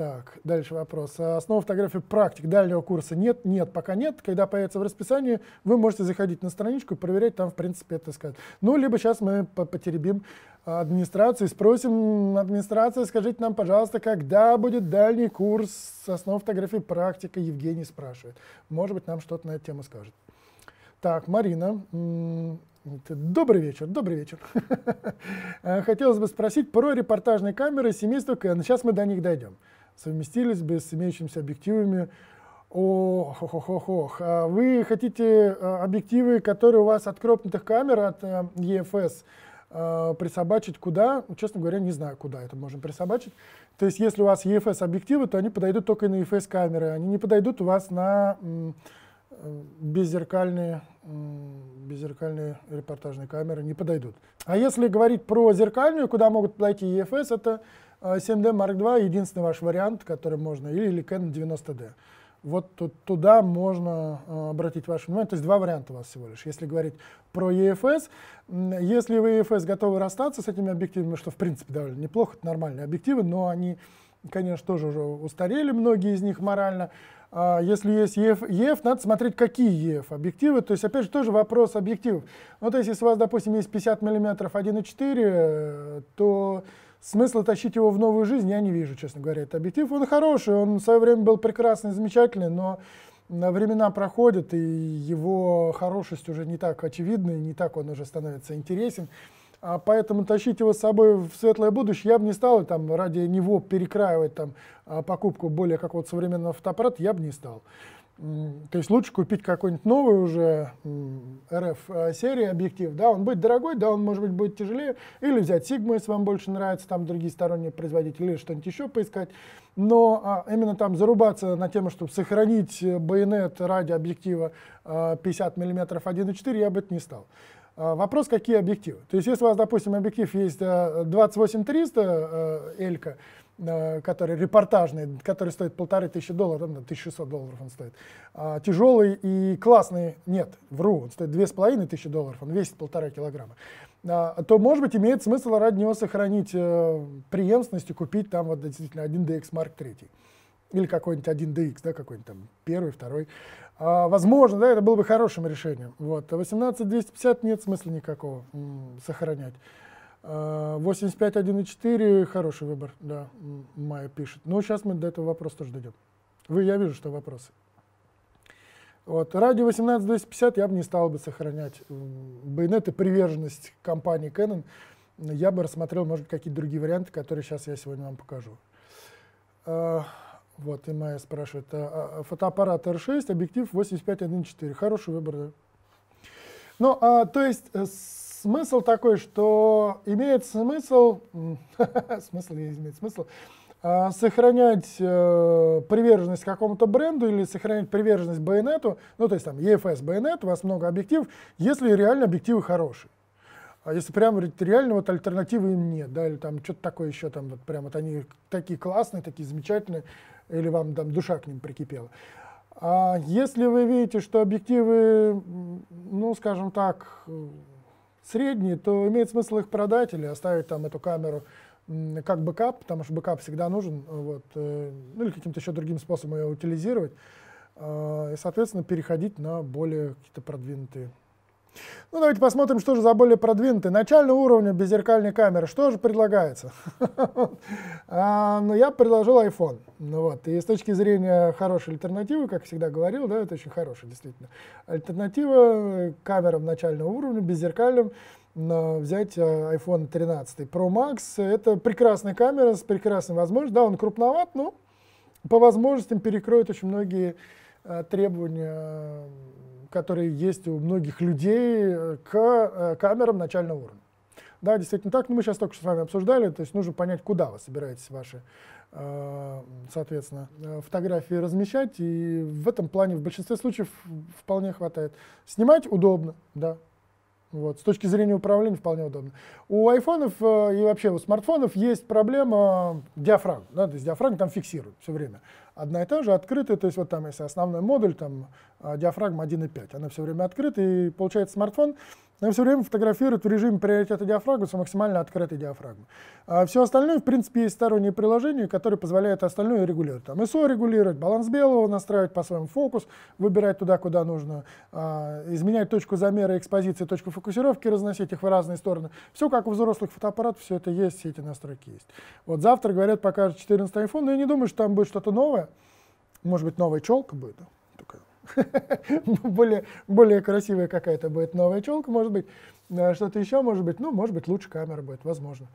Так, дальше вопрос. А, основа фотографии практик дальнего курса нет? Нет, пока нет. Когда появится в расписании, вы можете заходить на страничку и проверять, там, в принципе, это сказать. Ну, либо сейчас мы потеребим администрацию и спросим, администрация, скажите нам, пожалуйста, когда будет дальний курс основ фотографии практика, Евгений спрашивает. Может быть, нам что-то на эту тему скажет. Так, Марина, Добрый вечер, добрый вечер. Э, хотелось бы спросить про репортажные камеры семейства Кэн. Сейчас мы до них дойдем совместились бы с имеющимися объективами. О, хо хо хо хо Вы хотите э, объективы, которые у вас от крупных камер, от EFS, э, э, присобачить куда? Ну, честно говоря, не знаю, куда это можно присобачить. То есть, если у вас EFS объективы, то они подойдут только на EFS камеры. Они не подойдут у вас на беззеркальные, беззеркальные репортажные камеры, не подойдут. А если говорить про зеркальную, куда могут подойти EFS, это 7D Mark II — единственный ваш вариант, который можно, или или Canon 90D. Вот тут, туда можно э, обратить ваше внимание. То есть два варианта у вас всего лишь. Если говорить про EFS, если вы EFS готовы расстаться с этими объективами, что в принципе довольно неплохо, это нормальные объективы, но они, конечно, тоже уже устарели, многие из них морально. А если есть EF, EF, надо смотреть, какие EF объективы. То есть, опять же, тоже вопрос объективов. Ну, то есть, если у вас, допустим, есть 50 мм 1.4, то смысла тащить его в новую жизнь я не вижу, честно говоря. Это объектив, он хороший, он в свое время был прекрасный, замечательный, но времена проходят, и его хорошесть уже не так очевидна, и не так он уже становится интересен. А поэтому тащить его с собой в светлое будущее я бы не стал, там, ради него перекраивать там, а, покупку более какого-то современного фотоаппарата я бы не стал. То есть лучше купить какой-нибудь новый уже RF э, серии объектив, да, он будет дорогой, да, он может быть будет тяжелее, или взять Sigma, если вам больше нравится, там другие сторонние производители, или что-нибудь еще поискать, но а, именно там зарубаться на тему, чтобы сохранить э, байонет ради объектива 50 мм 1.4, я бы это не стал. А, вопрос, какие объективы. То есть, если у вас, допустим, объектив есть 28300 элька, э, Э, который репортажный, который стоит полторы тысячи долларов, 1600 долларов он стоит. А, тяжелый и классный, нет, вру, он стоит две с половиной тысячи долларов, он весит полтора килограмма. А, то, может быть, имеет смысл ради него сохранить э, преемственность и купить там вот действительно 1DX Mark III. Или какой-нибудь 1DX, да, какой-нибудь там первый, второй. А, возможно, да, это было бы хорошим решением. Вот. 18 а 250 нет смысла никакого м, сохранять. 85 э, 1.4 хороший выбор, да, Майя пишет. Но сейчас мы до этого вопроса тоже дойдем. Вы, я вижу, что вопросы. Вот. Радио 18250 я бы не стал бы сохранять. Байонет и приверженность компании Canon. Я бы рассмотрел, может какие-то другие варианты, которые сейчас я сегодня вам покажу. Э, вот, и Майя спрашивает. «А, а, а фотоаппарат R6, объектив 85.1.4. Хороший выбор, да? Ну, а, то есть, э, смысл такой, что имеет смысл, смысл имеет смысл, а, сохранять э, приверженность какому-то бренду или сохранять приверженность байонету, ну то есть там EFS, байонет, у вас много объективов, если реально объективы хорошие. А если прям реально вот альтернативы им нет, да, или там что-то такое еще, там вот прям вот они такие классные, такие замечательные, или вам там душа к ним прикипела. А если вы видите, что объективы, ну, скажем так, средние, то имеет смысл их продать или оставить там эту камеру как бэкап, потому что бэкап всегда нужен, вот, э, ну или каким-то еще другим способом ее утилизировать, а, и, соответственно, переходить на более какие-то продвинутые ну, давайте посмотрим, что же за более продвинутый. Начального уровня беззеркальной камеры. Что же предлагается? А, ну, я предложил iPhone. Ну, вот. И с точки зрения хорошей альтернативы, как всегда говорил, да, это очень хорошая, действительно. Альтернатива камерам начального уровня, беззеркальным, взять э, iPhone 13 Pro Max. Это прекрасная камера с прекрасной возможностью. Да, он крупноват, но по возможностям перекроет очень многие э, требования которые есть у многих людей э, к э, камерам начального уровня. Да, действительно так, но мы сейчас только что с вами обсуждали, то есть нужно понять, куда вы собираетесь ваши э, соответственно, фотографии размещать, и в этом плане в большинстве случаев вполне хватает. Снимать удобно, да. Вот. С точки зрения управления вполне удобно. У айфонов и вообще у смартфонов есть проблема диафрагмы, Да, то есть диафрагм там фиксирует все время одна и та же, открытая, то есть вот там, если основной модуль, там а, диафрагма 1.5, она все время открыта, и получается смартфон я все время фотографируют в режиме приоритета диафрагмы с максимально открытой диафрагмой. А все остальное, в принципе, есть сторонние приложения, которые позволяют остальное регулировать. Там ISO регулировать, баланс белого настраивать по своему фокус, выбирать туда, куда нужно, а, изменять точку замера экспозиции, точку фокусировки, разносить их в разные стороны. Все как у взрослых фотоаппаратов, все это есть, все эти настройки есть. Вот завтра, говорят, покажут 14 iPhone, но я не думаю, что там будет что-то новое. Может быть, новая челка будет. более, более красивая какая-то будет новая челка, может быть, э, что-то еще, может быть, ну, может быть, лучше камера будет, возможно.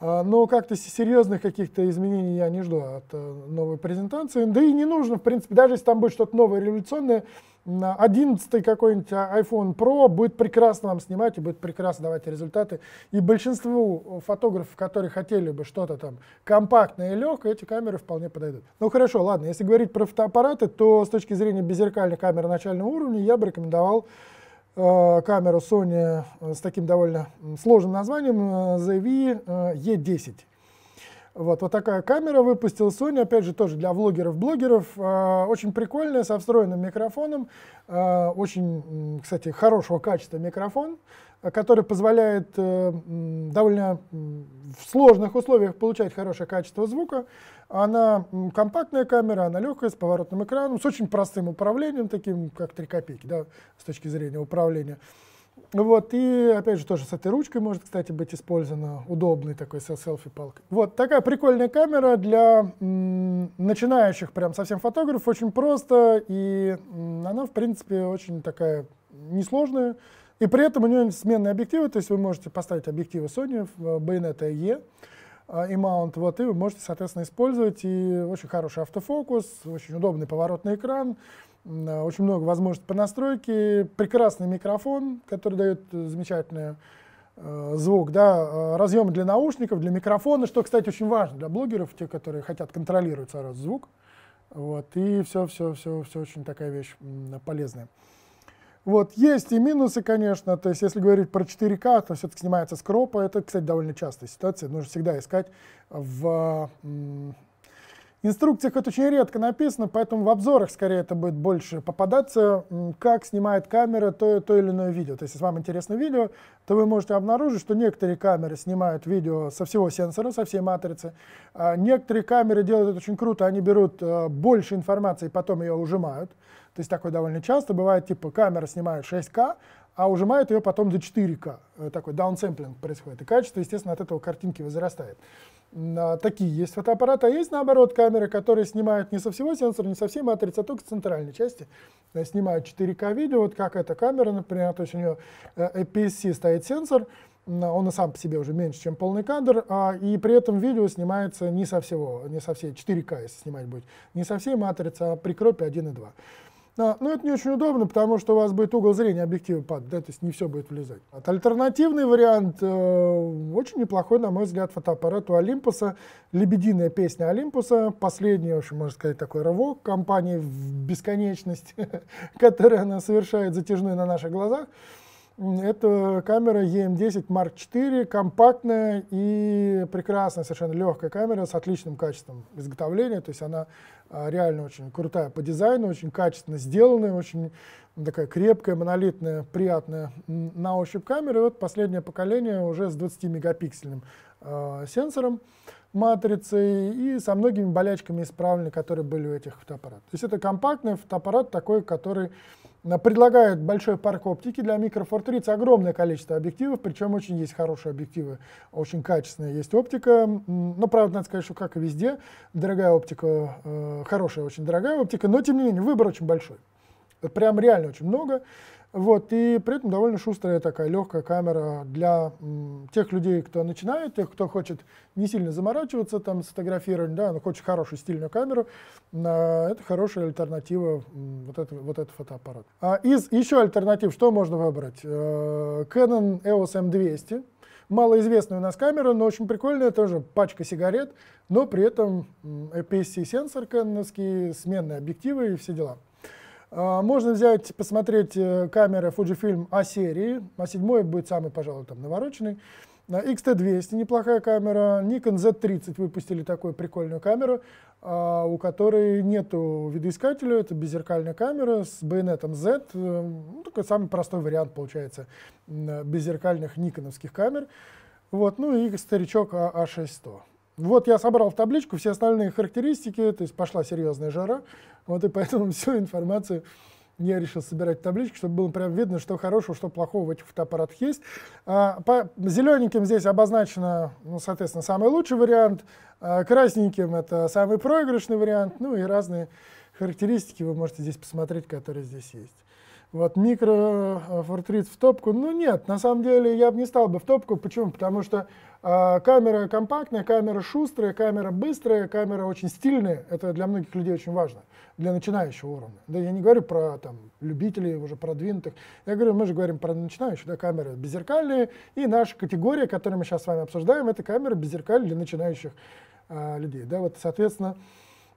А, но как-то серьезных каких-то изменений я не жду от э, новой презентации. Да и не нужно, в принципе, даже если там будет что-то новое, революционное, 11 какой-нибудь а, iPhone Pro будет прекрасно вам снимать и будет прекрасно давать результаты. И большинству э, фотографов, которые хотели бы что-то там компактное и легкое, эти камеры вполне подойдут. Ну хорошо, ладно, если говорить про фотоаппараты, то с точки зрения беззеркальных камер начального уровня я бы рекомендовал Э, камеру Sony э, с таким довольно сложным названием ZV э, E10. Вот, вот такая камера выпустил Sony, опять же, тоже для влогеров-блогеров. очень прикольная, со встроенным микрофоном. очень, кстати, хорошего качества микрофон который позволяет э, довольно в сложных условиях получать хорошее качество звука. Она компактная камера, она легкая, с поворотным экраном, с очень простым управлением, таким как три копейки, да, с точки зрения управления. Вот, и опять же тоже с этой ручкой может, кстати, быть использована удобный такой со селфи-палкой. Вот, такая прикольная камера для начинающих прям совсем фотографов, очень просто, и она, в принципе, очень такая несложная, и при этом у него сменные объективы, то есть вы можете поставить объективы Sony, э, Bayonetta E э, и mount вот, и вы можете, соответственно, использовать и очень хороший автофокус, очень удобный поворотный экран, э, очень много возможностей по настройке, прекрасный микрофон, который дает замечательный э, звук, да, разъем для наушников, для микрофона, что, кстати, очень важно для блогеров, те, которые хотят контролировать сразу звук, вот, и все, все, все, все очень такая вещь полезная. Вот, есть и минусы, конечно, то есть если говорить про 4К, то все-таки снимается с кропа, это, кстати, довольно частая ситуация, нужно всегда искать в инструкциях это очень редко написано, поэтому в обзорах скорее это будет больше попадаться, как снимает камера то, то или иное видео. То есть, если вам интересно видео, то вы можете обнаружить, что некоторые камеры снимают видео со всего сенсора, со всей матрицы. А некоторые камеры делают это очень круто, они берут э, больше информации, потом ее ужимают. То есть такое довольно часто бывает, типа камера снимает 6К, а ужимают ее потом до 4К. Э, такой даунсэмплинг происходит. И качество, естественно, от этого картинки возрастает. А, такие есть фотоаппараты, а есть, наоборот, камеры, которые снимают не со всего сенсора, не со всей матрицы, а только с центральной части. Э, снимают 4К видео, вот как эта камера, например, то есть у нее APS-C э, стоит сенсор, а, он и сам по себе уже меньше, чем полный кадр, а, и при этом видео снимается не со всего, не со всей, 4К, если снимать будет, не со всей матрицы, а при кропе 1 и 2. Да, но ну, это не очень удобно, потому что у вас будет угол зрения объектива падать, да, то есть не все будет влезать. Вот альтернативный вариант, э, очень неплохой, на мой взгляд, фотоаппарат у Олимпуса. Лебединая песня Олимпуса, последний, в общем, можно сказать, такой рывок компании в бесконечность, который она совершает затяжной на наших глазах. Это камера EM10 Mark IV, компактная и прекрасная, совершенно легкая камера с отличным качеством изготовления. То есть она а, реально очень крутая по дизайну, очень качественно сделанная, очень ну, такая крепкая, монолитная, приятная на ощупь камера. И вот последнее поколение уже с 20-мегапиксельным э, а, сенсором. Э, матрицей и со многими болячками исправлены, которые были у этих фотоаппаратов. То есть это компактный фотоаппарат такой, который э, предлагает большой парк оптики для Micro Four 30, огромное количество объективов, причем очень есть хорошие объективы, очень качественная есть оптика. Но, ну, правда, надо сказать, что как и везде, дорогая оптика, э, хорошая, очень дорогая оптика, но, тем не менее, выбор очень большой. Прям реально очень много. Вот, и при этом довольно шустрая такая легкая камера для м, тех людей, кто начинает, тех, кто хочет не сильно заморачиваться там с фотографированием, да, но хочет хорошую стильную камеру, а, это хорошая альтернатива м, вот, это, вот этот фотоаппарат. А из еще альтернатив, что можно выбрать? Э, Canon EOS M200, эм малоизвестная у нас камера, но очень прикольная, тоже пачка сигарет, но при этом APS-C сенсор кэноновский, сменные объективы и все дела. А, можно взять, посмотреть э, камеры Fujifilm А-серии. А7 будет самый, пожалуй, там навороченный. XT200 а, неплохая камера. Nikon Z30 выпустили такую прикольную камеру, а, у которой нету видоискателя. Это беззеркальная камера с байонетом Z. Э, ну, такой самый простой вариант получается беззеркальных никоновских камер. Вот, ну и старичок А6100. Вот я собрал в табличку все остальные характеристики, то есть пошла серьезная жара, вот и поэтому всю информацию я решил собирать в табличку, чтобы было прям видно, что хорошего, что плохого в этих фотоаппаратах есть. А, по зелененьким здесь обозначено, ну, соответственно, самый лучший вариант, а, красненьким это самый проигрышный вариант, ну и разные характеристики вы можете здесь посмотреть, которые здесь есть. Вот микро микрофортриц э, в топку, ну нет, на самом деле я бы не стал бы в топку. Почему? Потому что э, камера компактная, камера шустрая, камера быстрая, камера очень стильная. Это для многих людей очень важно, для начинающего уровня. Да я не говорю про там, любителей уже продвинутых. Я говорю, мы же говорим про начинающих, да, камеры беззеркальные. И наша категория, которую мы сейчас с вами обсуждаем, это камеры беззеркальные для начинающих э, людей. Да, вот, соответственно,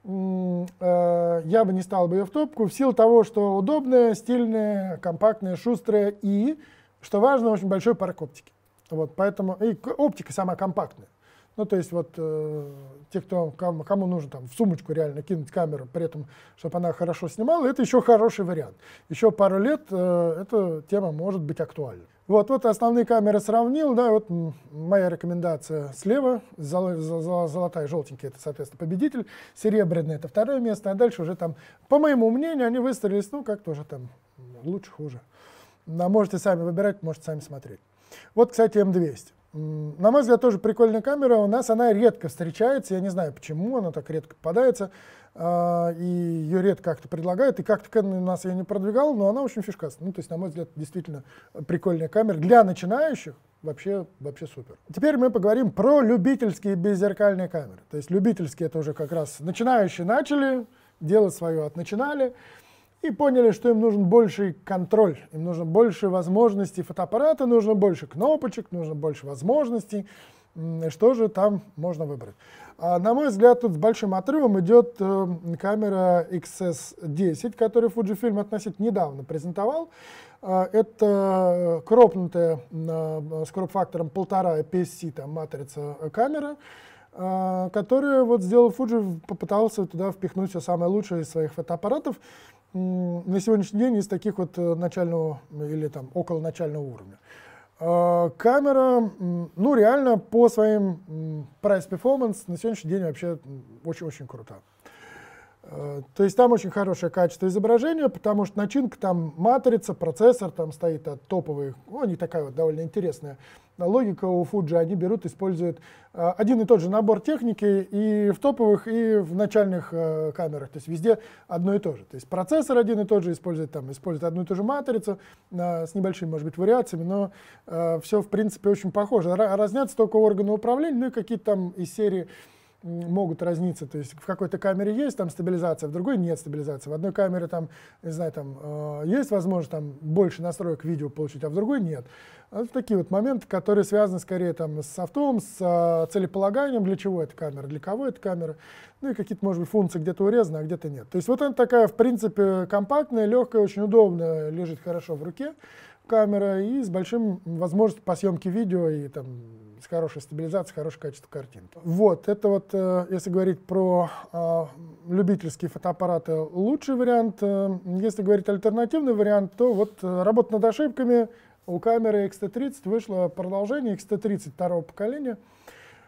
Э, я бы не стал бы ее в топку в силу того, что удобная, стильная, компактная, шустрая и, что важно, очень большой парк оптики. Вот, поэтому и оптика сама компактная. Ну, то есть вот э, те, кто, кому, кому нужно там в сумочку реально кинуть камеру, при этом, чтобы она хорошо снимала, это еще хороший вариант. Еще пару лет э, эта тема может быть актуальна. Вот, вот основные камеры сравнил, да, вот моя рекомендация слева, золотая, желтенький, это, соответственно, победитель, серебряный, это второе место, а дальше уже там, по моему мнению, они выстроились, ну, как тоже там, лучше, хуже. А можете сами выбирать, можете сами смотреть. Вот, кстати, М200. Эм на мой взгляд, тоже прикольная камера. У нас она редко встречается. Я не знаю, почему она так редко попадается. А, и ее редко как-то предлагают, и как-то Canon у нас ее не продвигал, но она очень фишкастая. Ну, то есть, на мой взгляд, действительно прикольная камера. Для начинающих вообще, вообще супер. Теперь мы поговорим про любительские беззеркальные камеры. То есть любительские это уже как раз начинающие начали, делать свое отначинали, и поняли, что им нужен больший контроль, им нужно больше возможностей фотоаппарата, нужно больше кнопочек, нужно больше возможностей что же там можно выбрать. А, на мой взгляд, тут с большим отрывом идет э, камера XS10, которую Fujifilm относительно недавно презентовал. А, это э, кропнутая а, с кроп-фактором 1,5 PSC там, матрица э, камера, которую вот сделал Fuji, попытался туда впихнуть все самое лучшее из своих фотоаппаратов на сегодняшний день из таких вот э, начального или там около начального уровня. А, камера, ну реально по своим price performance на сегодняшний день вообще очень-очень круто. А, то есть там очень хорошее качество изображения, потому что начинка там матрица, процессор там стоит от а, топовых, ну, они такая вот довольно интересная логика у Фуджи, они берут, используют э, один и тот же набор техники и в топовых, и в начальных э, камерах, то есть везде одно и то же. То есть процессор один и тот же использует, там, использует одну и ту же матрицу э, с небольшими, может быть, вариациями, но все, в принципе, очень похоже. Разнятся только органы управления, ну и какие-то там из серии могут разниться, то есть в какой-то камере есть там стабилизация, в другой нет стабилизации. В одной камере там, не знаю, там э, есть возможность там больше настроек видео получить, а в другой нет. Вот такие вот моменты, которые связаны скорее там с софтом, с э, целеполаганием, для чего эта камера, для кого эта камера, ну и какие-то, может быть, функции где-то урезаны, а где-то нет. То есть вот она такая, в принципе, компактная, легкая, очень удобная, лежит хорошо в руке камера и с большим возможностью по съемке видео и там есть хорошая стабилизация, хорошее качество картинки. Вот, это вот, э, если говорить про э, любительские фотоаппараты, лучший вариант. Э, если говорить альтернативный вариант, то вот работа над ошибками у камеры XT30 вышло продолжение XT30 второго поколения.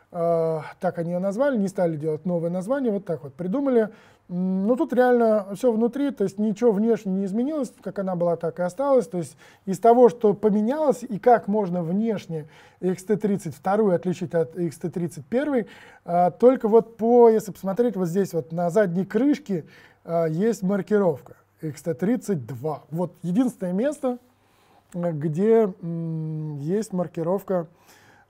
Так они ее назвали, не стали делать новое название, вот так вот придумали. Ну тут реально все внутри, то есть ничего внешне не изменилось, как она была, так и осталась. То есть из того, что поменялось и как можно внешне XT32 отличить от XT31, а, только вот по, если посмотреть вот здесь вот на задней крышке а, есть маркировка XT32. Вот единственное место, где есть маркировка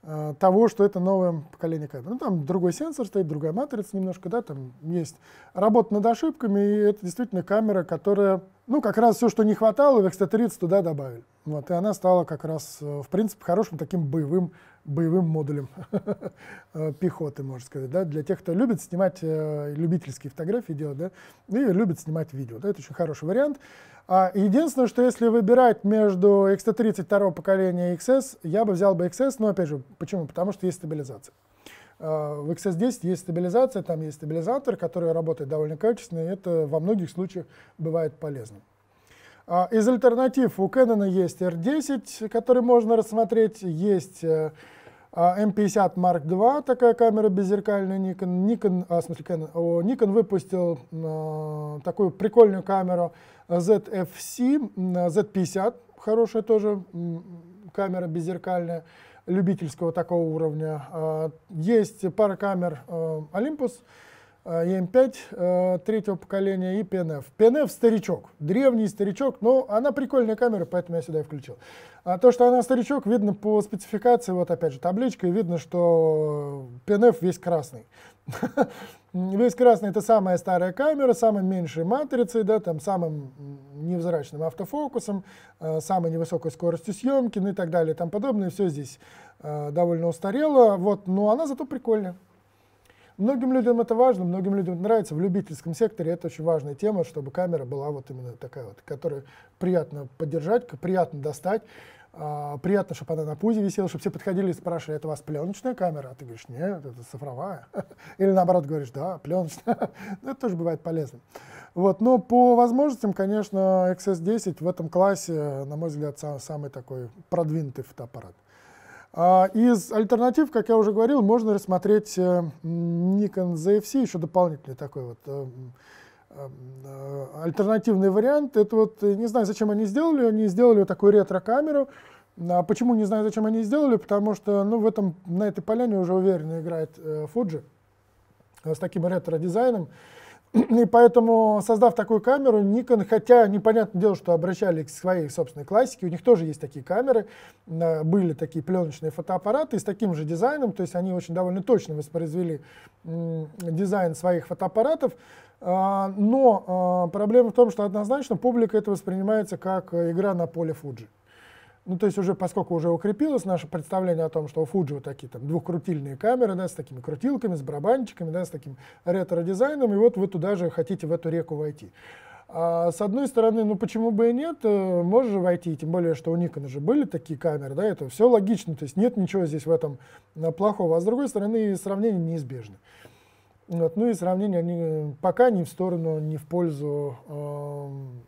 Э, того, что это новое поколение камер. Ну, там другой сенсор стоит, другая матрица немножко, да, там есть работа над ошибками, и это действительно камера, которая, ну, как раз все, что не хватало, в X130 туда добавили. Вот, и она стала как раз, э, в принципе, хорошим таким боевым боевым модулем э, пехоты, можно сказать, да, для тех, кто любит снимать э, любительские фотографии делать, да, и любит снимать видео, да, это очень хороший вариант. А единственное, что если выбирать между XT30 второго поколения и XS, я бы взял бы XS, но опять же, почему? Потому что есть стабилизация. Э, в XS10 есть стабилизация, там есть стабилизатор, который работает довольно качественно, и это во многих случаях бывает полезным. А, из альтернатив у Canon есть R10, который можно рассмотреть, есть M50 Mark II, такая камера беззеркальная Nikon. Nikon, а, в смысле, Canon, о, Nikon выпустил э, такую прикольную камеру ZFC, а, Z50, хорошая тоже камера беззеркальная, любительского такого уровня. Есть пара камер э, Olympus, EM5 э, э, третьего поколения и PNF. PNF старичок, древний старичок, но она прикольная камера, поэтому я сюда и включил. А то, что она старичок, видно по спецификации, вот опять же табличкой, видно, что PNF весь красный. Весь красный это самая старая камера, самой меньшей матрицей, да, там, самым невзрачным автофокусом, э, самой невысокой скоростью съемки ну, и так далее и тому подобное. Все здесь довольно устарело, вот, но она зато прикольная. Многим людям это важно, многим людям это нравится. В любительском секторе это очень важная тема, чтобы камера была вот именно такая вот, которую приятно поддержать, приятно достать. А, приятно, чтобы она на пузе висела, чтобы все подходили и спрашивали, это у вас пленочная камера? А ты говоришь, нет, это цифровая. Или наоборот говоришь, да, пленочная. Ну, это тоже бывает полезно. Вот, но по возможностям, конечно, XS10 в этом классе, на мой взгляд, сам, самый такой продвинутый фотоаппарат. А, из альтернатив, как я уже говорил, можно рассмотреть э, Nikon ZFC, еще дополнительный такой вот э, э, альтернативный вариант. Это вот, не знаю, зачем они сделали, они сделали вот такую ретро-камеру. А почему не знаю, зачем они сделали, потому что ну, в этом, на этой поляне уже уверенно играет Fuji с таким ретро-дизайном. И поэтому, создав такую камеру, Nikon, хотя непонятное дело, что обращали к своей собственной классике, у них тоже есть такие камеры, э, были такие пленочные фотоаппараты с таким же дизайном, то есть они очень довольно точно воспроизвели дизайн своих фотоаппаратов, а, но а, проблема в том, что однозначно публика это воспринимается как э, игра на поле Фуджи. Ну, то есть уже, поскольку уже укрепилось наше представление о том, что у Fuji вот такие там двухкрутильные камеры, да, с такими крутилками, с барабанчиками, да, с таким ретро-дизайном, и вот вы туда же хотите в эту реку войти. А с одной стороны, ну почему бы и нет, э, можно же войти, тем более, что у Nikon же были такие камеры, да, это все логично, то есть нет ничего здесь в этом э, плохого, а с другой стороны, сравнение неизбежно. Вот, ну и сравнения они э, пока не в сторону, не в пользу э,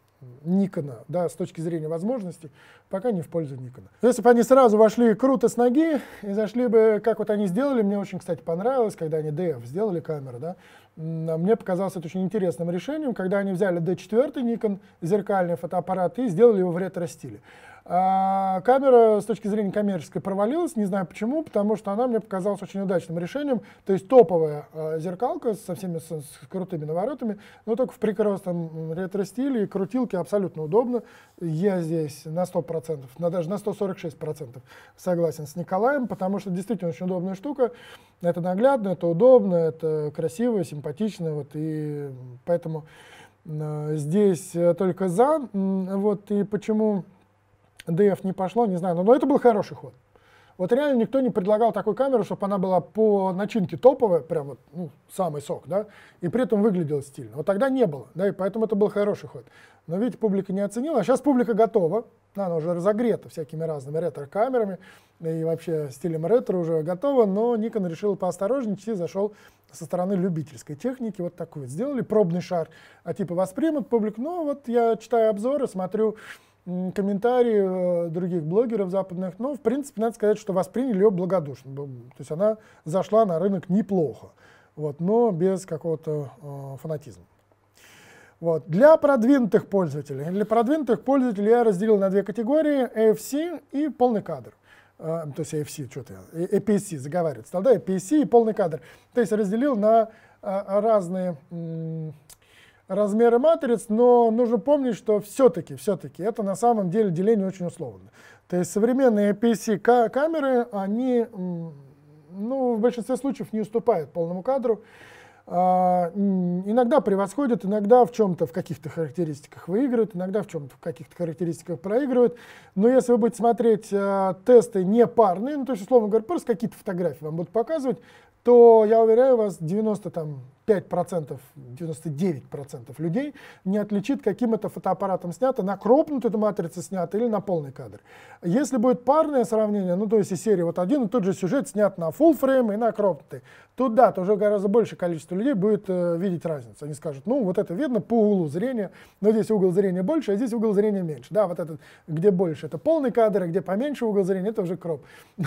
Никона, да, с точки зрения возможностей, пока не в пользу Никона. Ну, если бы они сразу вошли круто с ноги и зашли бы, как вот они сделали, мне очень, кстати, понравилось, когда они DF сделали камеру, да, а мне показалось это очень интересным решением, когда они взяли D4 Никон зеркальный фотоаппарат и сделали его в ретро-стиле. А камера с точки зрения коммерческой провалилась, не знаю почему, потому что она мне показалась очень удачным решением. То есть топовая э, зеркалка со всеми с, с крутыми наворотами, но только в прекрасном ретро-стиле, крутилки абсолютно удобно. Я здесь на 100%, на, даже на 146% согласен с Николаем, потому что действительно очень удобная штука. Это наглядно, это удобно, это красиво, симпатично, вот, и поэтому а, э, здесь только за. Вот, и почему ДФ не пошло, не знаю, но, но это был хороший ход. Вот реально никто не предлагал такую камеру, чтобы она была по начинке топовая, прям вот ну, самый сок, да, и при этом выглядела стильно. Вот тогда не было, да, и поэтому это был хороший ход. Но видите, публика не оценила, а сейчас публика готова, она уже разогрета всякими разными ретро-камерами и вообще стилем ретро уже готова, но Nikon решил поосторожничать и зашел со стороны любительской техники, вот такой вот сделали, пробный шар, а типа воспримут публик, но ну, вот я читаю обзоры, смотрю, комментарии э, других блогеров западных, но, ну, в принципе, надо сказать, что восприняли ее благодушно. То есть она зашла на рынок неплохо, вот, но без какого-то э, фанатизма. Вот. Для продвинутых пользователей. Для продвинутых пользователей я разделил на две категории AFC и полный кадр. Э, то есть AFC, что-то э, APC заговаривается. Тогда APC и полный кадр. То есть разделил на э, разные размеры матриц, но нужно помнить, что все-таки, все-таки это на самом деле деление очень условно. То есть современные PC камеры, они ну, в большинстве случаев не уступают полному кадру. А, иногда превосходят, иногда в чем-то, в каких-то характеристиках выигрывают, иногда в чем-то, в каких-то характеристиках проигрывают. Но если вы будете смотреть а, тесты не парные, ну, то есть, условно говоря, просто какие-то фотографии вам будут показывать, то, я уверяю вас, 90 там 5%, 99% людей не отличит, каким это фотоаппаратом снято, на кропнутую матрице снято или на полный кадр. Если будет парное сравнение, ну то есть и серии вот один и тот же сюжет снят на full фрейм и на кропнутый, то да, то уже гораздо большее количество людей будет э, видеть разницу. Они скажут, ну вот это видно по углу зрения, но здесь угол зрения больше, а здесь угол зрения меньше. Да, вот этот, где больше, это полный кадр, а где поменьше угол зрения, это уже кроп.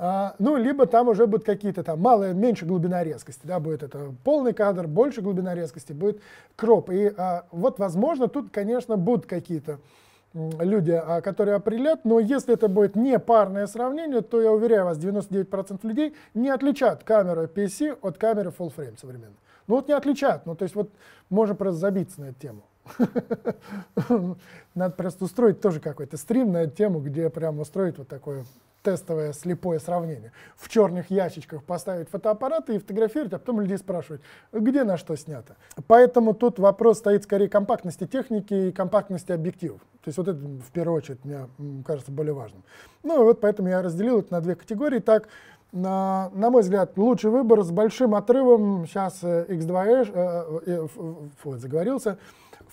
А, ну, либо там уже будут какие-то там малая, меньше глубина резкости, да, будет это полный кадр, больше глубина резкости, будет кроп. И а, вот, возможно, тут, конечно, будут какие-то люди, а, которые определят, но если это будет не парное сравнение, то я уверяю вас, 99% людей не отличат камеру PC от камеры full frame современной. Ну вот не отличат, ну то есть вот можно просто забиться на эту тему. Надо просто устроить тоже какой-то стрим на эту тему, где прям устроить вот такое тестовое слепое сравнение. В черных ящичках поставить фотоаппараты и фотографировать, а потом людей спрашивать, где на что снято. Поэтому тут вопрос стоит скорее компактности техники и компактности объективов. То есть вот это в первую очередь мне кажется более важным. Ну и вот поэтому я разделил это на две категории. Так, на, на мой взгляд, лучший выбор с большим отрывом сейчас X2S, э, э, э, э заговорился,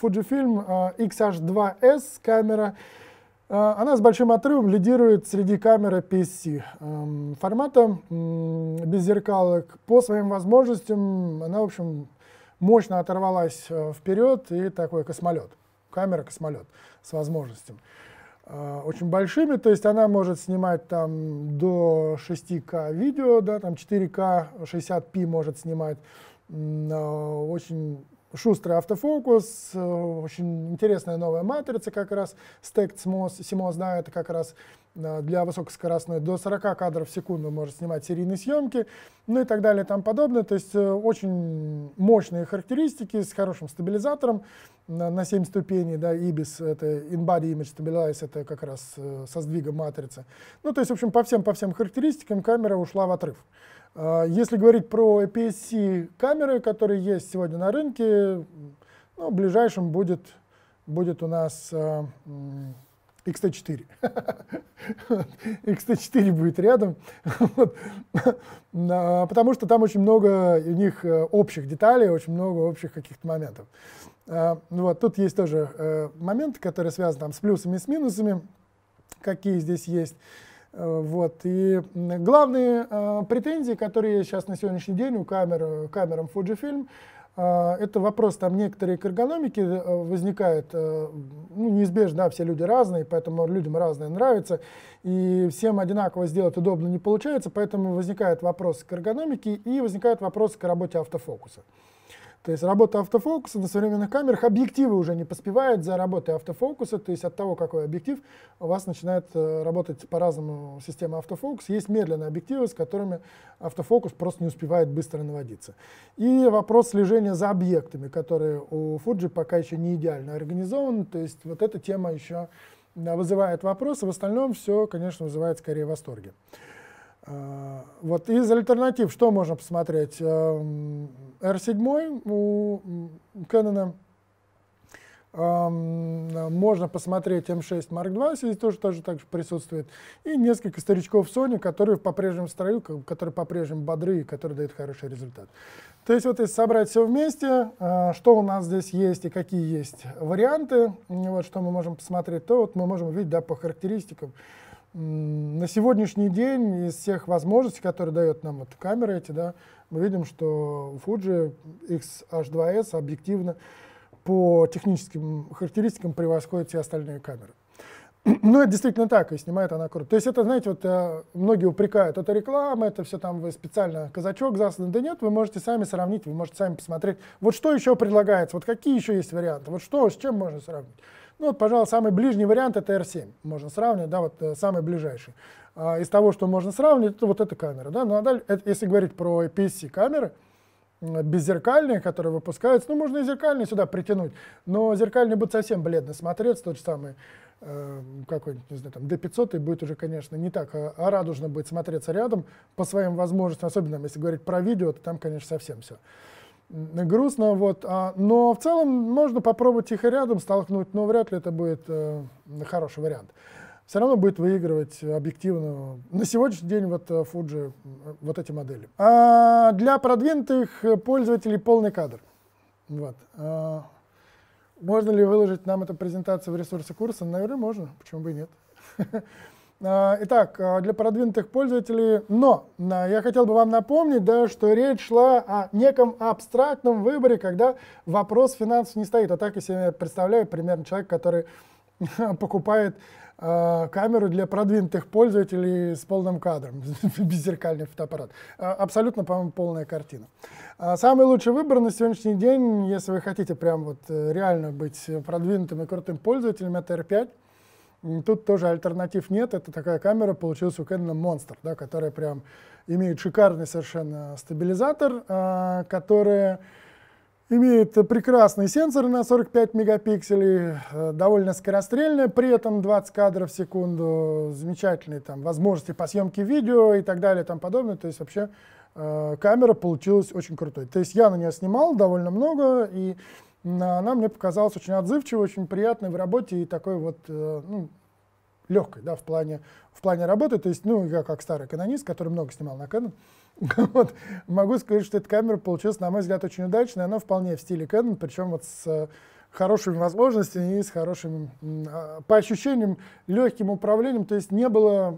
Fujifilm э, XH2S камера, а, она с большим отрывом лидирует среди камеры PSC эм, формата без зеркалок. По своим возможностям она, в общем, мощно оторвалась э, вперед и такой космолет. Камера-космолет с возможностями а, очень большими, то есть она может снимать там до 6К видео, да, там 4К, 60p может снимать очень шустрый автофокус, э, очень интересная новая матрица как раз, стек CMOS, CMOS, да, это как раз э, для высокоскоростной, до 40 кадров в секунду может снимать серийные съемки, ну и так далее и тому подобное. То есть э, очень мощные характеристики с хорошим стабилизатором на, на 7 ступеней, да, IBIS, это In-Body Image Stabilize, это как раз со сдвигом матрицы. Ну то есть, в общем, по всем, по всем характеристикам камера ушла в отрыв. А, если говорить про APS-C камеры, которые есть сегодня на рынке, ну, ближайшим будет, будет у нас э, XT4. XT4 будет рядом, а, потому что там очень много у них э, общих деталей, очень много общих каких-то моментов. А, ну вот, тут есть тоже э, моменты, которые связаны там, с плюсами и с минусами, какие здесь есть. Э, вот. И главные э, претензии, которые сейчас на сегодняшний день у камер, камерам Fujifilm, э, это вопрос там некоторые к эргономике э, возникает. Э, ну, неизбежно, да, все люди разные, поэтому людям разное нравится. И всем одинаково сделать удобно не получается, поэтому возникает вопрос к эргономике и возникает вопрос к работе автофокуса. Э, то есть работа автофокуса на современных камерах, объективы уже не поспевают за работой автофокуса, то есть от того, какой объектив, у вас начинает э, работать по-разному система автофокус. Есть медленные объективы, с которыми автофокус просто не успевает быстро наводиться. И вопрос слежения за объектами, которые у Fuji пока еще не идеально организован, то есть вот эта тема еще вызывает вопросы, в остальном все, конечно, вызывает скорее восторги. Э, вот из альтернатив что можно посмотреть? R7 эм, у Canon. Эм, можно посмотреть M6 Mark II, здесь тоже, тоже также присутствует. И несколько старичков Sony, которые по-прежнему в строю, которые по-прежнему бодры которые дают хороший результат. То есть вот если собрать все вместе, э, что у нас здесь есть и какие есть варианты, вот что мы можем посмотреть, то вот мы можем увидеть да, по характеристикам, на сегодняшний день из всех возможностей, которые дает нам вот камеры эти, да, мы видим, что Fuji X-H2S объективно по техническим характеристикам превосходит все остальные камеры. Ну, это действительно так, и снимает она круто. То есть это, знаете, вот э, многие упрекают, это реклама, это все там вы специально казачок заслан. Да нет, вы можете сами сравнить, вы можете сами посмотреть, вот что еще предлагается, вот какие еще есть варианты, вот что, с чем можно сравнить. Ну, вот, пожалуй, самый ближний вариант это R7. Можно сравнивать, да, вот э, самый ближайший. А, из того, что можно сравнивать, это вот эта камера. Да? Ну, а далее, это, если говорить про IPC камеры, беззеркальные, которые выпускаются, ну, можно и зеркальные сюда притянуть, но зеркальные будут совсем бледно смотреться, тот же самый э, какой-нибудь, не знаю, там, D500 и будет уже, конечно, не так, а, а радужно будет смотреться рядом по своим возможностям, особенно если говорить про видео, то там, конечно, совсем все грустно, вот. А, но в целом можно попробовать их и рядом столкнуть, но вряд ли это будет э, хороший вариант. Все равно будет выигрывать объективно на сегодняшний день вот э, Fuji э, вот эти модели. А для продвинутых пользователей полный кадр. Вот. А, можно ли выложить нам эту презентацию в ресурсы курса? Наверное, можно. Почему бы и нет? А, итак, а, для продвинутых пользователей, но а, я хотел бы вам напомнить, да, что речь шла о неком абстрактном выборе, когда вопрос финансов не стоит. А так я себе представляю примерно человек, который покупает камеру для продвинутых пользователей с полным кадром, беззеркальный фотоаппарат. Абсолютно, по-моему, полная картина. Самый лучший выбор на сегодняшний день, если вы хотите прям вот э, реально быть продвинутым и крутым пользователем, это R5. Тут тоже альтернатив нет. Это такая камера получилась у Canon Monster, да, которая прям имеет шикарный совершенно стабилизатор, э, который имеет прекрасный сенсор на 45 мегапикселей, э, довольно скорострельная, при этом 20 кадров в секунду, замечательные там возможности по съемке видео и так далее и тому подобное. То есть вообще э, камера получилась очень крутой. То есть я на нее снимал довольно много, и она мне показалась очень отзывчивой, очень приятной в работе и такой вот э, ну, легкой, да, в плане, в плане работы. То есть, ну, я как старый канонист, который много снимал на Canon, вот, могу сказать, что эта камера получилась, на мой взгляд, очень удачной, Она вполне в стиле Canon, причем вот с э, хорошими возможностями и с хорошим, а, по ощущениям, легким управлением. То есть не было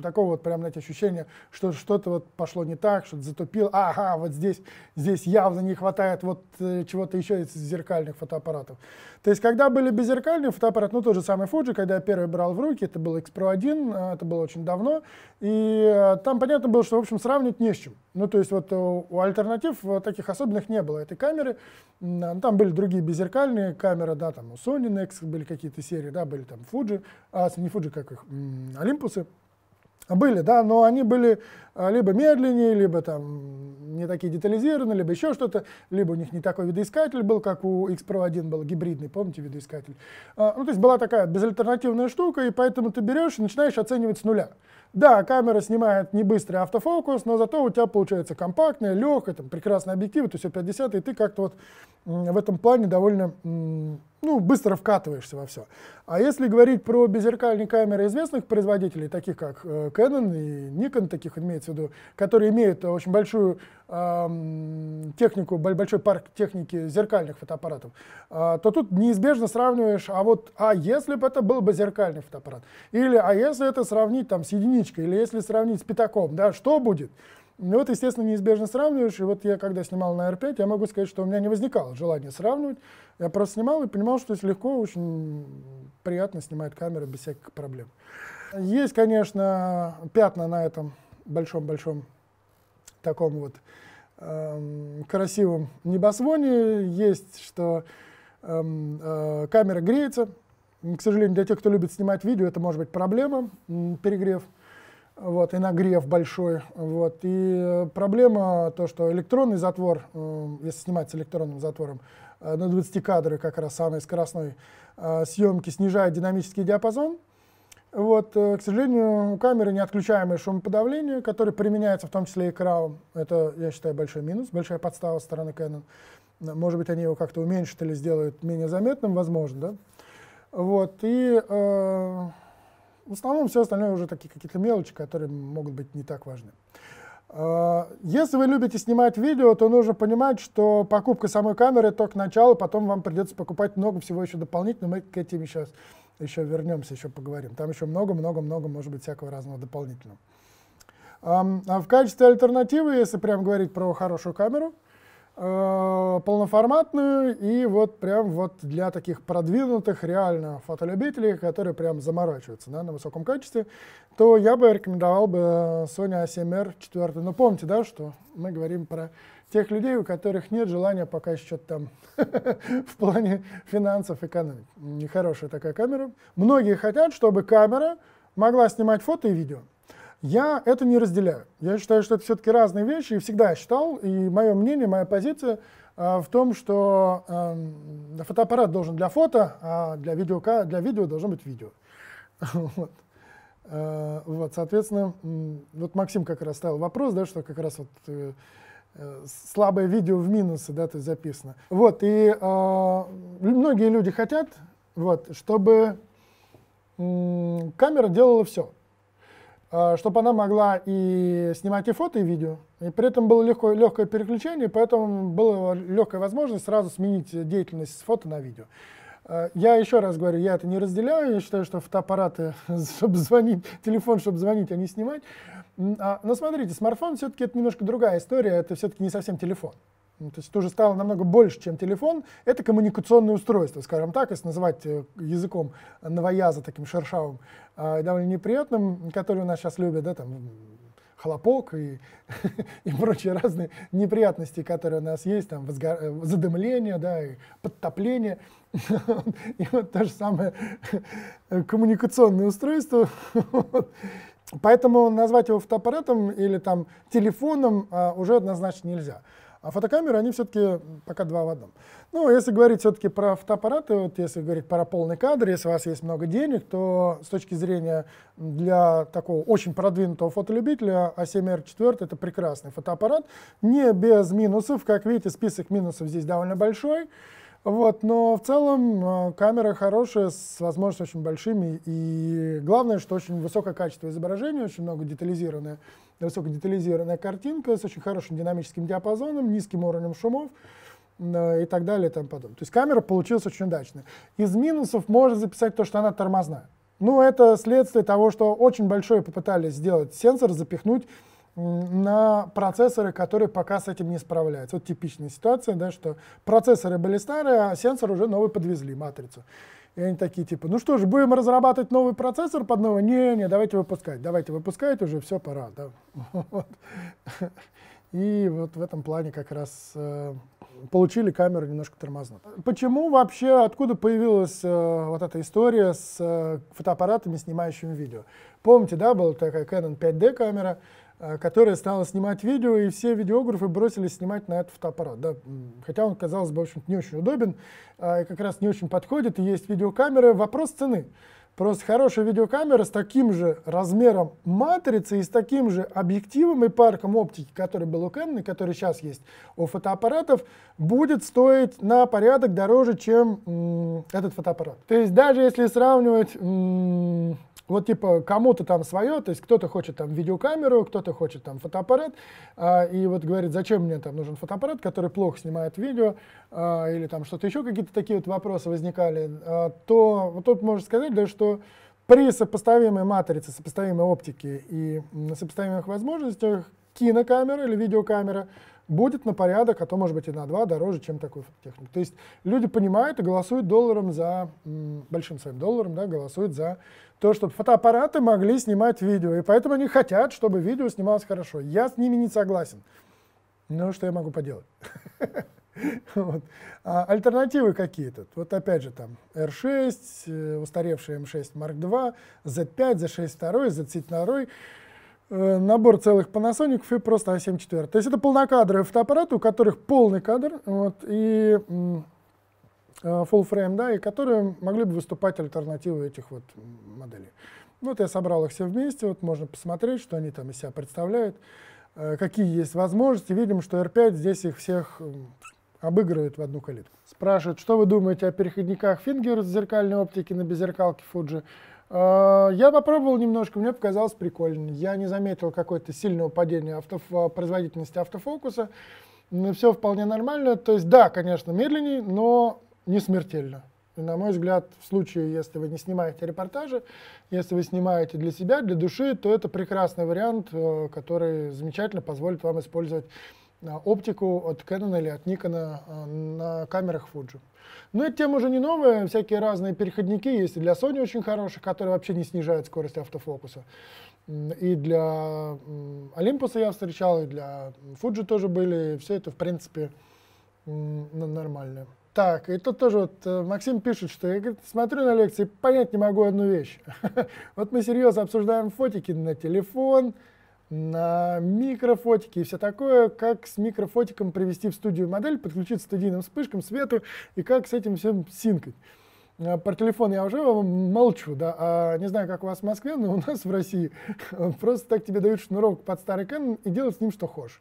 такого вот прям, знаете, ощущения, что что-то вот пошло не так, что-то затупил, ага, вот здесь, здесь явно не хватает вот э, чего-то еще из зеркальных фотоаппаратов. То есть, когда были беззеркальные фотоаппараты, ну, тот же самый Fuji, когда я первый брал в руки, это был X-Pro1, э, это было очень давно, и э, там понятно было, что, в общем, сравнить не с чем. Ну, то есть, вот у, э, у альтернатив вот, таких особенных не было этой камеры, а, ну, там были другие беззеркальные камеры, да, там у Sony Nex были какие-то серии, да, были там Fuji, а, не Fuji, как их, Олимпусы, а были, да, но они были а, либо медленнее, либо там не такие детализированные, либо еще что-то, либо у них не такой видоискатель был, как у X-Pro 1 был гибридный, помните, видоискатель. А, ну, то есть была такая безальтернативная штука, и поэтому ты берешь и начинаешь оценивать с нуля. Да, камера снимает не быстрый автофокус, но зато у тебя получается компактная, легкая, там прекрасный объектив то есть 50 и ты как-то вот в этом плане довольно ну, быстро вкатываешься во все. А если говорить про беззеркальные камеры известных производителей, таких как э, Canon и Nikon, таких имеется в виду, которые имеют очень большую эм, технику, большой парк техники зеркальных фотоаппаратов, э, то тут неизбежно сравниваешь, а вот, а если бы это был бы зеркальный фотоаппарат? Или, а если это сравнить там с единичкой, или если сравнить с пятаком, да, что будет? Ну вот, естественно, неизбежно сравниваешь. И вот я, когда снимал на R5, я могу сказать, что у меня не возникало желания сравнивать. Я просто снимал и понимал, что здесь легко, очень приятно снимает камера без всяких проблем. Есть, конечно, пятна на этом большом-большом таком вот эм, красивом небосвоне. Есть, что эм, э, камера греется. К сожалению, для тех, кто любит снимать видео, это может быть проблема, перегрев вот, и нагрев большой. Вот, и э, проблема то, что электронный затвор, э, если снимать с электронным затвором, э, на 20 кадры как раз самой скоростной съемки снижает динамический диапазон. Вот, к сожалению, у камеры неотключаемое шумоподавление, которое применяется в том числе и к Это, я считаю, большой минус, большая подстава со стороны Canon. Может быть, они его как-то уменьшат или сделают менее заметным, возможно, да? Вот, и э, в основном все остальное уже такие какие-то мелочи, которые могут быть не так важны. А, если вы любите снимать видео, то нужно понимать, что покупка самой камеры только начало, потом вам придется покупать много всего еще дополнительно. Мы к этим сейчас еще вернемся, еще поговорим. Там еще много-много-много, может быть, всякого разного дополнительного. А в качестве альтернативы, если прям говорить про хорошую камеру, Э, полноформатную и вот прям вот для таких продвинутых реально фотолюбителей, которые прям заморачиваются да, на высоком качестве, то я бы рекомендовал бы Sony A7R 4. Но помните, да, что мы говорим про тех людей, у которых нет желания пока что-то там в плане финансов экономить. Нехорошая такая камера. Многие хотят, чтобы камера могла снимать фото и видео. Я это не разделяю. Я считаю, что это все-таки разные вещи, и всегда считал, и мое мнение, моя позиция э, в том, что э, фотоаппарат должен для фото, а для видео, для видео должно быть видео. Вот. Э, вот, соответственно, вот Максим как раз ставил вопрос, да, что как раз вот э, э слабое видео в минусы, да, то есть записано. Вот, и э, многие люди хотят, вот, чтобы камера делала все. А, чтобы она могла и снимать и фото, и видео. И при этом было легко легкое переключение, поэтому была легкая возможность сразу сменить деятельность с фото на видео. А, я еще раз говорю, я это не разделяю, я считаю, что фотоаппараты, чтобы звонить, телефон, чтобы звонить, а не снимать. А, но смотрите, смартфон все-таки это немножко другая история, это все-таки не совсем телефон. Ну, то есть тоже стало намного больше, чем телефон, это коммуникационное устройство, скажем так, если называть э, языком новояза таким шершавым, э, довольно неприятным, который у нас сейчас любят, да, там, хлопок и, и прочие разные неприятности, которые у нас есть, там, возго- э, задымление, да, и подтопление. и вот то же самое э, коммуникационное устройство. Поэтому назвать его фотоаппаратом или там телефоном а, уже однозначно нельзя. А фотокамеры, они все-таки пока два в одном. Ну, если говорить все-таки про фотоаппараты, вот если говорить про полный кадр, если у вас есть много денег, то с точки зрения для такого очень продвинутого фотолюбителя a 7 r 4 это прекрасный фотоаппарат, не без минусов. Как видите, список минусов здесь довольно большой. Вот, но в целом э, камера хорошая, с возможностями очень большими, и главное, что очень высокое качество изображения, очень много детализированное высокодетализированная картинка с очень хорошим динамическим диапазоном, низким уровнем шумов э, и так далее и тому подобное. То есть камера получилась очень удачная. Из минусов можно записать то, что она тормозная. Ну, это следствие того, что очень большое попытались сделать сенсор, запихнуть на процессоры, которые пока с этим не справляются. Вот типичная ситуация, да, что процессоры были старые, а сенсор уже новый подвезли, матрицу. И они такие, типа, ну что ж, будем разрабатывать новый процессор под новый? Не, не, давайте выпускать, давайте выпускать уже, все, пора. Да? Вот. И вот в этом плане как раз э, получили камеру немножко тормозно. Почему вообще, откуда появилась э, вот эта история с э, фотоаппаратами, снимающими видео? Помните, да, была такая Canon 5D камера, Э, которая стала снимать видео, и все видеографы бросились снимать на этот фотоаппарат. Да? Хотя он, казалось бы, в общем не очень удобен, а, и как раз не очень подходит, и есть видеокамеры. Вопрос цены. Просто хорошая видеокамера с таким же размером матрицы и с таким же объективом и парком оптики, который был у Canon и который сейчас есть у фотоаппаратов, будет стоить на порядок дороже, чем этот фотоаппарат. То есть даже если сравнивать вот типа кому-то там свое, то есть кто-то хочет там видеокамеру, кто-то хочет там фотоаппарат, а, и вот говорит, зачем мне там нужен фотоаппарат, который плохо снимает видео, а, или там что-то еще, какие-то такие вот вопросы возникали, а, то вот тут можно сказать, да, что при сопоставимой матрице, сопоставимой оптике и сопоставимых возможностях кинокамера или видеокамера – будет на порядок, а то, может быть, и на два дороже, чем такой техник. То есть люди понимают и голосуют долларом за, большим своим долларом, да, голосуют за то, чтобы фотоаппараты могли снимать видео. И поэтому они хотят, чтобы видео снималось хорошо. Я с ними не согласен. Но что я могу поделать? Вот. А альтернативы какие-то. Вот опять же там R6, э, устаревший M6 Mark II, Z5, Z6 II, Z7 II. Э, набор целых Panasonic и просто А74. То есть это полнокадровые фотоаппараты, у которых полный кадр, вот, и э, full frame, да, и которые могли бы выступать альтернативой этих вот моделей. Ну, вот я собрал их все вместе, вот можно посмотреть, что они там из себя представляют, э, какие есть возможности. Видим, что R5 здесь их всех обыгрывает в одну калитку. Спрашивают, что вы думаете о переходниках Фингер с зеркальной оптики на беззеркалке Fuji. А, я попробовал немножко, мне показалось прикольно. Я не заметил какое-то сильного падения авто, а, производительности автофокуса. Но все вполне нормально. То есть да, конечно, медленнее, но не смертельно. И, на мой взгляд, в случае, если вы не снимаете репортажи, если вы снимаете для себя, для души, то это прекрасный вариант, э, который замечательно позволит вам использовать оптику от Canon или от Nikon э, на камерах Fuji. Но эта тема уже не новая, всякие разные переходники есть для Sony очень хорошие, которые вообще не снижают скорость автофокуса. И для Olympus я встречал, и для Fuji тоже были, все это в принципе нормально. Так, и тут тоже вот э, Максим пишет, что я говорит, смотрю на лекции, понять не могу одну вещь. Вот мы серьезно обсуждаем фотики на телефон, на микрофотики и все такое, как с микрофотиком привести в студию модель, подключить студийным вспышкам, свету и как с этим всем синкать. А, про телефон я уже молчу, да, а не знаю, как у вас в Москве, но у нас в России просто так тебе дают шнуровку под старый Canon и делать с ним что хочешь.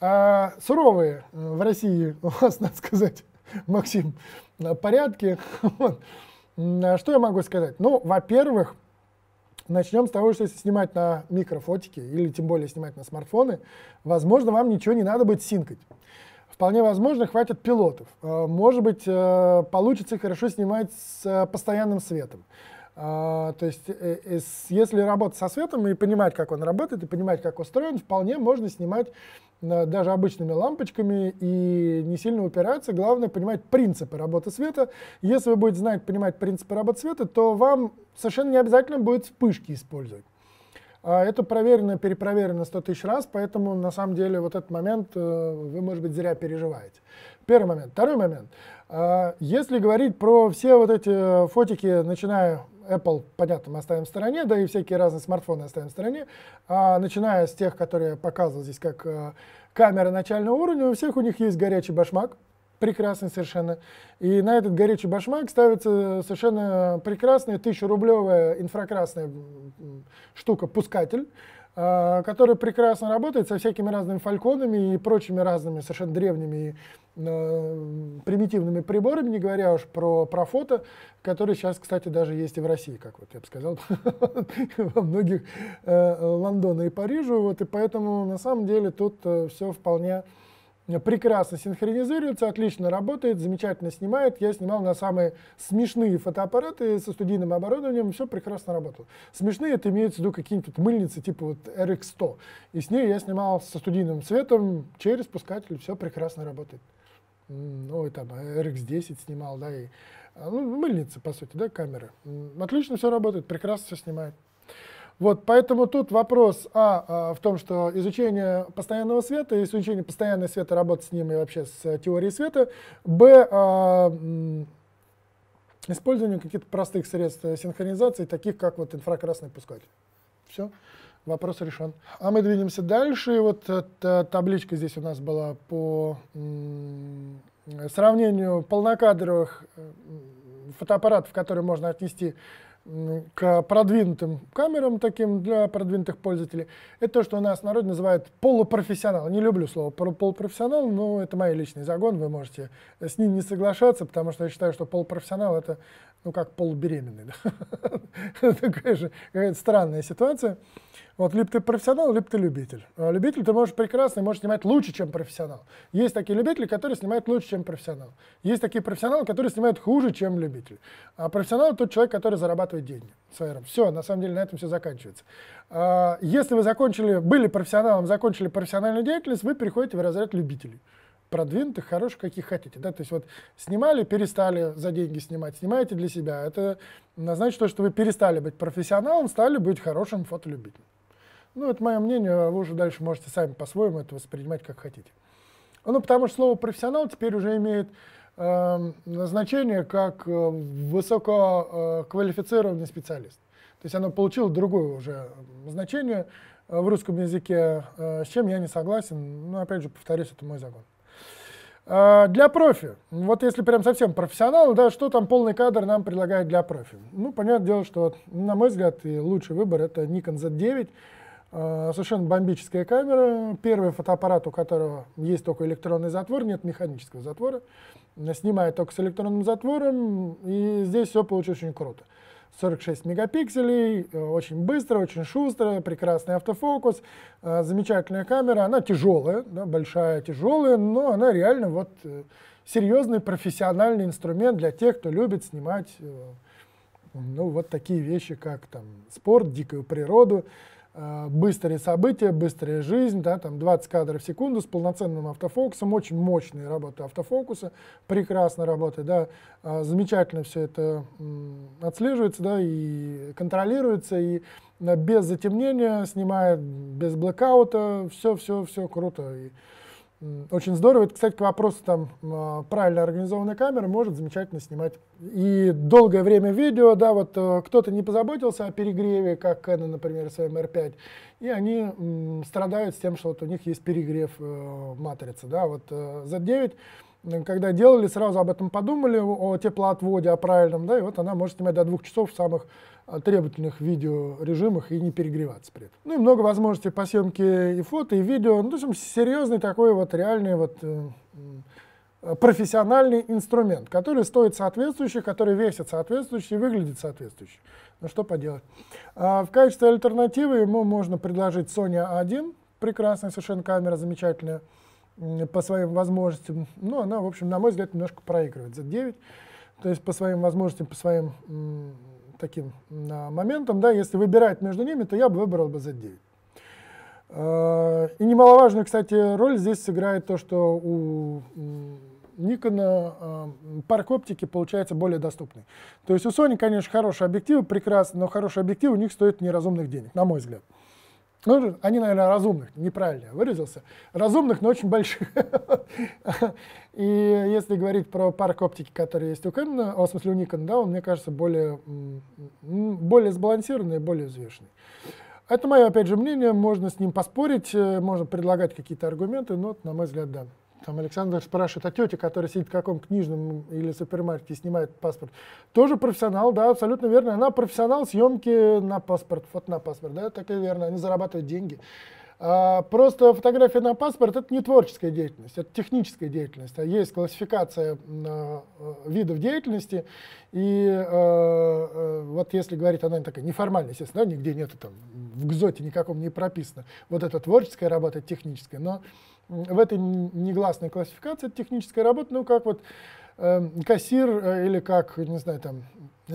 А суровые э, в России у вас, надо сказать, Максим, э, порядки. Вот. А что я могу сказать? Ну, во-первых, Начнем с того, что если снимать на микрофотики или тем более снимать на смартфоны, возможно, вам ничего не надо будет синкать. Вполне возможно, хватит пилотов. Э, может быть, э, получится хорошо снимать с э, постоянным светом. То есть, если работать со светом и понимать, как он работает, и понимать, как устроен, вполне можно снимать даже обычными лампочками и не сильно упираться. Главное понимать принципы работы света. Если вы будете знать, понимать принципы работы света, то вам совершенно не обязательно будет вспышки использовать. А это проверено, перепроверено 100 тысяч раз, поэтому на самом деле вот этот момент э, вы, может быть, зря переживаете. Первый момент. Второй момент. А, если говорить про все вот эти фотики, начиная Apple, понятно, мы оставим в стороне, да и всякие разные смартфоны оставим в стороне, а, начиная с тех, которые я показывал здесь как а, камеры начального уровня, у всех у них есть горячий башмак, прекрасный совершенно. И на этот горячий башмак ставится совершенно прекрасная тысячерублевая инфракрасная штука, пускатель, а, который прекрасно работает со всякими разными фальконами и прочими разными совершенно древними э, примитивными приборами, не говоря уж про, про фото, которые сейчас, кстати, даже есть и в России, как вот я бы сказал, во многих э, Лондона и Парижу. Вот, и поэтому на самом деле тут э, все вполне э, прекрасно синхронизируется, отлично работает, замечательно снимает. Я снимал на самые смешные фотоаппараты со студийным оборудованием, все прекрасно работало. Смешные это имеется в виду какие-нибудь мыльницы типа вот RX100. И с ней я снимал со студийным светом через пускатель, все прекрасно работает. Ну и там RX10 снимал, да, и а, ну, мыльницы, по сути, да, камеры. Отлично все работает, прекрасно все снимает. Вот, поэтому тут вопрос а, а, в том, что изучение постоянного света, изучение постоянного света, работа с ним и вообще с э, теорией света, б, а, использование каких-то простых средств э, синхронизации, таких как вот инфракрасный пускатель. Все, вопрос решен. А мы двинемся дальше. И вот эта табличка здесь у нас была по сравнению полнокадровых э, фотоаппаратов, которые можно отнести к продвинутым камерам таким для продвинутых пользователей, это то, что у нас народ называет полупрофессионал. Не люблю слово полупрофессионал, но это мой личный загон, вы можете с ним не соглашаться, потому что я считаю, что полупрофессионал это ну, как полубеременный. Да? Такая же какая-то странная ситуация. Вот, либо ты профессионал, либо ты любитель. А любитель ты можешь прекрасно можешь снимать лучше, чем профессионал. Есть такие любители, которые снимают лучше, чем профессионал. Есть такие профессионалы, которые снимают хуже, чем любитель. А профессионал тот человек, который зарабатывает деньги своим. Все, на самом деле на этом все заканчивается. А, если вы закончили, были профессионалом, закончили профессиональную деятельность, вы переходите в разряд любителей продвинутых, хороших, каких хотите. Да? То есть вот снимали, перестали за деньги снимать, снимаете для себя. Это значит то, что вы перестали быть профессионалом, стали быть хорошим фотолюбителем. Ну, это мое мнение, а вы уже дальше можете сами по-своему это воспринимать как хотите. Ну, потому что слово «профессионал» теперь уже имеет э, значение как э, высококвалифицированный специалист. То есть оно получило другое уже э, значение э, в русском языке, с чем я не согласен. Но, ну, опять же, повторюсь, это мой загон. А, для профи, вот если прям совсем профессионал, да, что там полный кадр нам предлагает для профи? Ну, понятное дело, что, на мой взгляд, и лучший выбор это Nikon Z9, а, совершенно бомбическая камера, первый фотоаппарат, у которого есть только электронный затвор, нет механического затвора, снимает только с электронным затвором, и здесь все получилось очень круто. 46 мегапикселей, э, очень быстро, очень шустро, прекрасный автофокус, э, замечательная камера, она тяжелая, да, большая, тяжелая, но она реально вот э, серьезный профессиональный инструмент для тех, кто любит снимать ну, вот такие вещи, как там спорт, дикую природу, Э, быстрые события, быстрая жизнь, да, там 20 кадров в секунду с полноценным автофокусом, очень мощные работы автофокуса, прекрасно работает, да, э, замечательно все это отслеживается, да, и контролируется, и э, без затемнения снимает, без блэкаута, все-все-все круто. И, очень здорово. Это, кстати, к вопросу, там а, правильно организованная камера может замечательно снимать. И долгое время видео, да, вот э, кто-то не позаботился о перегреве, как Canon, например, с своем R5, и они м, страдают с тем, что вот у них есть перегрев э, матрицы, да, вот э, Z9 когда делали, сразу об этом подумали, о теплоотводе, о правильном, да, и вот она может снимать до двух часов в самых требовательных видеорежимах и не перегреваться при этом. Ну и много возможностей по съемке и фото, и видео. Ну, то есть серьезный такой вот реальный вот э, э, профессиональный инструмент, который стоит соответствующий, который весит соответствующий, выглядит соответствующий. Ну что поделать. А в качестве альтернативы ему можно предложить Sony A1, а прекрасная совершенно камера, замечательная по своим возможностям. Но ну, она, в общем, на мой взгляд, немножко проигрывает Z9. То есть по своим возможностям, по своим таким а, моментом, да, если выбирать между ними, то я бы выбрал бы Z9. А, и немаловажную, кстати, роль здесь сыграет то, что у Nikon а, парк оптики получается более доступный. То есть у Sony, конечно, хорошие объективы, прекрасно, но хорошие объективы у них стоят неразумных денег, на мой взгляд. Ну, они, наверное, разумных, неправильно я выразился. Разумных, но очень больших. И если говорить про парк оптики, который есть у Кэнона, в смысле у Никона, да, он, мне кажется, более, более сбалансированный и более взвешенный. Это мое, опять же, мнение, можно с ним поспорить, э, можно предлагать какие-то аргументы, но, на мой взгляд, да. Там Александр спрашивает, а тетя, которая сидит в каком книжном или супермаркете и снимает паспорт, тоже профессионал, да, абсолютно верно. Она профессионал съемки на паспорт, фото на паспорт, да, так и верно, они зарабатывают деньги. А, просто фотография на паспорт это не творческая деятельность, это техническая деятельность. А есть классификация а, э, видов деятельности, и а, вот если говорить она такая неформальная, естественно, да, нигде нету там в ГЗОТе никаком не прописано. Вот это творческая работа, техническая, но в этой негласной классификации это техническая работа, ну как вот э, кассир э, или как, не знаю, там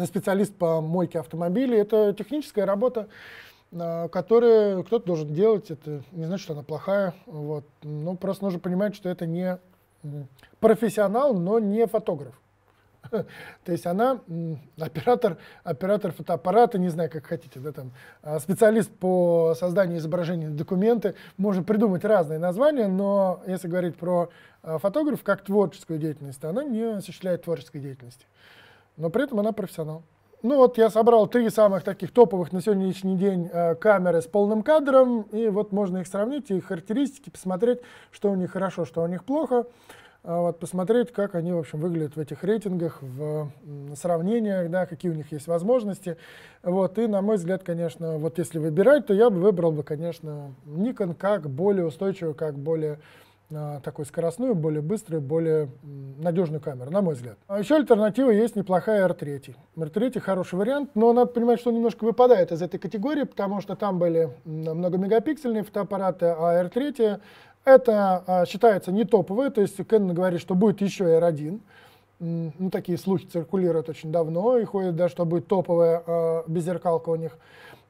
специалист по мойке автомобилей, это техническая работа, э, которую кто-то должен делать, это не значит, что она плохая, вот, ну просто нужно понимать, что это не профессионал, но не фотограф. То есть она оператор, оператор фотоаппарата, не знаю, как хотите, да, там, а, специалист по созданию изображений документы, можно придумать разные названия, но если говорить про а, фотограф как творческую деятельность, она не осуществляет творческой деятельности. Но при этом она профессионал. Ну вот я собрал три самых таких топовых на сегодняшний день э, камеры с полным кадром, и вот можно их сравнить, их характеристики, посмотреть, что у них хорошо, что у них плохо. А, вот, посмотреть, как они, в общем, выглядят в этих рейтингах, в сравнениях, да, какие у них есть возможности. Вот, и, на мой взгляд, конечно, вот если выбирать, то я бы выбрал бы, конечно, Nikon как более устойчивую, как более а, такой скоростную, более быструю, более надежную камеру, на мой взгляд. А еще альтернатива есть неплохая R3. R3 хороший вариант, но надо понимать, что он немножко выпадает из этой категории, потому что там были многомегапиксельные фотоаппараты, а R3 это а, считается не топовое, то есть Кэнон говорит, что будет еще R1. Ну, такие слухи циркулируют очень давно, и ходят, да, что будет топовая а, беззеркалка у них.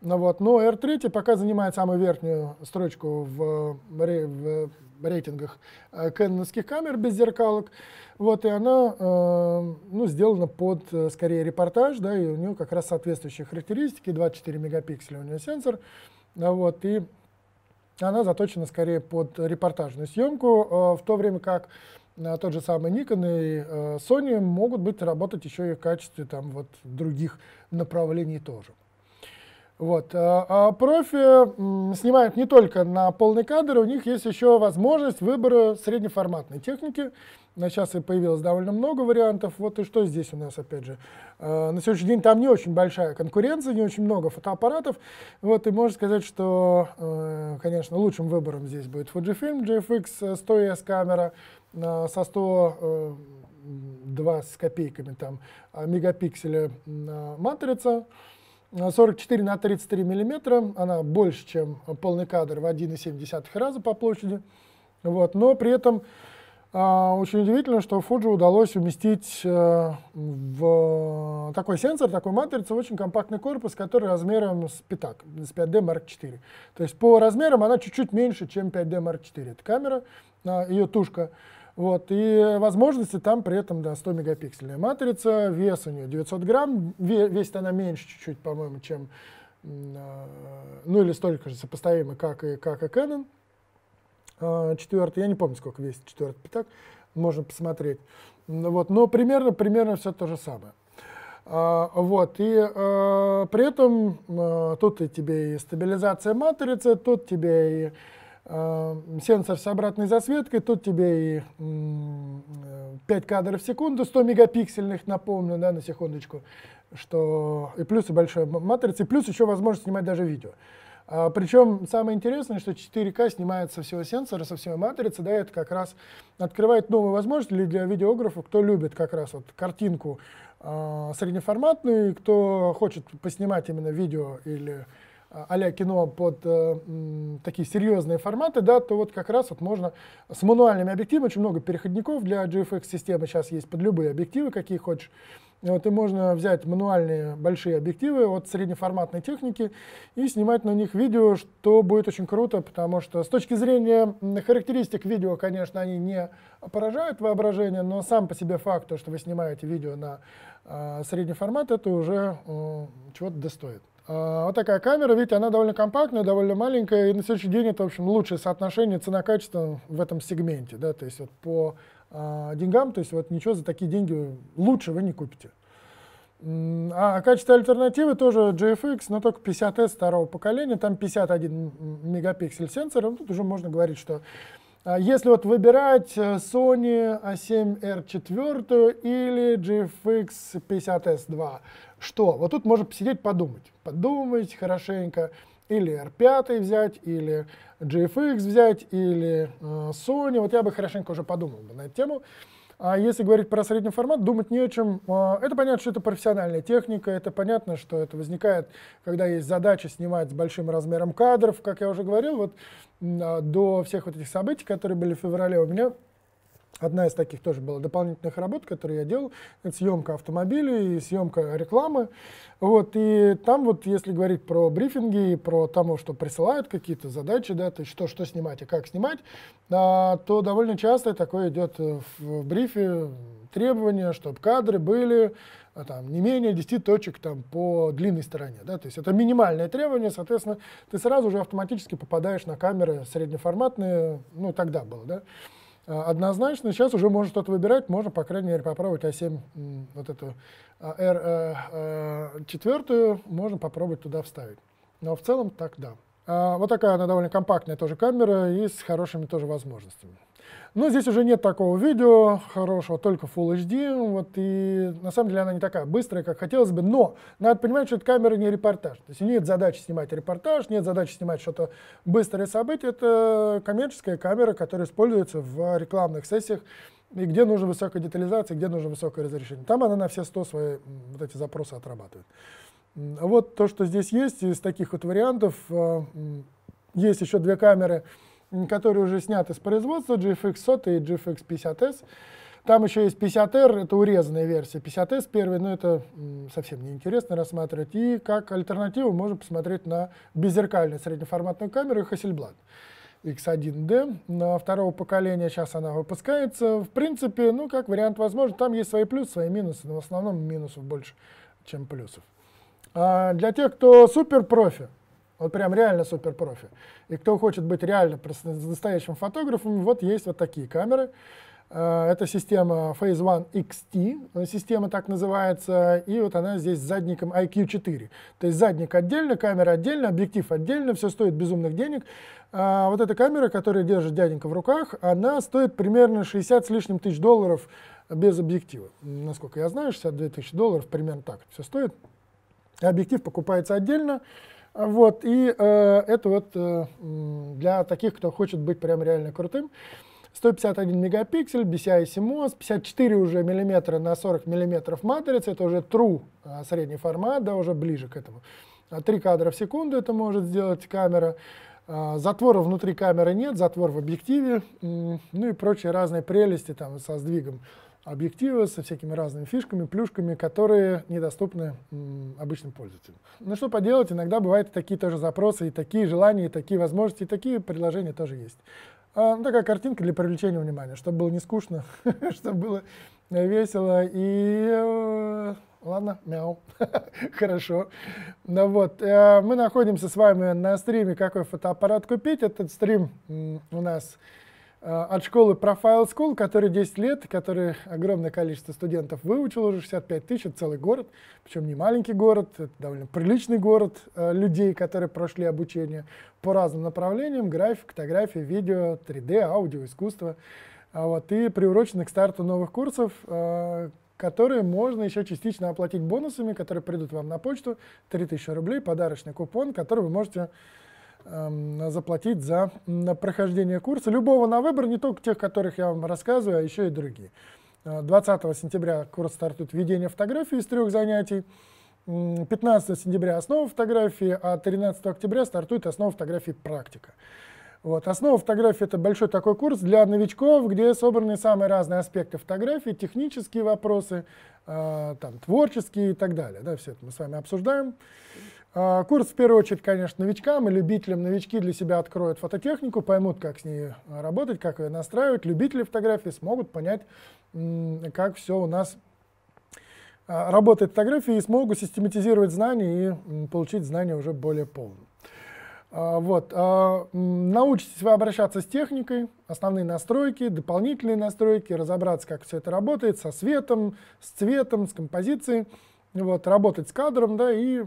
Ну, вот. Но R3 пока занимает самую верхнюю строчку в, в рейтингах э, кэноновских камер беззеркалок. Вот, и она э, ну, сделана под, э, скорее, репортаж, да, и у нее как раз соответствующие характеристики, 24 мегапикселя у нее сенсор, ну вот, и она заточена скорее под репортажную съемку, э, в то время как э, тот же самый Nikon и э, Sony могут быть работать еще и в качестве там вот других направлений тоже. Вот. Э, а профи снимают не только на полный кадр, у них есть еще возможность выбора среднеформатной техники. Сейчас и появилось довольно много вариантов. Вот и что здесь у нас, опять же. Э, на сегодняшний день там не очень большая конкуренция, не очень много фотоаппаратов. Вот, и можно сказать, что, э, конечно, лучшим выбором здесь будет Fujifilm GFX 100S камера со 100 2 с копейками там мегапикселя матрица 44 э, на 33 миллиметра, она больше, чем полный кадр в 1,7 раза по площади. Вот. Но при этом э, очень удивительно, что Fuji удалось уместить э, в такой сенсор, такой матрицу, очень компактный корпус, который размером с пятак, с 5D Mark IV. То есть по размерам она чуть-чуть меньше, чем 5D Mark IV. Это камера, э, ее тушка. Вот, и возможности там при этом, да, 100 мегапиксельная матрица, вес у нее 900 грамм, весит она меньше чуть-чуть, по-моему, чем, а, ну или столько же сопоставимо, как и, как и Canon. А, четвертый, я не помню, сколько весит четвертый пятак, можно посмотреть. Вот, но примерно, примерно все то же самое. А, вот, и при этом тут и тебе и стабилизация матрицы, тут тебе и Э, сенсор с обратной засветкой, тут тебе и 5 кадров в секунду, 100 мегапиксельных, напомню, да, на секундочку, что и плюс и большая матрица, и плюс еще возможность снимать даже видео. А, причем самое интересное, что 4К снимается со всего сенсора, со всей матрицы, да, это как раз открывает новые возможности для видеографов, кто любит как раз вот картинку э, среднеформатную, и кто хочет поснимать именно видео или а кино под э, такие серьезные форматы, да, то вот как раз вот можно с мануальными объективами, очень много переходников для GFX-системы сейчас есть под любые объективы, какие хочешь. Вот, и можно взять мануальные большие объективы от среднеформатной техники и снимать на них видео, что будет очень круто, потому что с точки зрения характеристик видео, конечно, они не поражают воображение, но сам по себе факт, то, что вы снимаете видео на э, а, средний формат, это уже э, чего-то достоит. А, вот такая камера, видите, она довольно компактная, довольно маленькая, и на следующий день это, в общем, лучшее соотношение цена-качество в этом сегменте, да, то есть вот по э, деньгам, то есть вот ничего за такие деньги лучше вы не купите. А качество альтернативы тоже GFX, но только 50S второго поколения, там 51 мегапиксель сенсор, ну, тут уже можно говорить, что а если вот выбирать э, Sony A7R4 или GFX 50S2, что? Вот тут можно посидеть подумать. Подумать хорошенько. Или R5 взять, или GFX взять, или э, Sony. Вот я бы хорошенько уже подумал бы на эту тему. А если говорить про средний формат, думать не о чем. А, это понятно, что это профессиональная техника, это понятно, что это возникает, когда есть задача снимать с большим размером кадров, как я уже говорил, вот а, до всех вот этих событий, которые были в феврале, у меня Одна из таких тоже была дополнительных работ, которые я делал, это съемка автомобилей и съемка рекламы. Вот, и там вот, если говорить про брифинги про тому, что присылают какие-то задачи, да, то есть что, что снимать и как снимать, а, то довольно часто такое идет э, в брифе требование, чтобы кадры были а, там, не менее 10 точек там, по длинной стороне. Да? То есть это минимальное требование, соответственно, ты сразу же автоматически попадаешь на камеры среднеформатные, ну тогда было, да, а, однозначно. Сейчас уже можно что-то выбирать, можно, по крайней мере, попробовать А7, вот эту R4, а, э, э, можно попробовать туда вставить. Но в целом так, да. А, вот такая она довольно компактная тоже камера и с хорошими тоже возможностями. Но здесь уже нет такого видео хорошего, только Full HD. Вот, и на самом деле она не такая быстрая, как хотелось бы. Но надо понимать, что это камера не репортаж. То есть нет задачи снимать репортаж, нет задачи снимать что-то быстрое событие. Это коммерческая камера, которая используется в рекламных сессиях и где нужна высокая детализация, где нужно высокое разрешение. Там она на все 100 свои вот эти запросы отрабатывает. Вот то, что здесь есть из таких вот вариантов. Э, есть еще две камеры, которые уже сняты с производства, GFX 100 и GFX 50S. Там еще есть 50R, это урезанная версия. 50S первый, но это совсем неинтересно рассматривать. И как альтернативу можно посмотреть на беззеркальную среднеформатную камеру Hasselblad X1D. На второго поколения сейчас она выпускается. В принципе, ну, как вариант возможен. там есть свои плюсы, свои минусы, но в основном минусов больше, чем плюсов. А для тех, кто супер профи, вот прям реально супер профи. И кто хочет быть реально настоящим фотографом, вот есть вот такие камеры. Э, это система Phase One XT, э, система так называется, и вот она здесь с задником IQ4. То есть задник отдельно, камера отдельно, объектив отдельно, все стоит безумных денег. А вот эта камера, которую держит дяденька в руках, она стоит примерно 60 с лишним тысяч долларов без объектива. Насколько я знаю, 62 тысячи долларов примерно так все стоит. Объектив покупается отдельно, вот, и э, это вот э, для таких, кто хочет быть прям реально крутым. 151 мегапиксель, BCI CMOS, 54 уже миллиметра на 40 миллиметров матрица, это уже true а, средний формат, да, уже ближе к этому. А три кадра в секунду это может сделать камера. А, затвора внутри камеры нет, затвор в объективе, ну и прочие разные прелести там со сдвигом объективы со всякими разными фишками, плюшками, которые недоступны м, обычным пользователям. Ну что поделать, иногда бывают такие тоже запросы, и такие желания, и такие возможности, и такие предложения тоже есть. А, ну, такая картинка для привлечения внимания, чтобы было не скучно, чтобы было весело и... Э, ладно, мяу, хорошо. Ну вот, э, мы находимся с вами на стриме «Какой фотоаппарат купить?». Этот стрим у нас Э, от школы Profile School, которой 10 лет, которой огромное количество студентов выучило, уже 65 тысяч, это целый город, причем не маленький город, это довольно приличный город э, людей, которые прошли обучение по разным направлениям, график, фотография, видео, 3D, аудио, искусство. А вот, и приурочены к старту новых курсов, э, которые можно еще частично оплатить бонусами, которые придут вам на почту, 3000 рублей, подарочный купон, который вы можете Эм, заплатить за прохождение курса любого на выбор, не только тех, которых я вам рассказываю, а еще и другие. 20 э, сентября курс стартует введение фотографии из трех занятий. 15 сентября основа фотографии, а 13 октября стартует основа фотографии практика. Вот. Основа фотографии – это большой такой курс для новичков, где собраны самые разные аспекты фотографии, технические вопросы, э, там, творческие и так далее. Да, все это мы с вами обсуждаем. А, курс в первую очередь, конечно, новичкам и любителям. Новички для себя откроют фототехнику, поймут, как с ней а, работать, как ее настраивать. Любители фотографии смогут понять, как все у нас а, работает фотография и смогут систематизировать знания и получить знания уже более полным. Вот. Научитесь вы обращаться с техникой, основные настройки, дополнительные настройки, разобраться, как все это работает, со светом, с цветом, с композицией вот, работать с кадром, да, и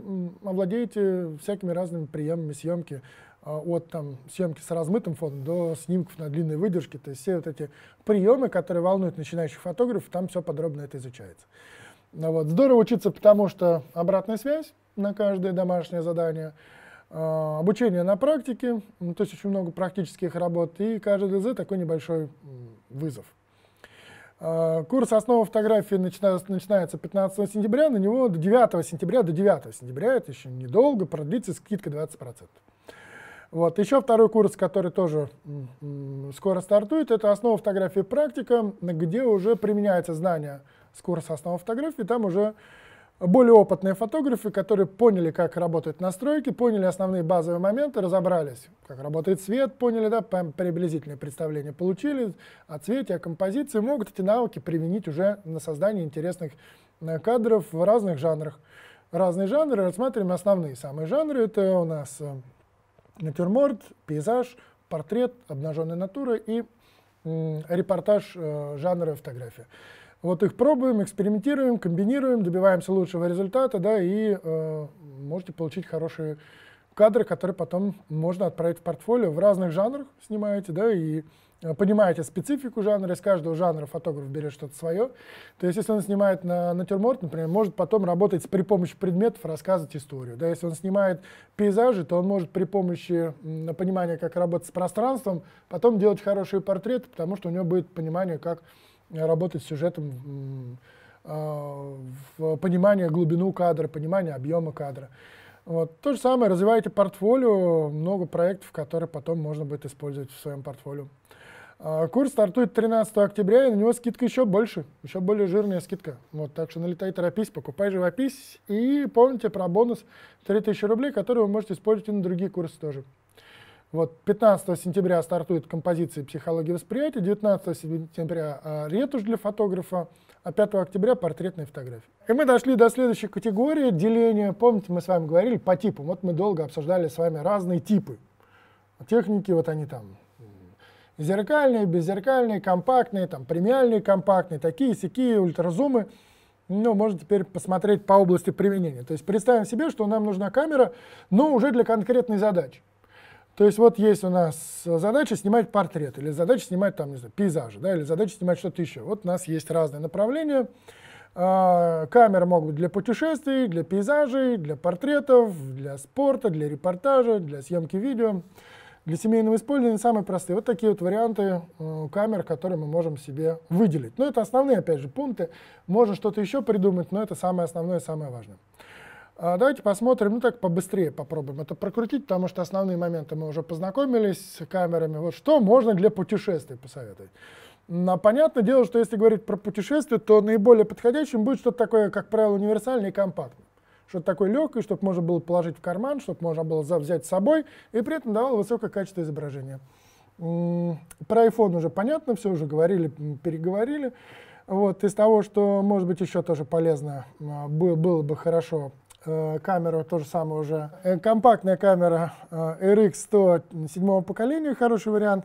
овладеете э, всякими разными приемами съемки, а, от там, съемки с размытым фоном до снимков на длинной выдержке, то есть все вот эти приемы, которые волнуют начинающих фотографов, там все подробно это изучается. Ну вот. Здорово учиться, потому что обратная связь на каждое домашнее задание, а, обучение на практике, то есть очень много практических работ, и каждый ДЗ такой небольшой вызов. А, курс основы фотографии начинается 15 сентября, на него до 9 сентября, до 9 сентября, это еще недолго, продлится скидка 20%. Вот. Еще второй курс, который тоже скоро стартует, это основа фотографии практика, где уже применяются знания с курса основы фотографии, там уже более опытные фотографы, которые поняли, как работают настройки, поняли основные базовые моменты, разобрались, как работает свет, поняли, да, приблизительное представление получили о цвете, о композиции, могут эти навыки применить уже на создание интересных э, кадров в разных жанрах. Разные жанры, рассматриваем основные самые жанры. Это у нас э, натюрморт, пейзаж, портрет, обнаженная натура и репортаж э, жанра фотография. Вот их пробуем, экспериментируем, комбинируем, добиваемся лучшего результата, да, и э, можете получить хорошие кадры, которые потом можно отправить в портфолио в разных жанрах снимаете, да, и э, понимаете специфику жанра, из каждого жанра фотограф берет что-то свое. То есть, если он снимает на натюрморт, например, может потом работать при помощи предметов, рассказывать историю. Да, если он снимает пейзажи, то он может при помощи м, понимания, как работать с пространством, потом делать хорошие портреты, потому что у него будет понимание, как работать с сюжетом а, в понимание глубину кадра, понимание объема кадра. Вот. То же самое, развивайте портфолио, много проектов, которые потом можно будет использовать в своем портфолио. А, курс стартует 13 октября, и на него скидка еще больше, еще более жирная скидка. Вот, так что налетай, торопись, покупай живопись. И помните про бонус 3000 рублей, который вы можете использовать и на другие курсы тоже. Вот 15 сентября стартует композиция «Психология восприятия», 19 сентября а, «Ретушь для фотографа», а 5 октября портретные фотографии. И мы дошли до следующей категории деления. Помните, мы с вами говорили по типам. Вот мы долго обсуждали с вами разные типы. Техники, вот они там зеркальные, беззеркальные, компактные, там премиальные компактные, такие, сякие, ультразумы. Ну, можно теперь посмотреть по области применения. То есть представим себе, что нам нужна камера, но уже для конкретной задачи. То есть вот есть у нас задача снимать портрет, или задача снимать там, не знаю, пейзажи, да, или задача снимать что-то еще. Вот у нас есть разные направления. А, камеры могут быть для путешествий, для пейзажей, для портретов, для спорта, для репортажа, для съемки видео, для семейного использования самые простые. Вот такие вот варианты э, камер, которые мы можем себе выделить. Но это основные, опять же, пункты. Можно что-то еще придумать, но это самое основное и самое важное. А, давайте посмотрим, ну так побыстрее попробуем это прокрутить, потому что основные моменты мы уже познакомились с камерами. Вот что можно для путешествий посоветовать? Но понятное дело, что если говорить про путешествие, то наиболее подходящим будет что-то такое, как правило, универсальное и компактное. Что-то такое легкое, чтобы можно было положить в карман, чтобы можно было взять с собой, и при этом давало высокое качество изображения. Про iPhone уже понятно, все уже говорили, переговорили. Вот, из того, что, может быть, еще тоже полезно, а, было бы хорошо Э, камеру, то же самое уже. Э, компактная камера э, RX 100 седьмого поколения, хороший вариант.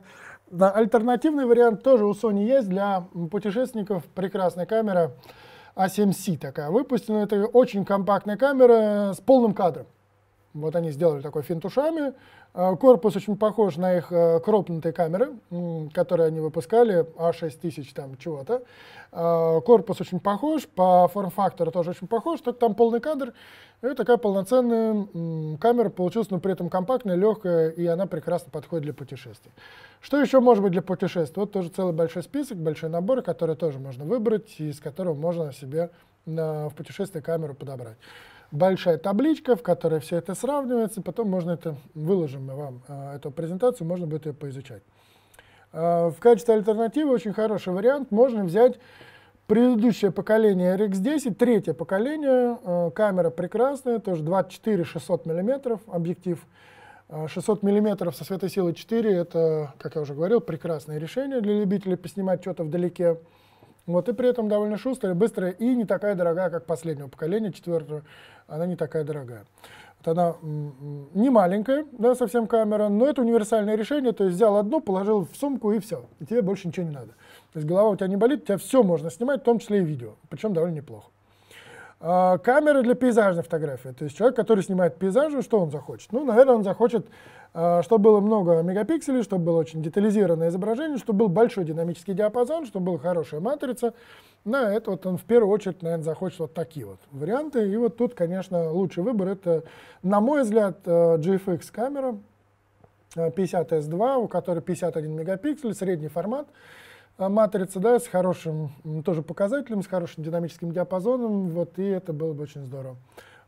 Альтернативный вариант тоже у Sony есть для путешественников. Прекрасная камера A7C а такая выпущена. Это очень компактная камера с полным кадром. Вот они сделали такой финтушами а, корпус очень похож на их э, кропнутые камеры, которые они выпускали, А6000 там чего-то. А, корпус очень похож, по форм-фактору тоже очень похож, только там полный кадр. И такая полноценная камера получилась, но при этом компактная, легкая, и она прекрасно подходит для путешествий. Что еще может быть для путешествий? Вот тоже целый большой список, большой набор, который тоже можно выбрать, из которого можно себе в путешествие камеру подобрать большая табличка, в которой все это сравнивается, потом можно это, выложим мы вам а, эту презентацию, можно будет ее поизучать. А, в качестве альтернативы очень хороший вариант, можно взять предыдущее поколение RX10, третье поколение, а, камера прекрасная, тоже 24-600 мм объектив, 600 мм со светосилой 4 это, как я уже говорил, прекрасное решение для любителей поснимать что-то вдалеке. Вот, и при этом довольно шустрая, быстрая и не такая дорогая, как последнего поколения, четвертого. Она не такая дорогая. Вот она не маленькая, да, совсем камера, но это универсальное решение. То есть взял одну, положил в сумку и все. И тебе больше ничего не надо. То есть голова у тебя не болит, у тебя все можно снимать, в том числе и видео. Причем довольно неплохо. А, камера для пейзажной фотографии. То есть человек, который снимает пейзажи, ну, что он захочет? Ну, наверное, он захочет, а, чтобы было много мегапикселей, чтобы было очень детализированное изображение, чтобы был большой динамический диапазон, чтобы была хорошая матрица. На это вот он в первую очередь, наверное, захочет вот такие вот варианты. И вот тут, конечно, лучший выбор это, на мой взгляд, э, GFX камера 50S2, э, у которой 51 мегапиксель, средний формат. А, матрица, да, с хорошим тоже показателем, с хорошим динамическим диапазоном, вот, и это было бы очень здорово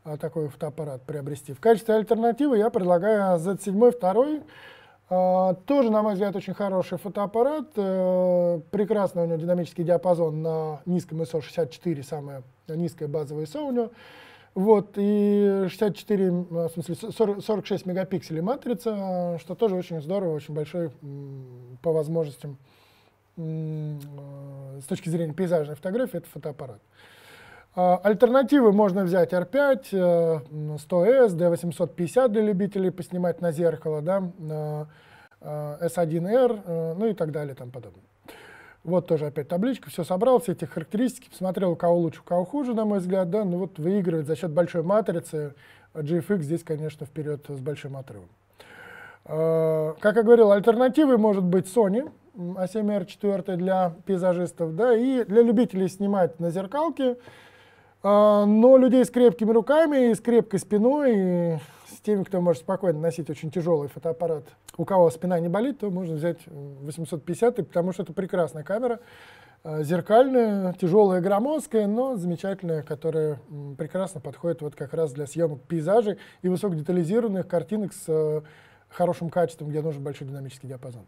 а, такой фотоаппарат приобрести. В качестве альтернативы я предлагаю Z7 2. А, тоже, на мой взгляд, очень хороший фотоаппарат. Э, прекрасный у него динамический диапазон на низком ISO 64, самая низкая базовая ISO у него. Вот, и 64, в смысле 46 мегапикселей матрица, что тоже очень здорово, очень большой по возможностям Э, с точки зрения пейзажной фотографии, это фотоаппарат. А, альтернативы можно взять R5, 100S, D850 для любителей поснимать на зеркало, да, S1R, э, э, ну и так далее, там подобное. Вот тоже опять табличка, все собрал, все эти характеристики, посмотрел, у кого лучше, у кого хуже, на мой взгляд, да, ну вот выигрывает за счет большой матрицы, GFX здесь, конечно, вперед с большим отрывом. А, как я говорил, альтернативой может быть Sony, ACMR-4 а для пейзажистов, да, и для любителей снимать на зеркалке, а, но людей с крепкими руками и с крепкой спиной, и с теми, кто может спокойно носить очень тяжелый фотоаппарат, у кого спина не болит, то можно взять 850, э, потому что это прекрасная камера, а, зеркальная, тяжелая, громоздкая, но замечательная, которая прекрасно подходит вот как раз для съемок пейзажей и высокодетализированных картинок с э, хорошим качеством, где нужен большой динамический диапазон.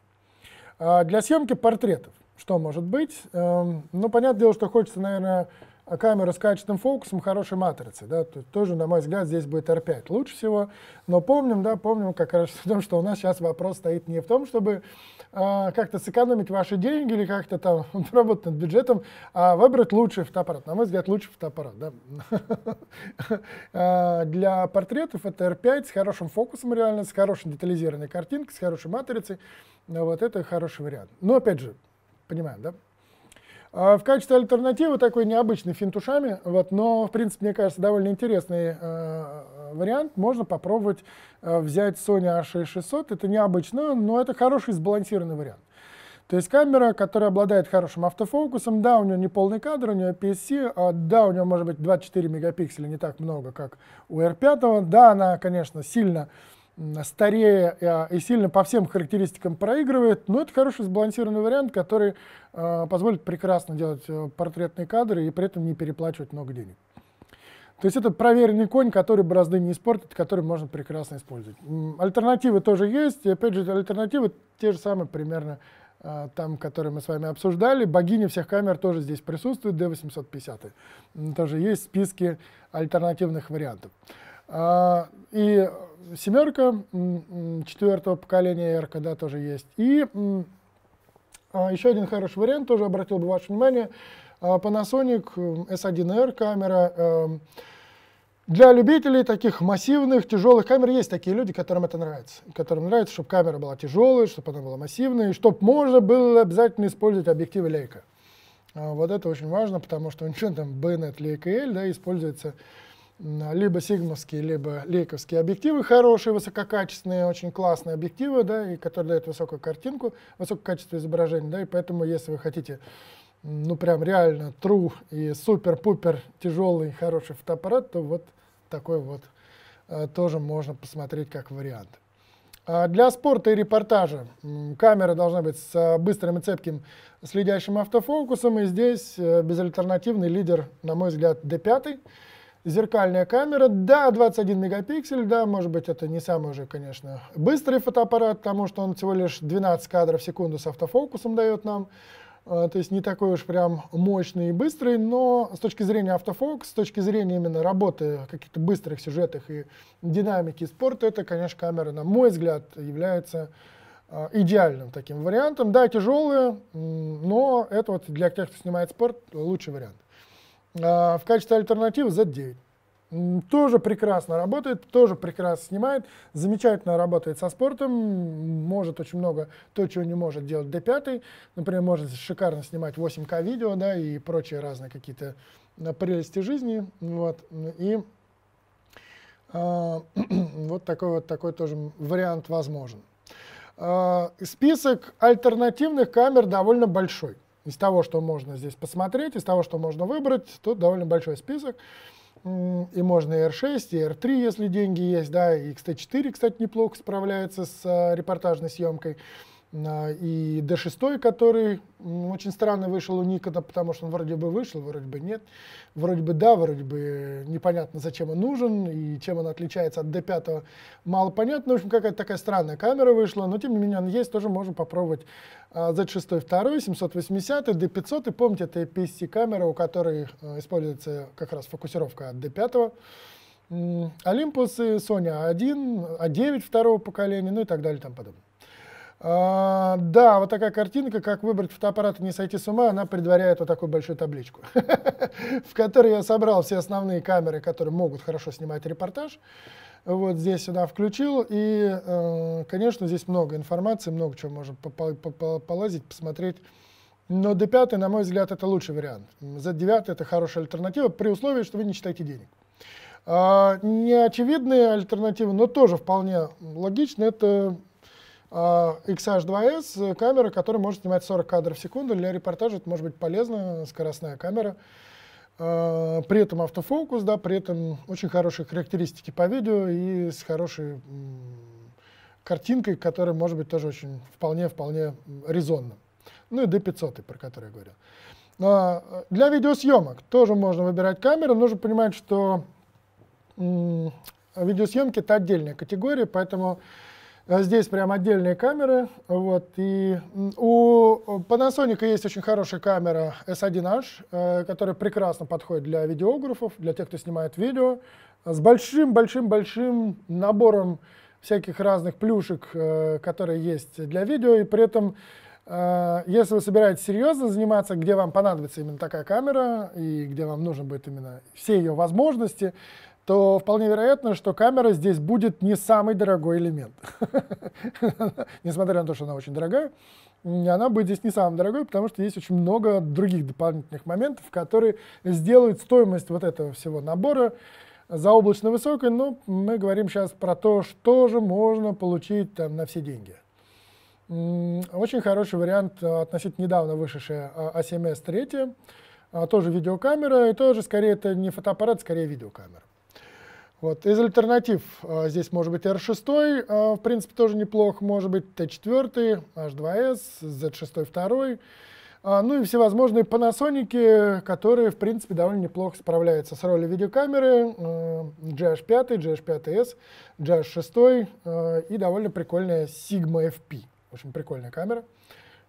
А, для съемки портретов что может быть? Эм, ну, понятное дело, что хочется, наверное, а камера с качественным фокусом хорошей матрицы. Да, то, тоже, на мой взгляд, здесь будет R5 лучше всего. Но помним, да, помним как раз в том, что у нас сейчас вопрос стоит не в том, чтобы а, как-то сэкономить ваши деньги или как-то там работать над бюджетом, а выбрать лучший фотоаппарат. На мой взгляд, лучший фотоаппарат. Да. А, для портретов это R5 с хорошим фокусом реально, с хорошей детализированной картинкой, с хорошей матрицей. Вот это хороший вариант. Но опять же, понимаем, да? А в качестве альтернативы такой необычный финтушами, вот, но, в принципе, мне кажется, довольно интересный э, вариант. Можно попробовать э, взять Sony A6600. Это необычно, но это хороший сбалансированный вариант. То есть камера, которая обладает хорошим автофокусом, да, у нее не полный кадр, у нее PSC, а, да, у нее может быть 24 мегапикселя, не так много, как у R5, да, она, конечно, сильно старее э, и сильно по всем характеристикам проигрывает, но это хороший сбалансированный вариант, который э, позволит прекрасно делать э, портретные кадры и при этом не переплачивать много денег. То есть это проверенный конь, который борозды не испортит, который можно прекрасно использовать. Альтернативы тоже есть, и опять же альтернативы те же самые примерно там, которые мы с вами обсуждали. Богиня всех камер тоже здесь присутствует, D850. Тоже есть списки альтернативных вариантов. А, и семерка четвертого поколения R, да, тоже есть. И а, еще один хороший вариант, тоже обратил бы ваше внимание, а, Panasonic S1R э, камера. Э, для любителей таких массивных, тяжелых камер есть такие люди, которым это нравится. Которым нравится, чтобы камера была тяжелая, чтобы она была массивной, и чтобы можно было обязательно использовать объективы Leica. Вот это очень важно, потому что ничего там BNet Leica L да, используется либо сигмовские, либо лейковские объективы хорошие, высококачественные, очень классные объективы, да, и которые дают высокую картинку, высокое качество изображения, да, и поэтому, если вы хотите, ну, прям реально true и супер-пупер тяжелый хороший фотоаппарат, то вот такой вот э, тоже можно посмотреть как вариант. А для спорта и репортажа камера должна быть с э, быстрым и цепким следящим автофокусом, и здесь э, безальтернативный лидер, на мой взгляд, D5, Зеркальная камера, да, 21 мегапиксель, да, может быть, это не самый уже, конечно, быстрый фотоаппарат, потому что он всего лишь 12 кадров в секунду с автофокусом дает нам, а, то есть не такой уж прям мощный и быстрый, но с точки зрения автофокус, с точки зрения именно работы каких-то быстрых сюжетах и динамики спорта, это, конечно, камера, на мой взгляд, является а, идеальным таким вариантом. Да, тяжелые, но это вот для тех, кто снимает спорт, лучший вариант. А, в качестве альтернативы Z9. Тоже прекрасно работает, тоже прекрасно снимает, замечательно работает со спортом, может очень много то, чего не может делать D5. Например, может шикарно снимать 8К видео да, и прочие разные какие-то а, прелести жизни. Вот. И э, вот такой вот такой тоже вариант возможен. Э, список альтернативных камер довольно большой из того, что можно здесь посмотреть, из того, что можно выбрать, тут довольно большой список. И можно и R6, и R3, если деньги есть, да, и XT4, кстати, неплохо справляется с а, репортажной съемкой. А, и D6, который очень странно вышел у Никона, потому что он вроде бы вышел, вроде бы нет, вроде бы да, вроде бы непонятно, зачем он нужен и чем он отличается от D5, мало понятно. В общем, какая-то такая странная камера вышла, но тем не менее он есть, тоже можем попробовать Z6 2, 780, D500, и помните, это aps камера, у которой э, используется как раз фокусировка от D5, Olympus и Sony A1, а A9 а второго поколения, ну и так далее там подобное. А, да, вот такая картинка, как выбрать фотоаппарат и не сойти с ума, она предваряет вот такую большую табличку, в которой я собрал все основные камеры, которые могут хорошо снимать репортаж. Вот здесь сюда включил, и, э, конечно, здесь много информации, много чего можно полазить, посмотреть. Но D5, на мой взгляд, это лучший вариант. Z9 это хорошая альтернатива, при условии, что вы не считаете денег. А, неочевидные альтернативы, но тоже вполне логично, это XH2S а, камера, которая может снимать 40 кадров в секунду. Для репортажа это может быть полезно, скоростная камера. А, при этом автофокус, да, при этом очень хорошие характеристики по видео и с хорошей картинкой, которая может быть тоже очень вполне-вполне резонна. Ну и D500, про который я говорил. Но а, для видеосъемок тоже можно выбирать камеру. Нужно понимать, что видеосъемки — это отдельная категория, поэтому а здесь прям отдельные камеры. Вот, и у Panasonic есть очень хорошая камера S1H, э, которая прекрасно подходит для видеографов, для тех, кто снимает видео, с большим-большим-большим набором всяких разных плюшек, э, которые есть для видео, и при этом э, если вы собираетесь серьезно заниматься, где вам понадобится именно такая камера и где вам нужно будет именно все ее возможности, то вполне вероятно, что камера здесь будет не самый дорогой элемент. Несмотря на то, что она очень дорогая, она будет здесь не самым дорогой, потому что есть очень много других дополнительных моментов, которые сделают стоимость вот этого всего набора заоблачно высокой, но мы говорим сейчас про то, что же можно получить там на все деньги. Очень хороший вариант а, относительно недавно вышедшая A7S а, 3, а тоже видеокамера, и тоже скорее это не фотоаппарат, скорее видеокамера. Вот. Из альтернатив а, здесь может быть R6, а, в принципе, тоже неплохо, может быть T4, H2S, Z6 2, ну и всевозможные Panasonic, которые, в принципе, довольно неплохо справляются с ролью видеокамеры, GH5, GH5S, GH6 и довольно прикольная Sigma FP. Очень прикольная камера.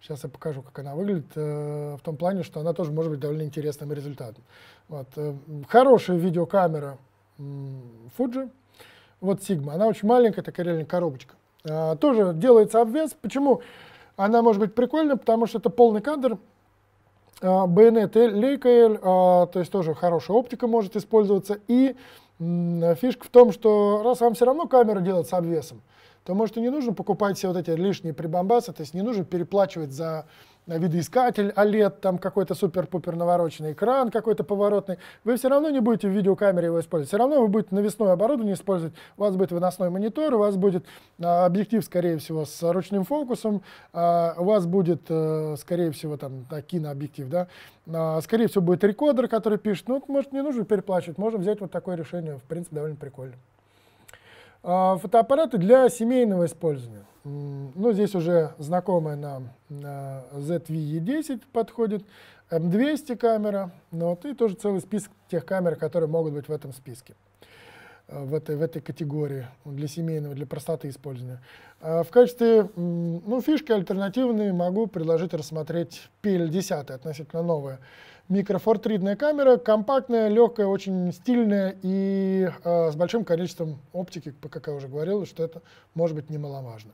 Сейчас я покажу, как она выглядит, э, в том плане, что она тоже может быть довольно интересным результатом. Вот. Э, хорошая видеокамера Fuji. Вот Sigma. Она очень маленькая, такая реально коробочка. А, тоже делается обвес. Почему она может быть прикольна? Потому что это полный кадр. А, байонет Leica а, то есть тоже хорошая оптика может использоваться. И фишка в том, что раз вам все равно камера с обвесом, то, может, и не нужно покупать все вот эти лишние прибамбасы, то есть не нужно переплачивать за Э, видоискатель OLED, там какой-то супер-пупер навороченный экран какой-то поворотный, вы все равно не будете в видеокамере его использовать, все равно вы будете навесное оборудование использовать, у вас будет выносной монитор, у вас будет а, объектив, скорее всего, с ручным фокусом, а, у вас будет, а, скорее всего, там, да, кинообъектив, да, а, скорее всего, будет рекодер, который пишет, ну, может, не нужно переплачивать, можем взять вот такое решение, в принципе, довольно прикольно. А, фотоаппараты для семейного использования ну, здесь уже знакомая нам э, ZVE10 подходит, M200 камера, ну, вот, и тоже целый список тех камер, которые могут быть в этом списке, э, в этой, в этой категории для семейного, для простоты использования. А в качестве ну, фишки альтернативные могу предложить рассмотреть PL10, относительно новая микрофортридная камера, компактная, легкая, очень стильная и э, с большим количеством оптики, как я уже говорил, что это может быть немаловажно.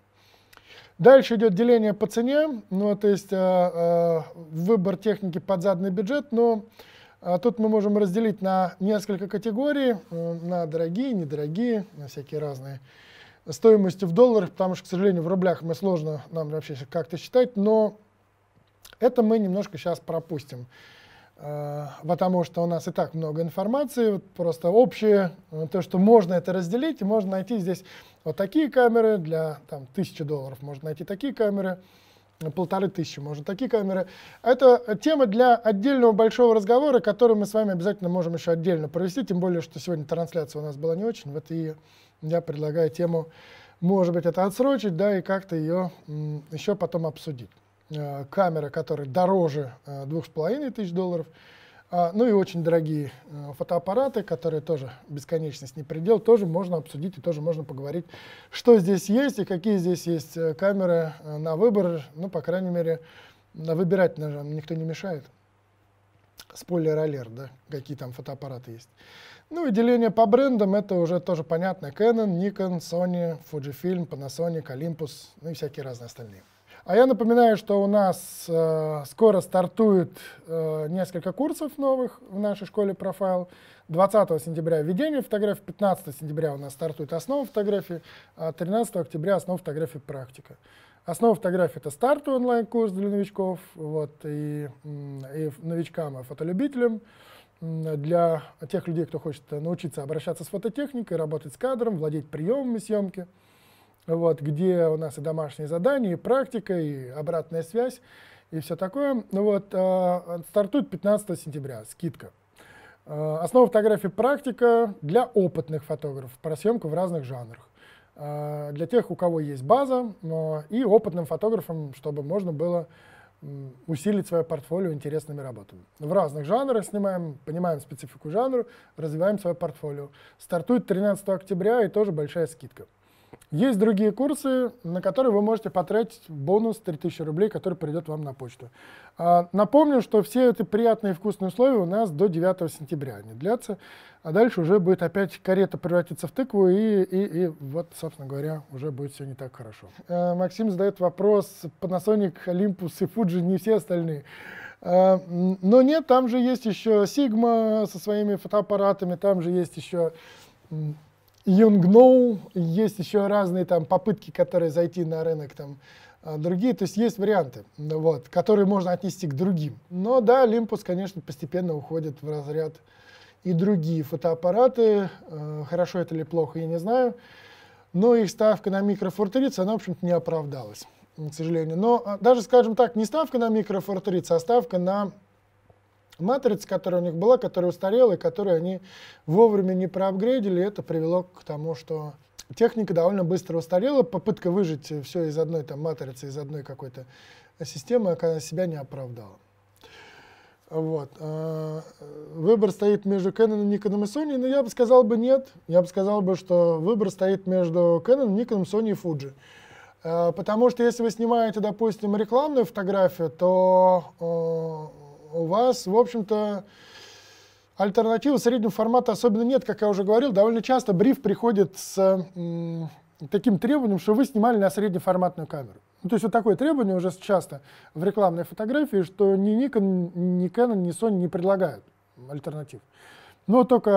Дальше идет деление по цене, ну, то есть э, э, выбор техники под заданный бюджет, но э, тут мы можем разделить на несколько категорий, э, на дорогие, недорогие, на всякие разные стоимости в долларах, потому что, к сожалению, в рублях мы сложно нам вообще как-то считать, но это мы немножко сейчас пропустим. Э, потому что у нас и так много информации, вот просто общее, э, то, что можно это разделить, и можно найти здесь вот такие камеры, для там, тысячи долларов можно найти такие камеры, полторы тысячи можно такие камеры. Это тема для отдельного большого разговора, который мы с вами обязательно можем еще отдельно провести, тем более, что сегодня трансляция у нас была не очень, вот и я предлагаю тему, может быть, это отсрочить, да, и как-то ее еще потом обсудить. Э, камеры, которые дороже э, двух с половиной тысяч долларов, а, ну и очень дорогие э, фотоаппараты, которые тоже бесконечность не предел, тоже можно обсудить и тоже можно поговорить, что здесь есть и какие здесь есть камеры на выбор. Ну, по крайней мере, на выбирать нам никто не мешает. Спойлер-алерт, да, какие там фотоаппараты есть. Ну и деление по брендам, это уже тоже понятно. Canon, Nikon, Sony, Fujifilm, Panasonic, Olympus, ну и всякие разные остальные. А я напоминаю, что у нас э, скоро стартует э, несколько курсов новых в нашей школе профайл. 20 сентября введение фотографии, 15 сентября у нас стартует основа фотографии, а 13 октября основа фотографии практика. Основа фотографии — это стартовый онлайн-курс для новичков, вот, и, и новичкам, и фотолюбителям для тех людей, кто хочет научиться обращаться с фототехникой, работать с кадром, владеть приемами съемки вот, где у нас и домашние задания, и практика, и обратная связь, и все такое. Ну вот, э, стартует 15 сентября, скидка. Э, основа фотографии практика для опытных фотографов про съемку в разных жанрах. Э, для тех, у кого есть база, но э, и опытным фотографам, чтобы можно было усилить свое портфолио интересными работами. В разных жанрах снимаем, понимаем специфику жанра, развиваем свое портфолио. Стартует 13 октября и тоже большая скидка. Есть другие курсы, на которые вы можете потратить бонус 3000 рублей, который придет вам на почту. А, напомню, что все эти приятные и вкусные условия у нас до 9 сентября они длятся, а дальше уже будет опять карета превратиться в тыкву, и, и, и вот, собственно говоря, уже будет все не так хорошо. А, Максим задает вопрос, Panasonic, Olympus и Fuji не все остальные. А, но нет, там же есть еще Sigma со своими фотоаппаратами, там же есть еще Юнгноу, есть еще разные там попытки, которые зайти на рынок там а, другие, то есть есть варианты, вот, которые можно отнести к другим. Но да, Olympus, конечно, постепенно уходит в разряд и другие фотоаппараты, а, хорошо это или плохо, я не знаю, но их ставка на микрофортериц, она, в общем-то, не оправдалась, к сожалению. Но а, даже, скажем так, не ставка на микрофортериц, а ставка на матрица, которая у них была, которая устарела, и которую они вовремя не проапгрейдили, это привело к тому, что техника довольно быстро устарела, попытка выжить э, все из одной там матрицы, из одной какой-то системы себя не оправдала. Вот. Э, выбор стоит между Canon, Nikon и Sony, но я бы сказал бы нет. Я бы сказал бы, что выбор стоит между Canon, Nikon, Sony и Fuji. Э, потому что если вы снимаете, допустим, рекламную фотографию, то у вас, в общем-то, альтернативы среднего формата особенно нет, как я уже говорил. Довольно часто бриф приходит с таким требованием, что вы снимали на среднеформатную камеру. Ну, то есть вот такое требование уже часто в рекламной фотографии, что ни Nikon, ни Canon, ни Sony не предлагают альтернатив. Но только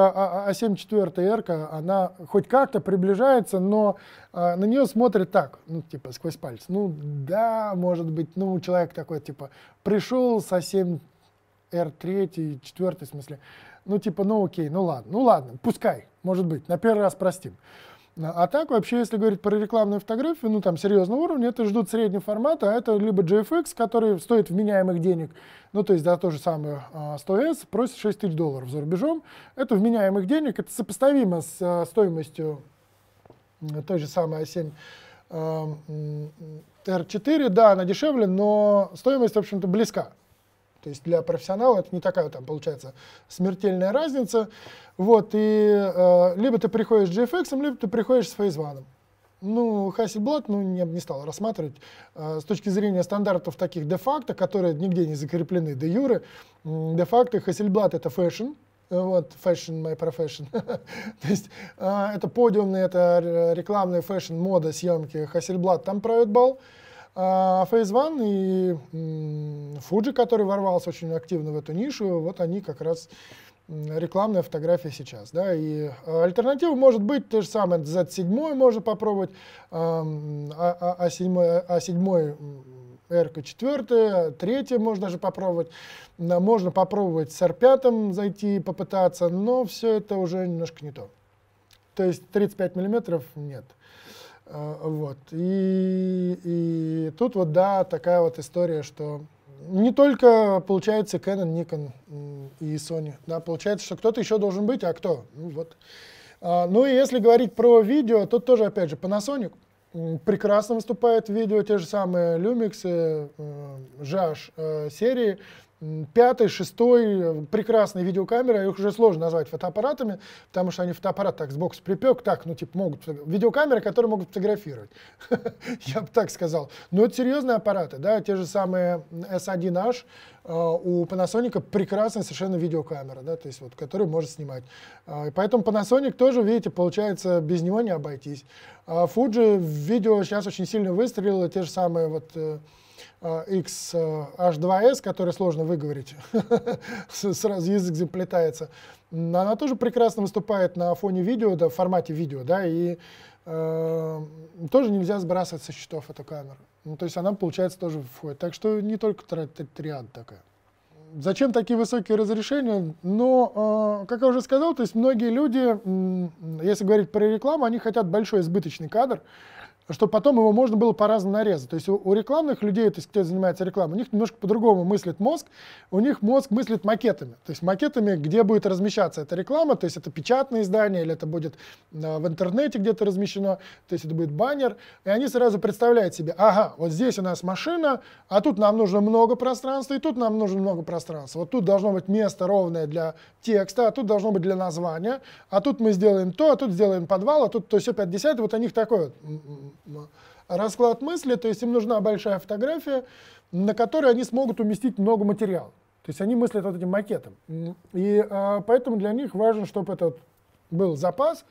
А74 R, а, а она хоть как-то приближается, но а, на нее смотрят так, ну, типа, сквозь пальцы. Ну, да, может быть, ну, человек такой, типа, пришел со 7 R3, 4 в смысле. Ну, типа, ну окей, ну ладно, ну ладно, пускай, может быть, на первый раз простим. А, а так вообще, если говорить про рекламную фотографию, ну там серьезного уровня, это ждут среднего формата, а это либо GFX, который стоит вменяемых денег, ну то есть да, то же самое 100S а, просит 6 тысяч долларов за рубежом, это вменяемых денег, это сопоставимо с а, стоимостью той же самой A7 R4, да, она дешевле, но стоимость, в общем-то, близка. То есть для профессионала это не такая там получается смертельная разница. Вот, и э, либо ты приходишь с GFX, либо ты приходишь с Фейзваном. Ну, Hasselblad, ну, я бы не стал рассматривать. Э, с точки зрения стандартов таких де-факто, которые нигде не закреплены де юры, де-факто Hasselblad это фэшн, вот, fashion, my profession. То есть э, это подиумные, это рекламные фэшн-мода съемки Hasselblad, там правит бал. А Phase One и Fuji, который ворвался очень активно в эту нишу, вот они как раз рекламная фотография сейчас. Да? И а, альтернатива может быть то же самое. Z7 можно попробовать, А7, А7 РК-4, 3 можно даже попробовать. Можно попробовать с R5 зайти попытаться, но все это уже немножко не то. То есть 35 миллиметров нет. А, вот. И, и тут вот, да, такая вот история, что не только, получается, Canon, Nikon и Sony. Да, получается, что кто-то еще должен быть, а кто? Ну, вот. А, ну и если говорить про видео, тут тоже, опять же, Panasonic прекрасно выступает в видео, те же самые Lumix, GH э, э, э, серии, пятый шестой э, прекрасная видеокамера их уже сложно назвать фотоаппаратами, потому что они фотоаппарат так сбоку припек, так, ну типа могут, видеокамеры, которые могут фотографировать, я бы так сказал. Но это серьезные аппараты, да, те же самые S1H, э, у Panasonic прекрасная совершенно видеокамера, да, то есть вот, которую может снимать. А, поэтому Panasonic тоже, видите, получается, без него не обойтись. А Fuji видео сейчас очень сильно выстрелило, те же самые вот э, Э, XH2S, э, который сложно выговорить, сразу язык заплетается, она тоже прекрасно выступает на фоне видео, да, в формате видео, да, и э, тоже нельзя сбрасывать со счетов эту камеру. Ну, то есть она, получается, тоже входит. Так что не только триад такая. Зачем такие высокие разрешения? Но, э, как я уже сказал, то есть многие люди, э, если говорить про рекламу, они хотят большой избыточный кадр, чтобы потом его можно было по-разному нарезать. То есть у, у рекламных людей, то есть кто занимается рекламой, у них немножко по-другому мыслит мозг. У них мозг мыслит макетами. То есть макетами, где будет размещаться эта реклама, то есть это печатное издание, или это будет э, в интернете где-то размещено, то есть это будет баннер. И они сразу представляют себе, ага, вот здесь у нас машина, а тут нам нужно много пространства, и тут нам нужно много пространства. Вот тут должно быть место ровное для текста, а тут должно быть для названия, а тут мы сделаем то, а тут сделаем подвал, а тут то есть все 50. Вот у них такое расклад мысли, то есть им нужна большая фотография, на которой они смогут уместить много материала. То есть они мыслят вот этим макетом. И а, поэтому для них важно, чтобы этот был запас,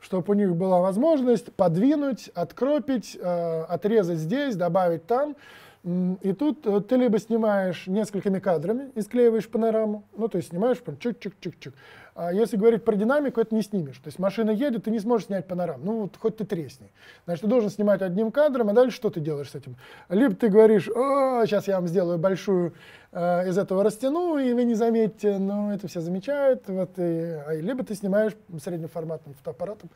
чтобы у них была возможность подвинуть, откропить, а, отрезать здесь, добавить там. И тут э, ты либо снимаешь несколькими кадрами и склеиваешь панораму, ну, то есть снимаешь прям чик-чик-чик-чик. А если говорить про динамику, это не снимешь. То есть машина едет, ты не сможешь снять панораму. Ну, вот хоть ты тресни. Значит, ты должен снимать одним кадром, а дальше что ты делаешь с этим? Либо ты говоришь, о, сейчас я вам сделаю большую, э, из этого растяну, и вы не заметите, но это все замечают. Вот, и, а, либо ты снимаешь среднеформатным фотоаппаратом.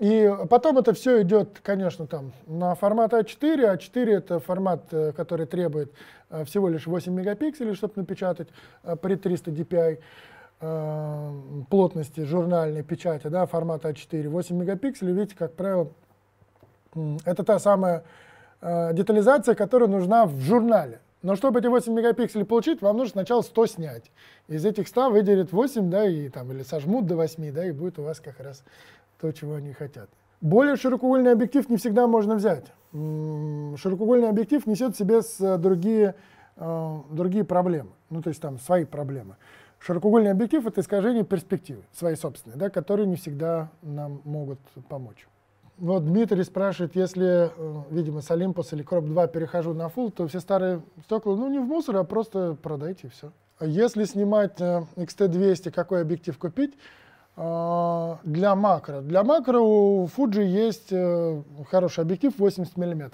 И потом это все идет, конечно, там на формат А4. А4 это формат, э, который требует э, всего лишь 8 мегапикселей, чтобы напечатать э, при 300 dpi плотности журнальной печати, да, формата А4, 8 мегапикселей, видите, как правило, это та самая детализация, которая нужна в журнале. Но чтобы эти 8 мегапикселей получить, вам нужно сначала 100 снять. Из этих 100 выделят 8, да, и, там, или сожмут до 8, да, и будет у вас как раз то, чего они хотят. Более широкоугольный объектив не всегда можно взять. Широкоугольный объектив несет в себе э, другие, э, другие проблемы, ну то есть там свои проблемы. Широкоугольный объектив — это искажение перспективы своей собственной, да, которые не всегда нам могут помочь. Вот Дмитрий спрашивает, если, э, видимо, с Олимпус или Кроп 2 перехожу на фул, то все старые стекла, ну не в мусор, а просто продайте и все. А если снимать XT200, какой объектив купить? А, для макро. Для макро у Fuji есть э, хороший объектив 80 мм.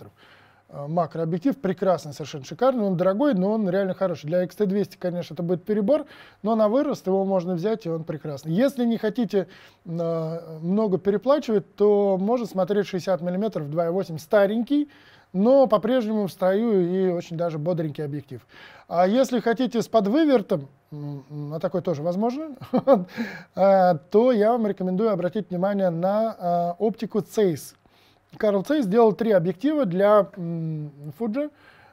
Э, макрообъектив прекрасный, совершенно шикарный. Он дорогой, но он реально хороший. Для XT200, конечно, это будет перебор, но на вырост его можно взять, и он прекрасный. Если не хотите э, много переплачивать, то можно смотреть 60 мм 2.8 старенький, но по-прежнему в строю и очень даже бодренький объектив. А если хотите с подвывертом, а такой тоже возможно, а, то я вам рекомендую обратить внимание на а, оптику Цейс. Карл Цейс сделал три объектива для Fuji,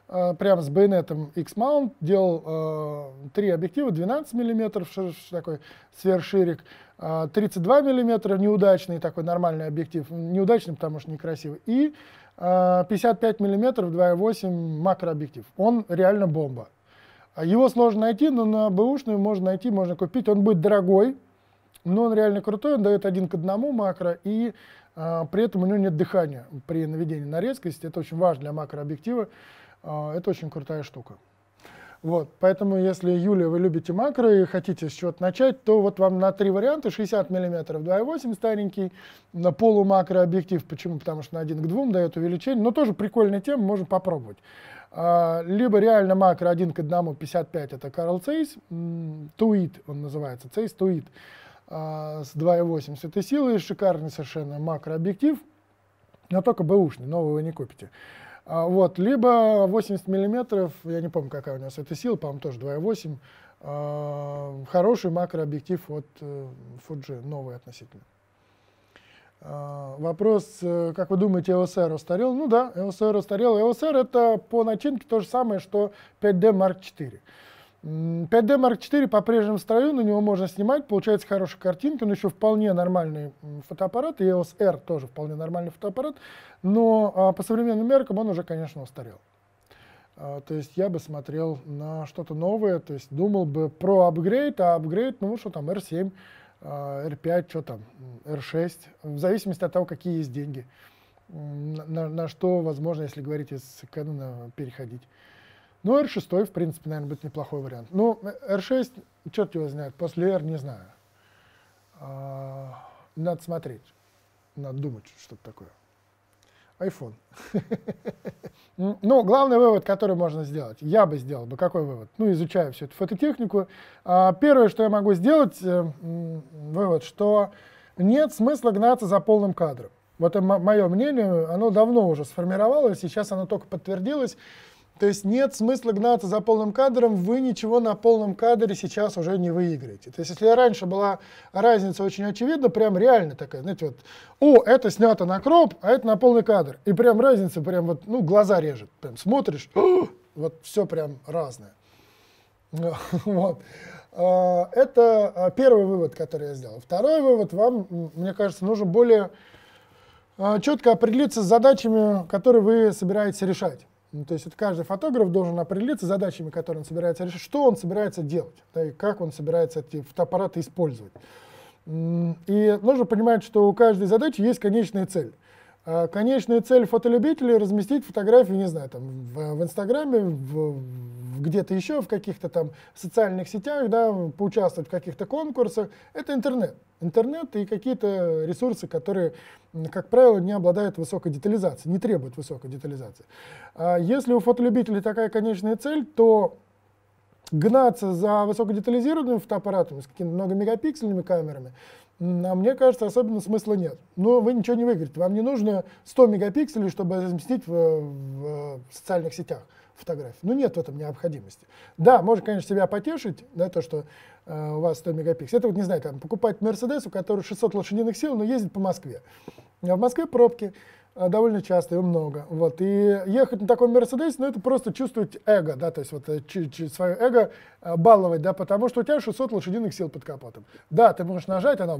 а, прям с байонетом X-mount, делал три объектива, 12 мм, такой сверхширик, 32 мм, неудачный такой нормальный объектив, неудачный, потому что некрасивый, и 55 мм 2.8 макрообъектив. Он реально бомба. А его сложно найти, но на бэушную можно найти, можно купить. Он будет дорогой, но он реально крутой. Он дает один к одному макро, и э, при этом у него нет дыхания при наведении на резкость. Это очень важно для макрообъектива. Э, это очень крутая штука. Вот, поэтому, если, Юля, вы любите макро и хотите с чего-то начать, то вот вам на три варианта 60 мм 2.8 старенький, на полумакро объектив, почему? Потому что на 1 к 2 дает увеличение, но тоже прикольная тема, можно попробовать. А, либо реально макро 1 к 1 55, это Карл Цейс, Туит он называется, Цейс Туит а, с 2.8 силой шикарный совершенно макрообъектив, но только бэушный, нового вы не купите. А, вот, либо 80 миллиметров, я не помню, какая у нас эта сила, по-моему, тоже 2.8. А, хороший макрообъектив от э, Fuji, новый относительно. А, вопрос, э, как вы думаете, EOSR устарел? Ну да, EOSR растарел. EOSR это по начинке то же самое, что 5D Mark IV. 5D Mark IV по-прежнему в строю, на него можно снимать, получается хорошая картинка, но еще вполне нормальный фотоаппарат, EOS R тоже вполне нормальный фотоаппарат, но а, по современным меркам он уже, конечно, устарел. А, то есть я бы смотрел на что-то новое, то есть думал бы про апгрейд, а апгрейд, ну что там, R7, R5, а, что там, R6, в зависимости от того, какие есть деньги, на, на, на что, возможно, если говорить из Canon, переходить. Ну, R6, в принципе, наверное, будет неплохой вариант. Ну, R6, черт его знает, после R не знаю. А, надо смотреть, надо думать, что-то такое. iPhone. Ну, главный вывод, который можно сделать, я бы сделал бы, какой вывод? Ну, изучая всю эту фототехнику, а, первое, что я могу сделать, э, вывод, что нет смысла гнаться за полным кадром. Вот мое мнение, оно давно уже сформировалось, сейчас оно только подтвердилось. То есть нет смысла гнаться за полным кадром, вы ничего на полном кадре сейчас уже не выиграете. То есть если раньше была разница очень очевидна, прям реально такая, знаете, вот, о, это снято на кроп, а это на полный кадр. И прям разница, прям вот, ну, глаза режет. Прям смотришь, вот все прям разное. Вот. А, это а, первый вывод, который я сделал. Второй вывод, вам, мне кажется, нужно более а, четко определиться с задачами, которые вы собираетесь решать. Ну, то есть вот каждый фотограф должен определиться задачами, которые он собирается решить, что он собирается делать, да, и как он собирается эти фотоаппараты использовать. И нужно понимать, что у каждой задачи есть конечная цель. А, конечная цель фотолюбителей разместить фотографию, не знаю, там в, в Инстаграме, в, где-то еще, в каких-то там социальных сетях, да, поучаствовать в каких-то конкурсах. Это интернет. Интернет и какие-то ресурсы, которые, как правило, не обладают высокой детализацией, не требуют высокой детализации. А если у фотолюбителей такая конечная цель, то гнаться за высокодетализированными фотоаппаратами с какими-то многомегапиксельными камерами – а мне кажется, особенно смысла нет. Но вы ничего не выиграете. Вам не нужно 100 мегапикселей, чтобы разместить в, в, в э, социальных сетях фотографии. Ну нет в этом необходимости. Да, можно, конечно, себя потешить, да, то, что э, у вас 100 мегапикселей. Это вот, не знаю, там, покупать Мерседес, у которого 600 лошадиных сил, но ездит по Москве. А в Москве пробки. А, довольно часто, и много. Вот. И ехать на таком Мерседесе, ну, это просто чувствовать эго, да, то есть вот э, свое эго э, баловать, да, потому что у тебя 600 лошадиных сил под капотом. Да, ты можешь нажать, она...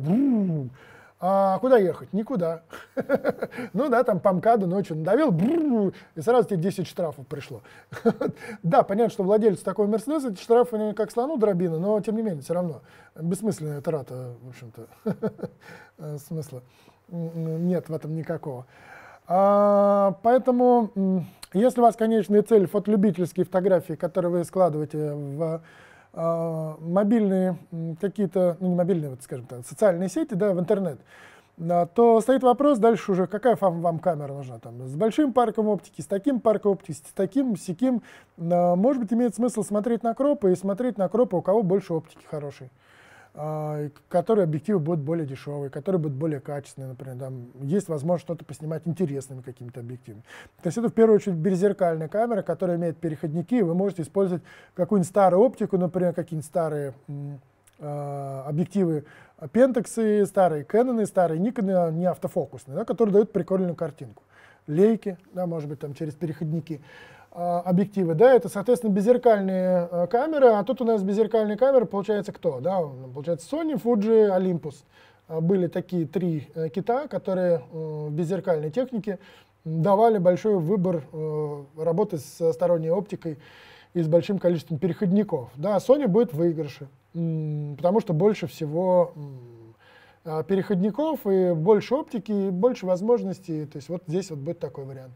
А куда ехать? Никуда. ну да, там по МКАДу ночью надавил, и сразу тебе 10 штрафов пришло. да, понятно, что владелец такого Мерседеса, эти штрафы как слону дробина, но тем не менее, все равно. Бессмысленная трата, в общем-то. Э, смысла нет в этом никакого. А, поэтому, если у вас конечная цель фотолюбительские фотографии, которые вы складываете в а, мобильные какие-то, ну не мобильные, вот, скажем так, социальные сети, да, в интернет, а, то стоит вопрос дальше уже, какая вам, вам камера нужна, там, с большим парком оптики, с таким парком оптики, с таким, с таким. Может быть, имеет смысл смотреть на кропы и смотреть на кропы, у кого больше оптики хорошей. А, которые объективы будут более дешевые, которые будут более качественные, например, там есть возможность что-то поснимать интересными какими-то объективами. То есть это в первую очередь беззеркальная камера, которая имеет переходники, и вы можете использовать какую-нибудь старую оптику, например, какие-нибудь старые э, объективы а, пентаксы, старые кэноны, старые никоны, не автофокусные, да, которые дают прикольную картинку. Лейки, да, может быть, там через переходники. А, объективы, да, это, соответственно, беззеркальные а, камеры, а тут у нас беззеркальные камеры, получается, кто, да, получается Sony, Fuji, Olympus. А, были такие три э, кита, которые э, в беззеркальной технике давали большой выбор э, работы с сторонней оптикой и с большим количеством переходников. Да, Sony будет в выигрыше, потому что больше всего переходников и больше оптики, и больше возможностей. То есть вот здесь вот будет такой вариант.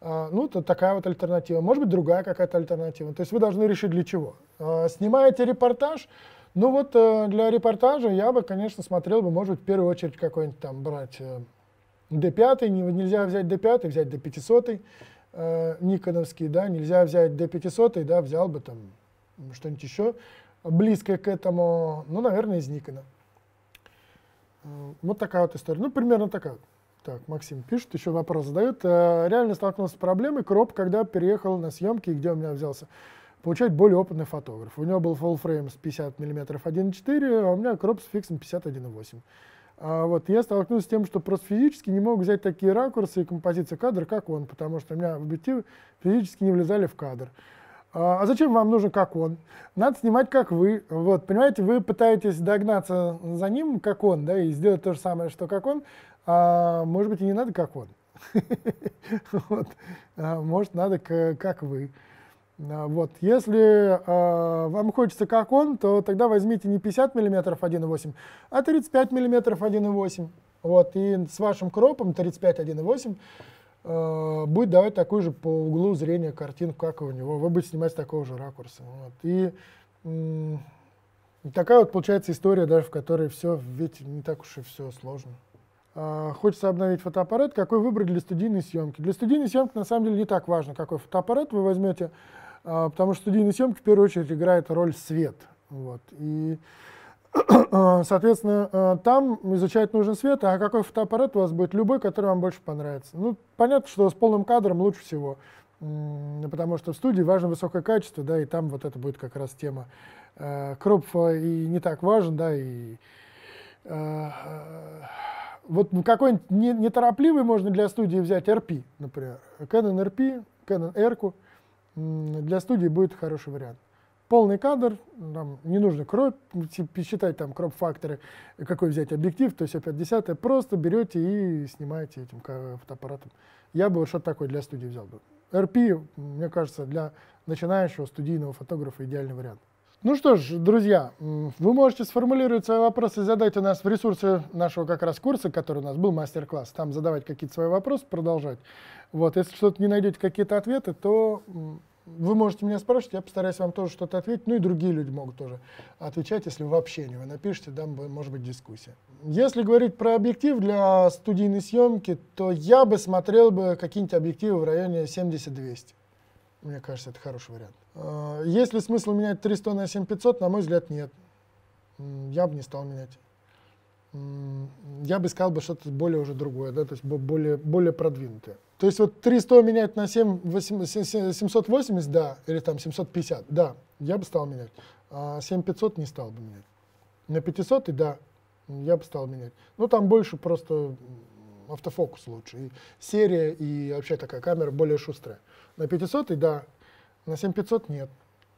А, ну, то такая вот альтернатива. Может быть, другая какая-то альтернатива. То есть вы должны решить для чего. А, снимаете репортаж, ну вот э, для репортажа я бы, конечно, смотрел бы, может быть, в первую очередь какой-нибудь там брать D5, э, нельзя взять D5, взять D500, э, никоновский, да, нельзя взять D500, да, взял бы там что-нибудь еще близкое к этому, ну, наверное, из Никона. Вот такая вот история. Ну, примерно такая вот. Так, Максим пишет, еще вопрос задает. Э, реально столкнулся с проблемой Кроп, когда переехал на съемки, где у меня взялся получать более опытный фотограф. У него был фоллфрейм с 50 мм 1.4, а у меня кроп с фиксом 51.8. А вот я столкнулся с тем, что просто физически не мог взять такие ракурсы и композицию кадр, как он, потому что у меня объективы физически не влезали в кадр. А, а зачем вам нужен как он? Надо снимать как вы. Вот, понимаете, вы пытаетесь догнаться за ним, как он, да, и сделать то же самое, что как он, а, может быть, и не надо, как он. вот. а, может, надо, к, как вы. А, вот. Если а, вам хочется, как он, то тогда возьмите не 50 мм 1.8, а 35 мм 1.8. Вот. И с вашим кропом 35 1.8 а, будет давать такую же по углу зрения картинку, как и у него. Вы будете снимать с такого же ракурса. Вот. И такая вот получается история, даже в которой все, ведь не так уж и все сложно. А, хочется обновить фотоаппарат, какой выбрать для студийной съемки. Для студийной съемки на самом деле не так важно, какой фотоаппарат вы возьмете, а, потому что студийные съемки, в первую очередь играет роль свет. Вот. И, соответственно, э, там изучать нужен свет, а какой фотоаппарат у вас будет любой, который вам больше понравится. Ну, понятно, что с полным кадром лучше всего, потому что в студии важно высокое качество, да, и там вот это будет как раз тема. Э, Кроп и не так важен, да, и э, вот какой-нибудь не, неторопливый можно для студии взять RP, например. Canon RP, Canon Airco. Для студии будет хороший вариант. Полный кадр, там не нужно кроп, считать там кроп-факторы, какой взять объектив, то есть 50 просто берете и снимаете этим фотоаппаратом. Я бы вот что-то такое для студии взял бы. RP, мне кажется, для начинающего студийного фотографа идеальный вариант. Ну что ж, друзья, вы можете сформулировать свои вопросы, и задать у нас в ресурсе нашего как раз курса, который у нас был мастер-класс, там задавать какие-то свои вопросы, продолжать. Вот, если что-то не найдете, какие-то ответы, то вы можете меня спрашивать, я постараюсь вам тоже что-то ответить, ну и другие люди могут тоже отвечать, если вы вообще не вы напишите, там может быть дискуссия. Если говорить про объектив для студийной съемки, то я бы смотрел бы какие-нибудь объективы в районе 70-200. Мне кажется, это хороший вариант. А, есть ли смысл менять 300 на 7500? На мой взгляд, нет. Я бы не стал менять. Я бы искал бы что-то более уже другое, да, то есть более, более продвинутое. То есть вот 300 менять на 7, 8, 780, да, или там 750, да, я бы стал менять. А 7500 не стал бы менять. На 500, да, я бы стал менять. Ну, там больше просто автофокус лучше. И серия, и вообще такая камера более шустрая. На 500 да, на 7500 нет.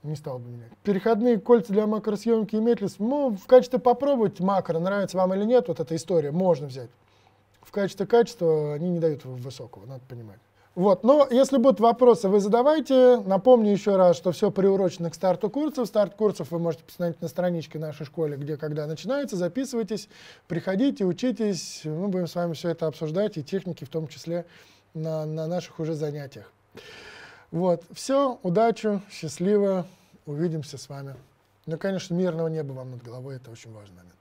Не стал бы менять. Переходные кольца для макросъемки и метлис. Ну, в качестве попробовать макро, нравится вам или нет, вот эта история, можно взять. В качестве качества они не дают высокого, надо понимать. Вот, но если будут вопросы, вы задавайте. Напомню еще раз, что все приурочено к старту курсов. Старт курсов вы можете посмотреть на страничке нашей школе, где когда начинается. Записывайтесь, приходите, учитесь. Мы будем с вами все это обсуждать, и техники в том числе на, на наших уже занятиях. Вот, все, удачи, счастливо, увидимся с вами. Ну, конечно, мирного неба вам над головой, это очень важный момент.